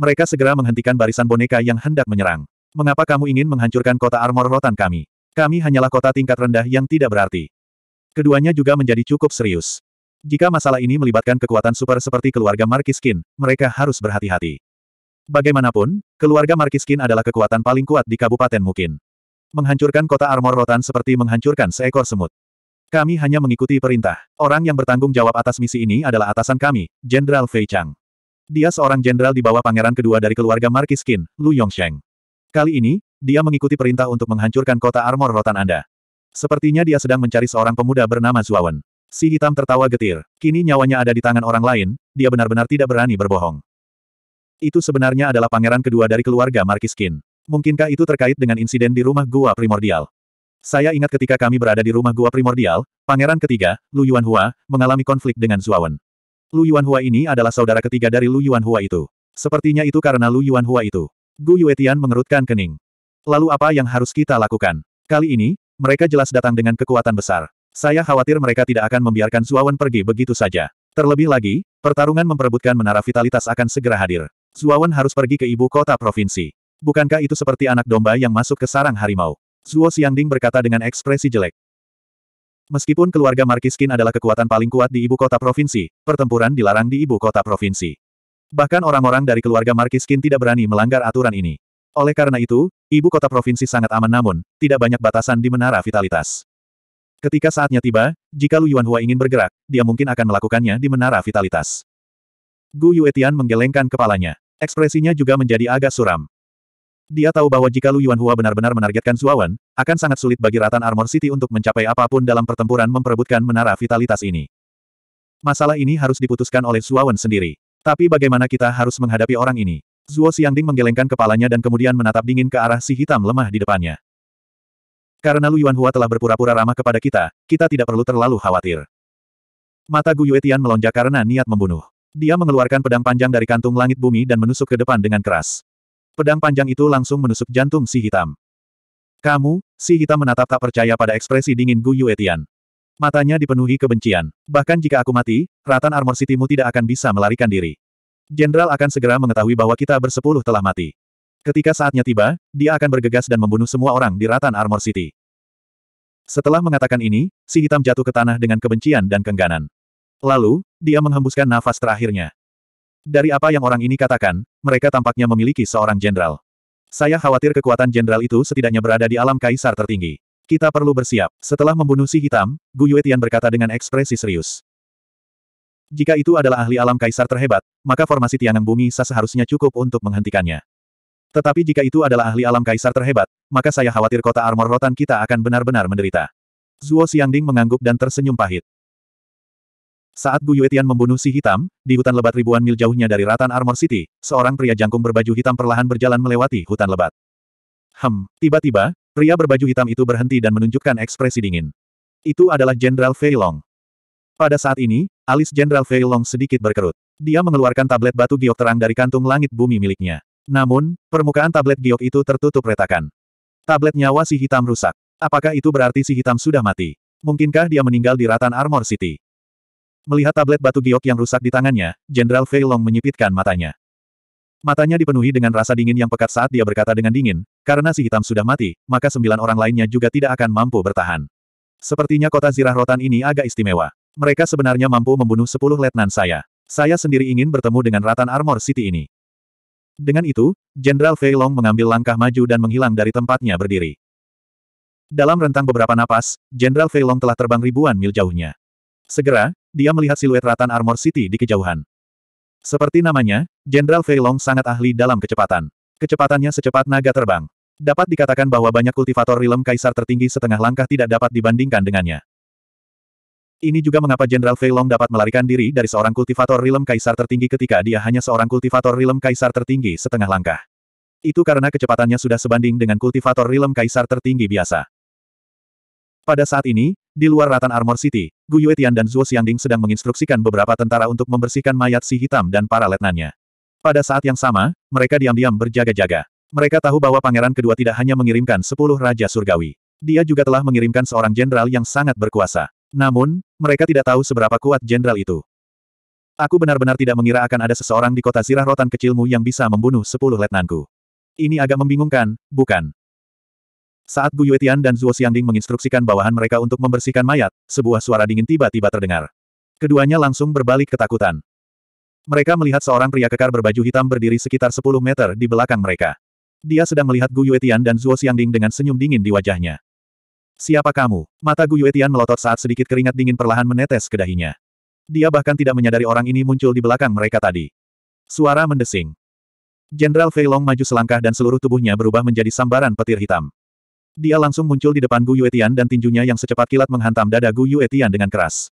Mereka segera menghentikan barisan boneka yang hendak menyerang. Mengapa kamu ingin menghancurkan kota armor rotan kami? Kami hanyalah kota tingkat rendah yang tidak berarti. Keduanya juga menjadi cukup serius. Jika masalah ini melibatkan kekuatan super seperti keluarga Markiskin, mereka harus berhati-hati. Bagaimanapun, keluarga Markiskin adalah kekuatan paling kuat di Kabupaten Mukin. Menghancurkan kota Armor Rotan seperti menghancurkan seekor semut. Kami hanya mengikuti perintah. Orang yang bertanggung jawab atas misi ini adalah atasan kami, Jenderal Fei Chang. Dia seorang jenderal di bawah pangeran kedua dari keluarga Markiskin, Lu Yongsheng. Kali ini, dia mengikuti perintah untuk menghancurkan kota Armor Rotan Anda. Sepertinya dia sedang mencari seorang pemuda bernama Zuawan. Si hitam tertawa getir. Kini nyawanya ada di tangan orang lain, dia benar-benar tidak berani berbohong. Itu sebenarnya adalah pangeran kedua dari keluarga Kin. Mungkinkah itu terkait dengan insiden di rumah gua primordial? Saya ingat ketika kami berada di rumah gua primordial, pangeran ketiga, Lu Yuanhua, mengalami konflik dengan Zuawan. Lu Yuanhua ini adalah saudara ketiga dari Lu Yuanhua itu. Sepertinya itu karena Lu Yuanhua itu. Gu Yuetian mengerutkan kening. Lalu apa yang harus kita lakukan? Kali ini, mereka jelas datang dengan kekuatan besar. Saya khawatir mereka tidak akan membiarkan Zuawan pergi begitu saja. Terlebih lagi, pertarungan memperebutkan menara vitalitas akan segera hadir. Zuawan harus pergi ke ibu kota provinsi. Bukankah itu seperti anak domba yang masuk ke sarang harimau? Zuo Xiangding berkata dengan ekspresi jelek. Meskipun keluarga Markiskin adalah kekuatan paling kuat di ibu kota provinsi, pertempuran dilarang di ibu kota provinsi. Bahkan orang-orang dari keluarga Markiskin tidak berani melanggar aturan ini. Oleh karena itu, ibu kota provinsi sangat aman namun, tidak banyak batasan di menara vitalitas. Ketika saatnya tiba, jika Lu Yuanhua ingin bergerak, dia mungkin akan melakukannya di menara vitalitas. Gu Yuetian menggelengkan kepalanya. Ekspresinya juga menjadi agak suram. Dia tahu bahwa jika Lu Yuanhua benar-benar menargetkan Zuawan, akan sangat sulit bagi Ratan Armor City untuk mencapai apapun dalam pertempuran memperebutkan menara vitalitas ini. Masalah ini harus diputuskan oleh Zuawan sendiri. Tapi bagaimana kita harus menghadapi orang ini? Zuo Xiangding menggelengkan kepalanya dan kemudian menatap dingin ke arah si hitam lemah di depannya. Karena Lu Yuanhua telah berpura-pura ramah kepada kita, kita tidak perlu terlalu khawatir. Mata Gu Yuetian melonjak karena niat membunuh. Dia mengeluarkan pedang panjang dari kantung langit bumi dan menusuk ke depan dengan keras. Pedang panjang itu langsung menusuk jantung si hitam. Kamu, si hitam menatap tak percaya pada ekspresi dingin Gu Yuetian. Matanya dipenuhi kebencian. Bahkan jika aku mati, Ratan Armor Citymu tidak akan bisa melarikan diri. Jenderal akan segera mengetahui bahwa kita bersepuluh telah mati. Ketika saatnya tiba, dia akan bergegas dan membunuh semua orang di Ratan Armor City. Setelah mengatakan ini, si hitam jatuh ke tanah dengan kebencian dan kengganan. Lalu, dia menghembuskan nafas terakhirnya. Dari apa yang orang ini katakan, mereka tampaknya memiliki seorang jenderal. Saya khawatir kekuatan jenderal itu setidaknya berada di alam kaisar tertinggi. Kita perlu bersiap. Setelah membunuh si hitam, Gu Tian berkata dengan ekspresi serius. Jika itu adalah ahli alam kaisar terhebat, maka formasi Tianang Bumi Sa seharusnya cukup untuk menghentikannya. Tetapi jika itu adalah ahli alam kaisar terhebat, maka saya khawatir kota armor rotan kita akan benar-benar menderita. Zuo Xiangding mengangguk dan tersenyum pahit. Saat Gu Yuetian membunuh si hitam, di hutan lebat ribuan mil jauhnya dari Ratan Armor City, seorang pria jangkung berbaju hitam perlahan berjalan melewati hutan lebat. Hem, tiba-tiba, pria berbaju hitam itu berhenti dan menunjukkan ekspresi dingin. Itu adalah Jenderal Fei Long. Pada saat ini, alis Jenderal Fei Long sedikit berkerut. Dia mengeluarkan tablet batu giok terang dari kantung langit bumi miliknya. Namun, permukaan tablet giok itu tertutup retakan. Tablet nyawa si hitam rusak. Apakah itu berarti si hitam sudah mati? Mungkinkah dia meninggal di Ratan Armor City? Melihat tablet batu giok yang rusak di tangannya, Jenderal Fei Long menyipitkan matanya. Matanya dipenuhi dengan rasa dingin yang pekat saat dia berkata dengan dingin, karena si hitam sudah mati, maka sembilan orang lainnya juga tidak akan mampu bertahan. Sepertinya kota zirah rotan ini agak istimewa. Mereka sebenarnya mampu membunuh sepuluh letnan saya. Saya sendiri ingin bertemu dengan Ratan Armor City ini. Dengan itu, Jenderal Fei Long mengambil langkah maju dan menghilang dari tempatnya berdiri. Dalam rentang beberapa napas, Jenderal Fei Long telah terbang ribuan mil jauhnya. Segera, dia melihat siluet Ratan Armor City di kejauhan. Seperti namanya, Jenderal Fei Long sangat ahli dalam kecepatan. Kecepatannya secepat naga terbang. Dapat dikatakan bahwa banyak kultivator rilem kaisar tertinggi setengah langkah tidak dapat dibandingkan dengannya. Ini juga mengapa Jenderal Feilong dapat melarikan diri dari seorang kultivator rilem kaisar tertinggi ketika dia hanya seorang kultivator rilem kaisar tertinggi setengah langkah. Itu karena kecepatannya sudah sebanding dengan kultivator rilem kaisar tertinggi biasa. Pada saat ini, di luar Ratan Armor City, Gu Yuetian dan Zuo Xiangding sedang menginstruksikan beberapa tentara untuk membersihkan mayat si hitam dan para letnannya. Pada saat yang sama, mereka diam-diam berjaga-jaga. Mereka tahu bahwa pangeran kedua tidak hanya mengirimkan sepuluh raja surgawi. Dia juga telah mengirimkan seorang jenderal yang sangat berkuasa. Namun, mereka tidak tahu seberapa kuat jenderal itu. Aku benar-benar tidak mengira akan ada seseorang di kota zirah rotan kecilmu yang bisa membunuh sepuluh letnanku. Ini agak membingungkan, bukan? Saat Gu Yuetian dan Zhuo Xiangding menginstruksikan bawahan mereka untuk membersihkan mayat, sebuah suara dingin tiba-tiba terdengar. Keduanya langsung berbalik ketakutan. Mereka melihat seorang pria kekar berbaju hitam berdiri sekitar 10 meter di belakang mereka. Dia sedang melihat Gu Yuetian dan Zhuo Xiangding dengan senyum dingin di wajahnya. Siapa kamu? Mata Gu Yuetian melotot saat sedikit keringat dingin perlahan menetes ke dahinya. Dia bahkan tidak menyadari orang ini muncul di belakang mereka tadi. Suara mendesing. Jenderal Feilong maju selangkah dan seluruh tubuhnya berubah menjadi sambaran petir hitam. Dia langsung muncul di depan Gu Yuetian dan tinjunya yang secepat kilat menghantam dada Gu Yuetian dengan keras.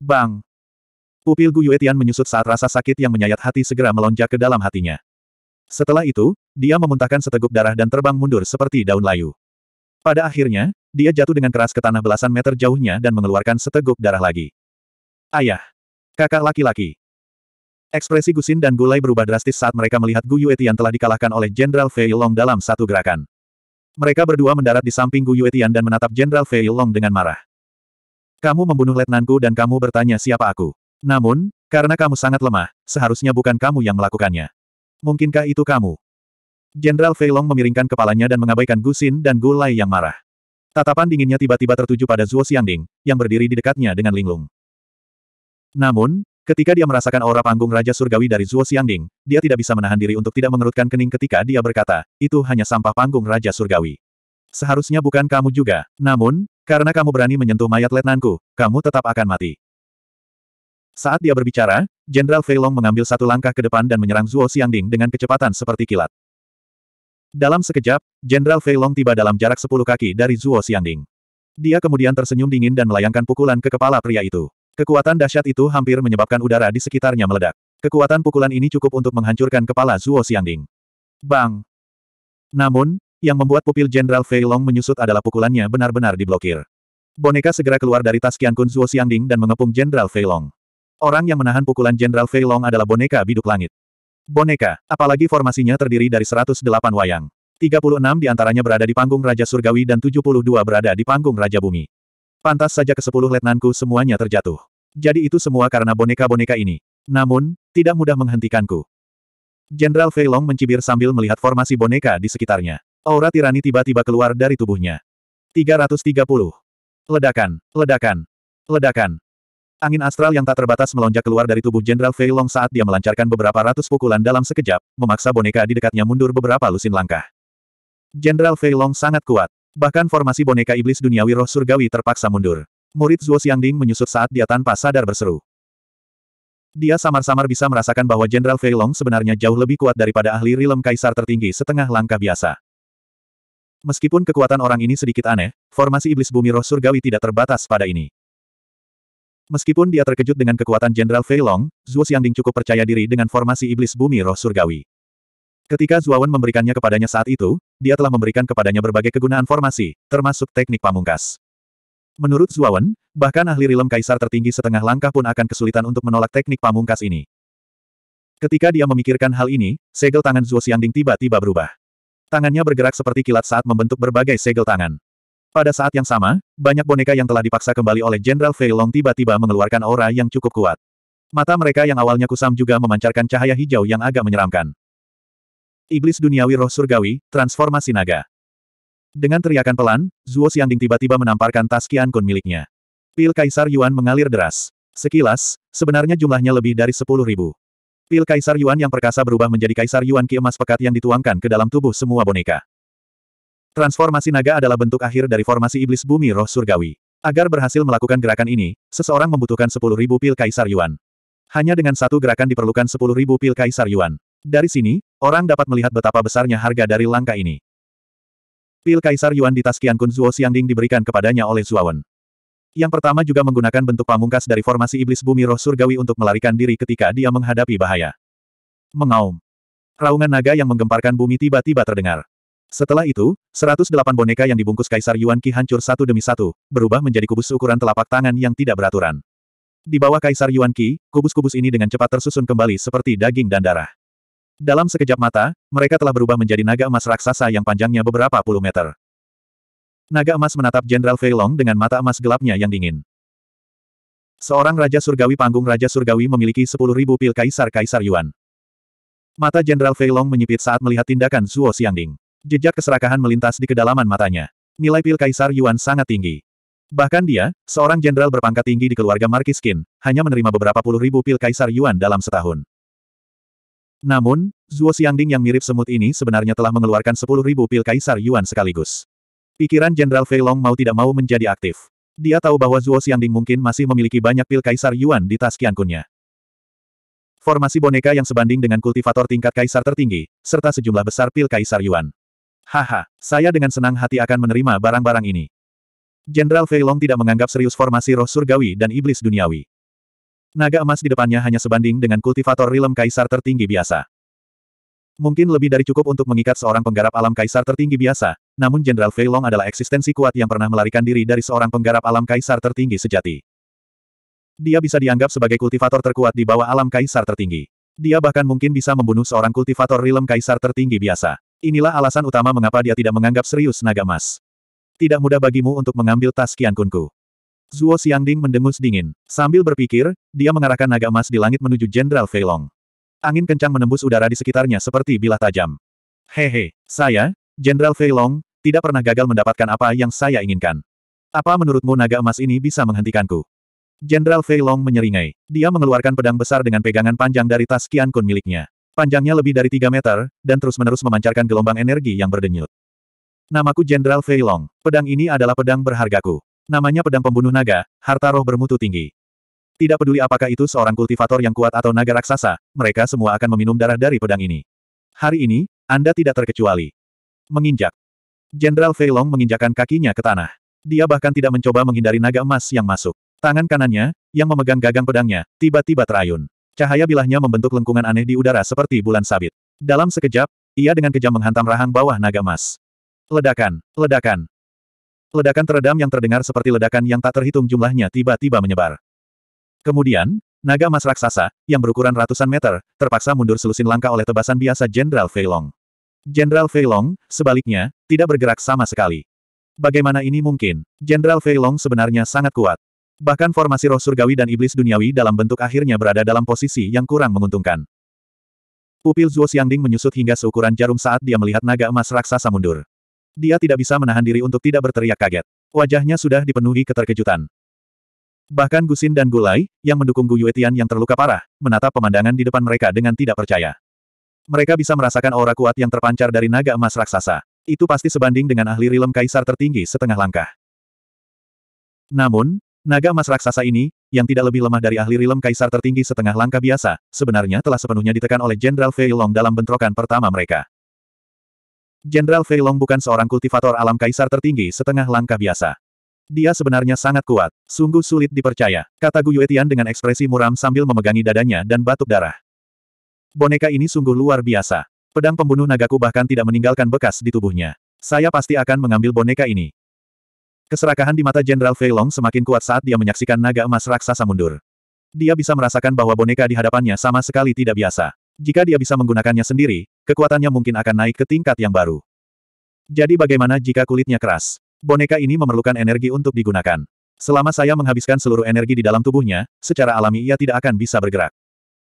Bang! Pupil Gu Yuetian menyusut saat rasa sakit yang menyayat hati segera melonjak ke dalam hatinya. Setelah itu, dia memuntahkan seteguk darah dan terbang mundur seperti daun layu. Pada akhirnya, dia jatuh dengan keras ke tanah belasan meter jauhnya dan mengeluarkan seteguk darah lagi. Ayah. Kakak laki-laki. Ekspresi Gusin dan Gulai berubah drastis saat mereka melihat Gu Yuetian telah dikalahkan oleh Jenderal Fei Long dalam satu gerakan. Mereka berdua mendarat di samping Gu Yuetian dan menatap Jenderal Fei Long dengan marah. Kamu membunuh letnanku dan kamu bertanya siapa aku. Namun, karena kamu sangat lemah, seharusnya bukan kamu yang melakukannya. Mungkinkah itu kamu? Jenderal Feilong memiringkan kepalanya dan mengabaikan Gusin dan Gulai yang marah. Tatapan dinginnya tiba-tiba tertuju pada Zuo Xiangding, yang berdiri di dekatnya dengan linglung. Namun, ketika dia merasakan aura panggung Raja Surgawi dari Zuo Xiangding, dia tidak bisa menahan diri untuk tidak mengerutkan kening ketika dia berkata, itu hanya sampah panggung Raja Surgawi. Seharusnya bukan kamu juga, namun, karena kamu berani menyentuh mayat letnanku, kamu tetap akan mati. Saat dia berbicara, Jenderal Feilong mengambil satu langkah ke depan dan menyerang Zuo Xiangding dengan kecepatan seperti kilat. Dalam sekejap, Jenderal Fei Long tiba dalam jarak sepuluh kaki dari Zuo Xiangding. Dia kemudian tersenyum dingin dan melayangkan pukulan ke kepala pria itu. Kekuatan dahsyat itu hampir menyebabkan udara di sekitarnya meledak. Kekuatan pukulan ini cukup untuk menghancurkan kepala Zuo Xiangding. Bang! Namun, yang membuat pupil Jenderal Fei Long menyusut adalah pukulannya benar-benar diblokir. Boneka segera keluar dari tas kian kun Zuo Xiangding dan mengepung Jenderal Fei Long. Orang yang menahan pukulan Jenderal Fei Long adalah boneka biduk langit. Boneka, apalagi formasinya terdiri dari 108 wayang. 36 di antaranya berada di panggung Raja Surgawi dan 72 berada di panggung Raja Bumi. Pantas saja ke 10 letnanku semuanya terjatuh. Jadi itu semua karena boneka-boneka ini. Namun, tidak mudah menghentikanku. Jenderal Feilong mencibir sambil melihat formasi boneka di sekitarnya. Aura tirani tiba-tiba keluar dari tubuhnya. 330. Ledakan, ledakan, ledakan. Angin astral yang tak terbatas melonjak keluar dari tubuh Jenderal Fei Long saat dia melancarkan beberapa ratus pukulan dalam sekejap, memaksa boneka di dekatnya mundur beberapa lusin langkah. Jenderal Fei Long sangat kuat. Bahkan formasi boneka iblis duniawi roh surgawi terpaksa mundur. Murid Zuo Xiangding menyusut saat dia tanpa sadar berseru. Dia samar-samar bisa merasakan bahwa Jenderal Fei Long sebenarnya jauh lebih kuat daripada ahli rilem kaisar tertinggi setengah langkah biasa. Meskipun kekuatan orang ini sedikit aneh, formasi iblis bumi roh surgawi tidak terbatas pada ini. Meskipun dia terkejut dengan kekuatan Jenderal Fei Long, Zhuo Xiangding cukup percaya diri dengan formasi iblis bumi roh surgawi. Ketika Zuawan memberikannya kepadanya saat itu, dia telah memberikan kepadanya berbagai kegunaan formasi, termasuk teknik pamungkas. Menurut Zuawan, bahkan ahli rilem kaisar tertinggi setengah langkah pun akan kesulitan untuk menolak teknik pamungkas ini. Ketika dia memikirkan hal ini, segel tangan Zuo Xiangding tiba-tiba berubah. Tangannya bergerak seperti kilat saat membentuk berbagai segel tangan. Pada saat yang sama, banyak boneka yang telah dipaksa kembali oleh Jenderal Fei Long tiba-tiba mengeluarkan aura yang cukup kuat. Mata mereka yang awalnya kusam juga memancarkan cahaya hijau yang agak menyeramkan. Iblis duniawi roh surgawi, transformasi naga. Dengan teriakan pelan, Zuo Xiangding tiba-tiba menamparkan tas Qian Kun miliknya. Pil Kaisar Yuan mengalir deras. Sekilas, sebenarnya jumlahnya lebih dari sepuluh ribu. Pil Kaisar Yuan yang perkasa berubah menjadi Kaisar Yuan Ki emas pekat yang dituangkan ke dalam tubuh semua boneka. Transformasi naga adalah bentuk akhir dari formasi iblis bumi roh surgawi. Agar berhasil melakukan gerakan ini, seseorang membutuhkan 10.000 pil kaisar yuan. Hanya dengan satu gerakan diperlukan 10.000 pil kaisar yuan. Dari sini, orang dapat melihat betapa besarnya harga dari langkah ini. Pil kaisar yuan di tas Kun Zuo Xiangding diberikan kepadanya oleh Zuawan. Yang pertama juga menggunakan bentuk pamungkas dari formasi iblis bumi roh surgawi untuk melarikan diri ketika dia menghadapi bahaya. Mengaum. Raungan naga yang menggemparkan bumi tiba-tiba terdengar. Setelah itu, 108 boneka yang dibungkus Kaisar Yuan Qi hancur satu demi satu, berubah menjadi kubus ukuran telapak tangan yang tidak beraturan. Di bawah Kaisar Yuan Qi, kubus-kubus ini dengan cepat tersusun kembali seperti daging dan darah. Dalam sekejap mata, mereka telah berubah menjadi naga emas raksasa yang panjangnya beberapa puluh meter. Naga emas menatap Jenderal Fei Long dengan mata emas gelapnya yang dingin. Seorang Raja Surgawi Panggung Raja Surgawi memiliki 10.000 pil Kaisar-Kaisar Yuan. Mata Jenderal Fei Long menyipit saat melihat tindakan Zuo Xiangding. Jejak keserakahan melintas di kedalaman matanya. Nilai pil Kaisar Yuan sangat tinggi. Bahkan dia, seorang jenderal berpangkat tinggi di keluarga Marquis Qin, hanya menerima beberapa puluh ribu pil Kaisar Yuan dalam setahun. Namun, Zuo Xiangding yang mirip semut ini sebenarnya telah mengeluarkan sepuluh ribu pil Kaisar Yuan sekaligus. Pikiran Jenderal Fei Long mau tidak mau menjadi aktif. Dia tahu bahwa Zuo Xiangding mungkin masih memiliki banyak pil Kaisar Yuan di tas kiankunnya. Formasi boneka yang sebanding dengan kultivator tingkat Kaisar tertinggi, serta sejumlah besar pil Kaisar Yuan. Haha, saya dengan senang hati akan menerima barang-barang ini. Jenderal Feilong tidak menganggap serius formasi roh surgawi dan iblis duniawi. Naga emas di depannya hanya sebanding dengan kultivator rilem kaisar tertinggi biasa. Mungkin lebih dari cukup untuk mengikat seorang penggarap alam kaisar tertinggi biasa, namun Jenderal Feilong adalah eksistensi kuat yang pernah melarikan diri dari seorang penggarap alam kaisar tertinggi sejati. Dia bisa dianggap sebagai kultivator terkuat di bawah alam kaisar tertinggi. Dia bahkan mungkin bisa membunuh seorang kultivator rilem kaisar tertinggi biasa. Inilah alasan utama mengapa dia tidak menganggap serius naga Emas. Tidak mudah bagimu untuk mengambil tas Kiankunku. Zuo Xiangding mendengus dingin. Sambil berpikir, dia mengarahkan naga emas di langit menuju Jenderal Feilong. Angin kencang menembus udara di sekitarnya seperti bilah tajam. Hehe, saya, Jenderal Feilong, tidak pernah gagal mendapatkan apa yang saya inginkan. Apa menurutmu naga emas ini bisa menghentikanku? Jenderal Feilong menyeringai. Dia mengeluarkan pedang besar dengan pegangan panjang dari tas Qian Kun miliknya. Panjangnya lebih dari 3 meter, dan terus-menerus memancarkan gelombang energi yang berdenyut. Namaku Jenderal Fei Long. Pedang ini adalah pedang berhargaku. Namanya pedang pembunuh naga, harta roh bermutu tinggi. Tidak peduli apakah itu seorang kultivator yang kuat atau naga raksasa, mereka semua akan meminum darah dari pedang ini. Hari ini, Anda tidak terkecuali. Menginjak. Jenderal Fei Long menginjakan kakinya ke tanah. Dia bahkan tidak mencoba menghindari naga emas yang masuk. Tangan kanannya, yang memegang gagang pedangnya, tiba-tiba terayun. Cahaya bilahnya membentuk lengkungan aneh di udara seperti bulan sabit. Dalam sekejap, ia dengan kejam menghantam rahang bawah naga emas. Ledakan, ledakan. Ledakan teredam yang terdengar seperti ledakan yang tak terhitung jumlahnya tiba-tiba menyebar. Kemudian, naga emas raksasa, yang berukuran ratusan meter, terpaksa mundur selusin langkah oleh tebasan biasa Jenderal Feilong. Jenderal Feilong, sebaliknya, tidak bergerak sama sekali. Bagaimana ini mungkin? Jenderal Feilong sebenarnya sangat kuat. Bahkan formasi roh surgawi dan iblis duniawi dalam bentuk akhirnya berada dalam posisi yang kurang menguntungkan. Pupil Zuo Xiangding menyusut hingga seukuran jarum saat dia melihat naga emas raksasa mundur. Dia tidak bisa menahan diri untuk tidak berteriak kaget. Wajahnya sudah dipenuhi keterkejutan. Bahkan Gusin dan Gulai, yang mendukung Gu Yuetian yang terluka parah, menatap pemandangan di depan mereka dengan tidak percaya. Mereka bisa merasakan aura kuat yang terpancar dari naga emas raksasa. Itu pasti sebanding dengan ahli rilem kaisar tertinggi setengah langkah. Namun, Naga emas raksasa ini, yang tidak lebih lemah dari ahli rilem kaisar tertinggi setengah langkah biasa, sebenarnya telah sepenuhnya ditekan oleh Jenderal Fei Long dalam bentrokan pertama mereka. Jenderal Fei Long bukan seorang kultivator alam kaisar tertinggi setengah langkah biasa. Dia sebenarnya sangat kuat, sungguh sulit dipercaya, kata Gu Yuetian dengan ekspresi muram sambil memegangi dadanya dan batuk darah. Boneka ini sungguh luar biasa. Pedang pembunuh nagaku bahkan tidak meninggalkan bekas di tubuhnya. Saya pasti akan mengambil boneka ini. Keserakahan di mata Jenderal Fei Long semakin kuat saat dia menyaksikan naga emas raksasa mundur. Dia bisa merasakan bahwa boneka di hadapannya sama sekali tidak biasa. Jika dia bisa menggunakannya sendiri, kekuatannya mungkin akan naik ke tingkat yang baru. Jadi bagaimana jika kulitnya keras? Boneka ini memerlukan energi untuk digunakan. Selama saya menghabiskan seluruh energi di dalam tubuhnya, secara alami ia tidak akan bisa bergerak.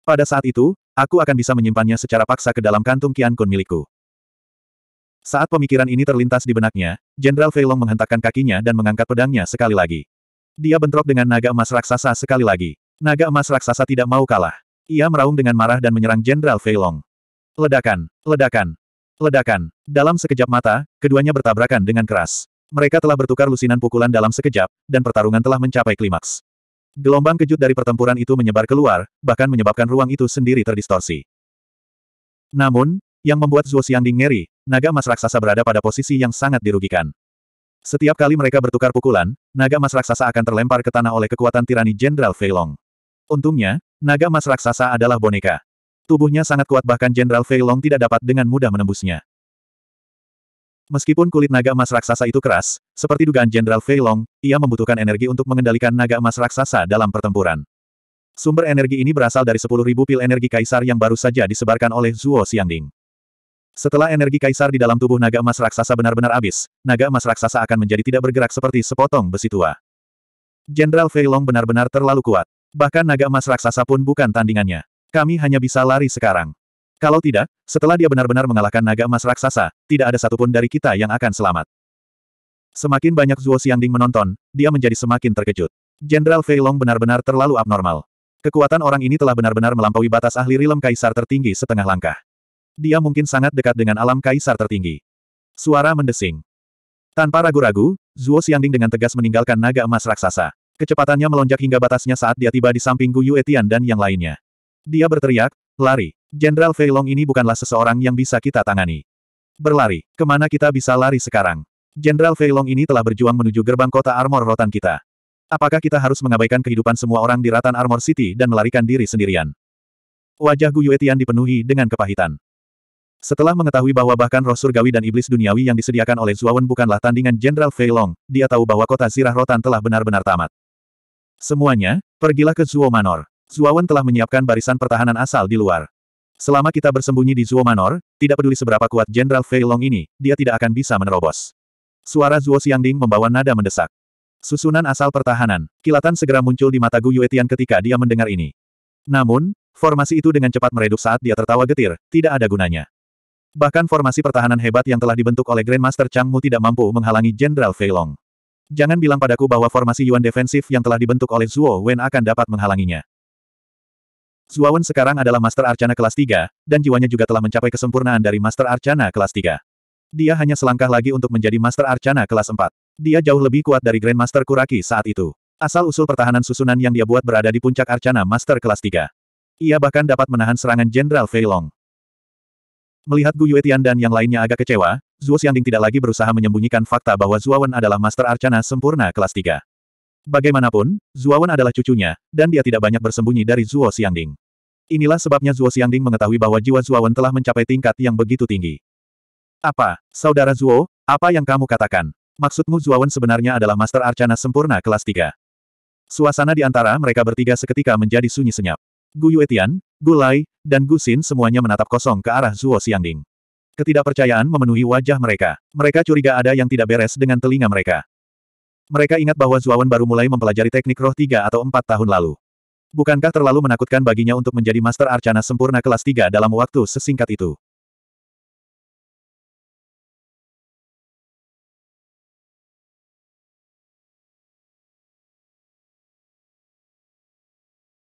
Pada saat itu, aku akan bisa menyimpannya secara paksa ke dalam kantung Kian Kun milikku. Saat pemikiran ini terlintas di benaknya, Jenderal Feilong menghentakkan kakinya dan mengangkat pedangnya sekali lagi. Dia bentrok dengan naga emas raksasa sekali lagi. Naga emas raksasa tidak mau kalah. Ia meraung dengan marah dan menyerang Jenderal Feilong. Ledakan, ledakan, ledakan. Dalam sekejap mata, keduanya bertabrakan dengan keras. Mereka telah bertukar lusinan pukulan dalam sekejap, dan pertarungan telah mencapai klimaks. Gelombang kejut dari pertempuran itu menyebar keluar, bahkan menyebabkan ruang itu sendiri terdistorsi. Namun, yang membuat Zhuo Xiangding ngeri, naga emas raksasa berada pada posisi yang sangat dirugikan. Setiap kali mereka bertukar pukulan, naga emas raksasa akan terlempar ke tanah oleh kekuatan tirani Jenderal Feilong. Untungnya, naga emas raksasa adalah boneka. Tubuhnya sangat kuat bahkan Jenderal Feilong tidak dapat dengan mudah menembusnya. Meskipun kulit naga emas raksasa itu keras, seperti dugaan Jenderal Feilong, ia membutuhkan energi untuk mengendalikan naga emas raksasa dalam pertempuran. Sumber energi ini berasal dari 10.000 pil energi kaisar yang baru saja disebarkan oleh Zuo Xiangding. Setelah energi kaisar di dalam tubuh naga emas raksasa benar-benar habis, naga emas raksasa akan menjadi tidak bergerak seperti sepotong besi tua. Jenderal Fei Long benar-benar terlalu kuat. Bahkan naga emas raksasa pun bukan tandingannya. Kami hanya bisa lari sekarang. Kalau tidak, setelah dia benar-benar mengalahkan naga emas raksasa, tidak ada satupun dari kita yang akan selamat. Semakin banyak Zuo Xiangding menonton, dia menjadi semakin terkejut. Jenderal Fei Long benar-benar terlalu abnormal. Kekuatan orang ini telah benar-benar melampaui batas ahli rilem kaisar tertinggi setengah langkah. Dia mungkin sangat dekat dengan alam kaisar tertinggi. Suara mendesing. Tanpa ragu-ragu, Zuo Xiangding dengan tegas meninggalkan naga emas raksasa. Kecepatannya melonjak hingga batasnya saat dia tiba di samping Gu Etian dan yang lainnya. Dia berteriak, lari. Jenderal Feilong ini bukanlah seseorang yang bisa kita tangani. Berlari, kemana kita bisa lari sekarang? Jenderal Feilong ini telah berjuang menuju gerbang kota armor rotan kita. Apakah kita harus mengabaikan kehidupan semua orang di Ratan Armor City dan melarikan diri sendirian? Wajah Gu Etian dipenuhi dengan kepahitan. Setelah mengetahui bahwa bahkan roh surgawi dan iblis duniawi yang disediakan oleh Zuawan bukanlah tandingan Jenderal Fei Long, dia tahu bahwa kota Zirah Rotan telah benar-benar tamat. Semuanya, pergilah ke Zuo Manor. Zuawan telah menyiapkan barisan pertahanan asal di luar. Selama kita bersembunyi di Zuo Manor, tidak peduli seberapa kuat Jenderal Fei Long ini, dia tidak akan bisa menerobos. Suara Zuo Xiangding membawa nada mendesak. Susunan asal pertahanan, kilatan segera muncul di mata Gu Yuetian ketika dia mendengar ini. Namun, formasi itu dengan cepat meredup saat dia tertawa getir, tidak ada gunanya. Bahkan formasi pertahanan hebat yang telah dibentuk oleh Grandmaster Chang Mu tidak mampu menghalangi Jenderal Fei Long. Jangan bilang padaku bahwa formasi Yuan defensif yang telah dibentuk oleh Zuo Wen akan dapat menghalanginya. Zuo Wen sekarang adalah Master Arcana kelas 3, dan jiwanya juga telah mencapai kesempurnaan dari Master Arcana kelas 3. Dia hanya selangkah lagi untuk menjadi Master Arcana kelas 4. Dia jauh lebih kuat dari Grandmaster Kuraki saat itu. Asal-usul pertahanan susunan yang dia buat berada di puncak Arcana Master kelas 3. Ia bahkan dapat menahan serangan Jenderal Fei Long. Melihat Gu Yuetian dan yang lainnya agak kecewa, Zuo Xianding tidak lagi berusaha menyembunyikan fakta bahwa Zuo Wen adalah Master Arcana sempurna kelas 3. Bagaimanapun, Zuo Wen adalah cucunya, dan dia tidak banyak bersembunyi dari Zuo Xiangding. Inilah sebabnya Zuo Xiangding mengetahui bahwa jiwa Zuo Wen telah mencapai tingkat yang begitu tinggi. Apa, Saudara Zuo, apa yang kamu katakan? Maksudmu Zuo Wen sebenarnya adalah Master Arcana sempurna kelas 3. Suasana di antara mereka bertiga seketika menjadi sunyi senyap. Gu Yuetian, Gu Lai, dan Gusin semuanya menatap kosong ke arah Zuo Xiangding. Ketidakpercayaan memenuhi wajah mereka. Mereka curiga ada yang tidak beres dengan telinga mereka. Mereka ingat bahwa Zuawan baru mulai mempelajari teknik roh tiga atau empat tahun lalu. Bukankah terlalu menakutkan baginya untuk menjadi Master Arcana sempurna kelas tiga dalam waktu sesingkat itu?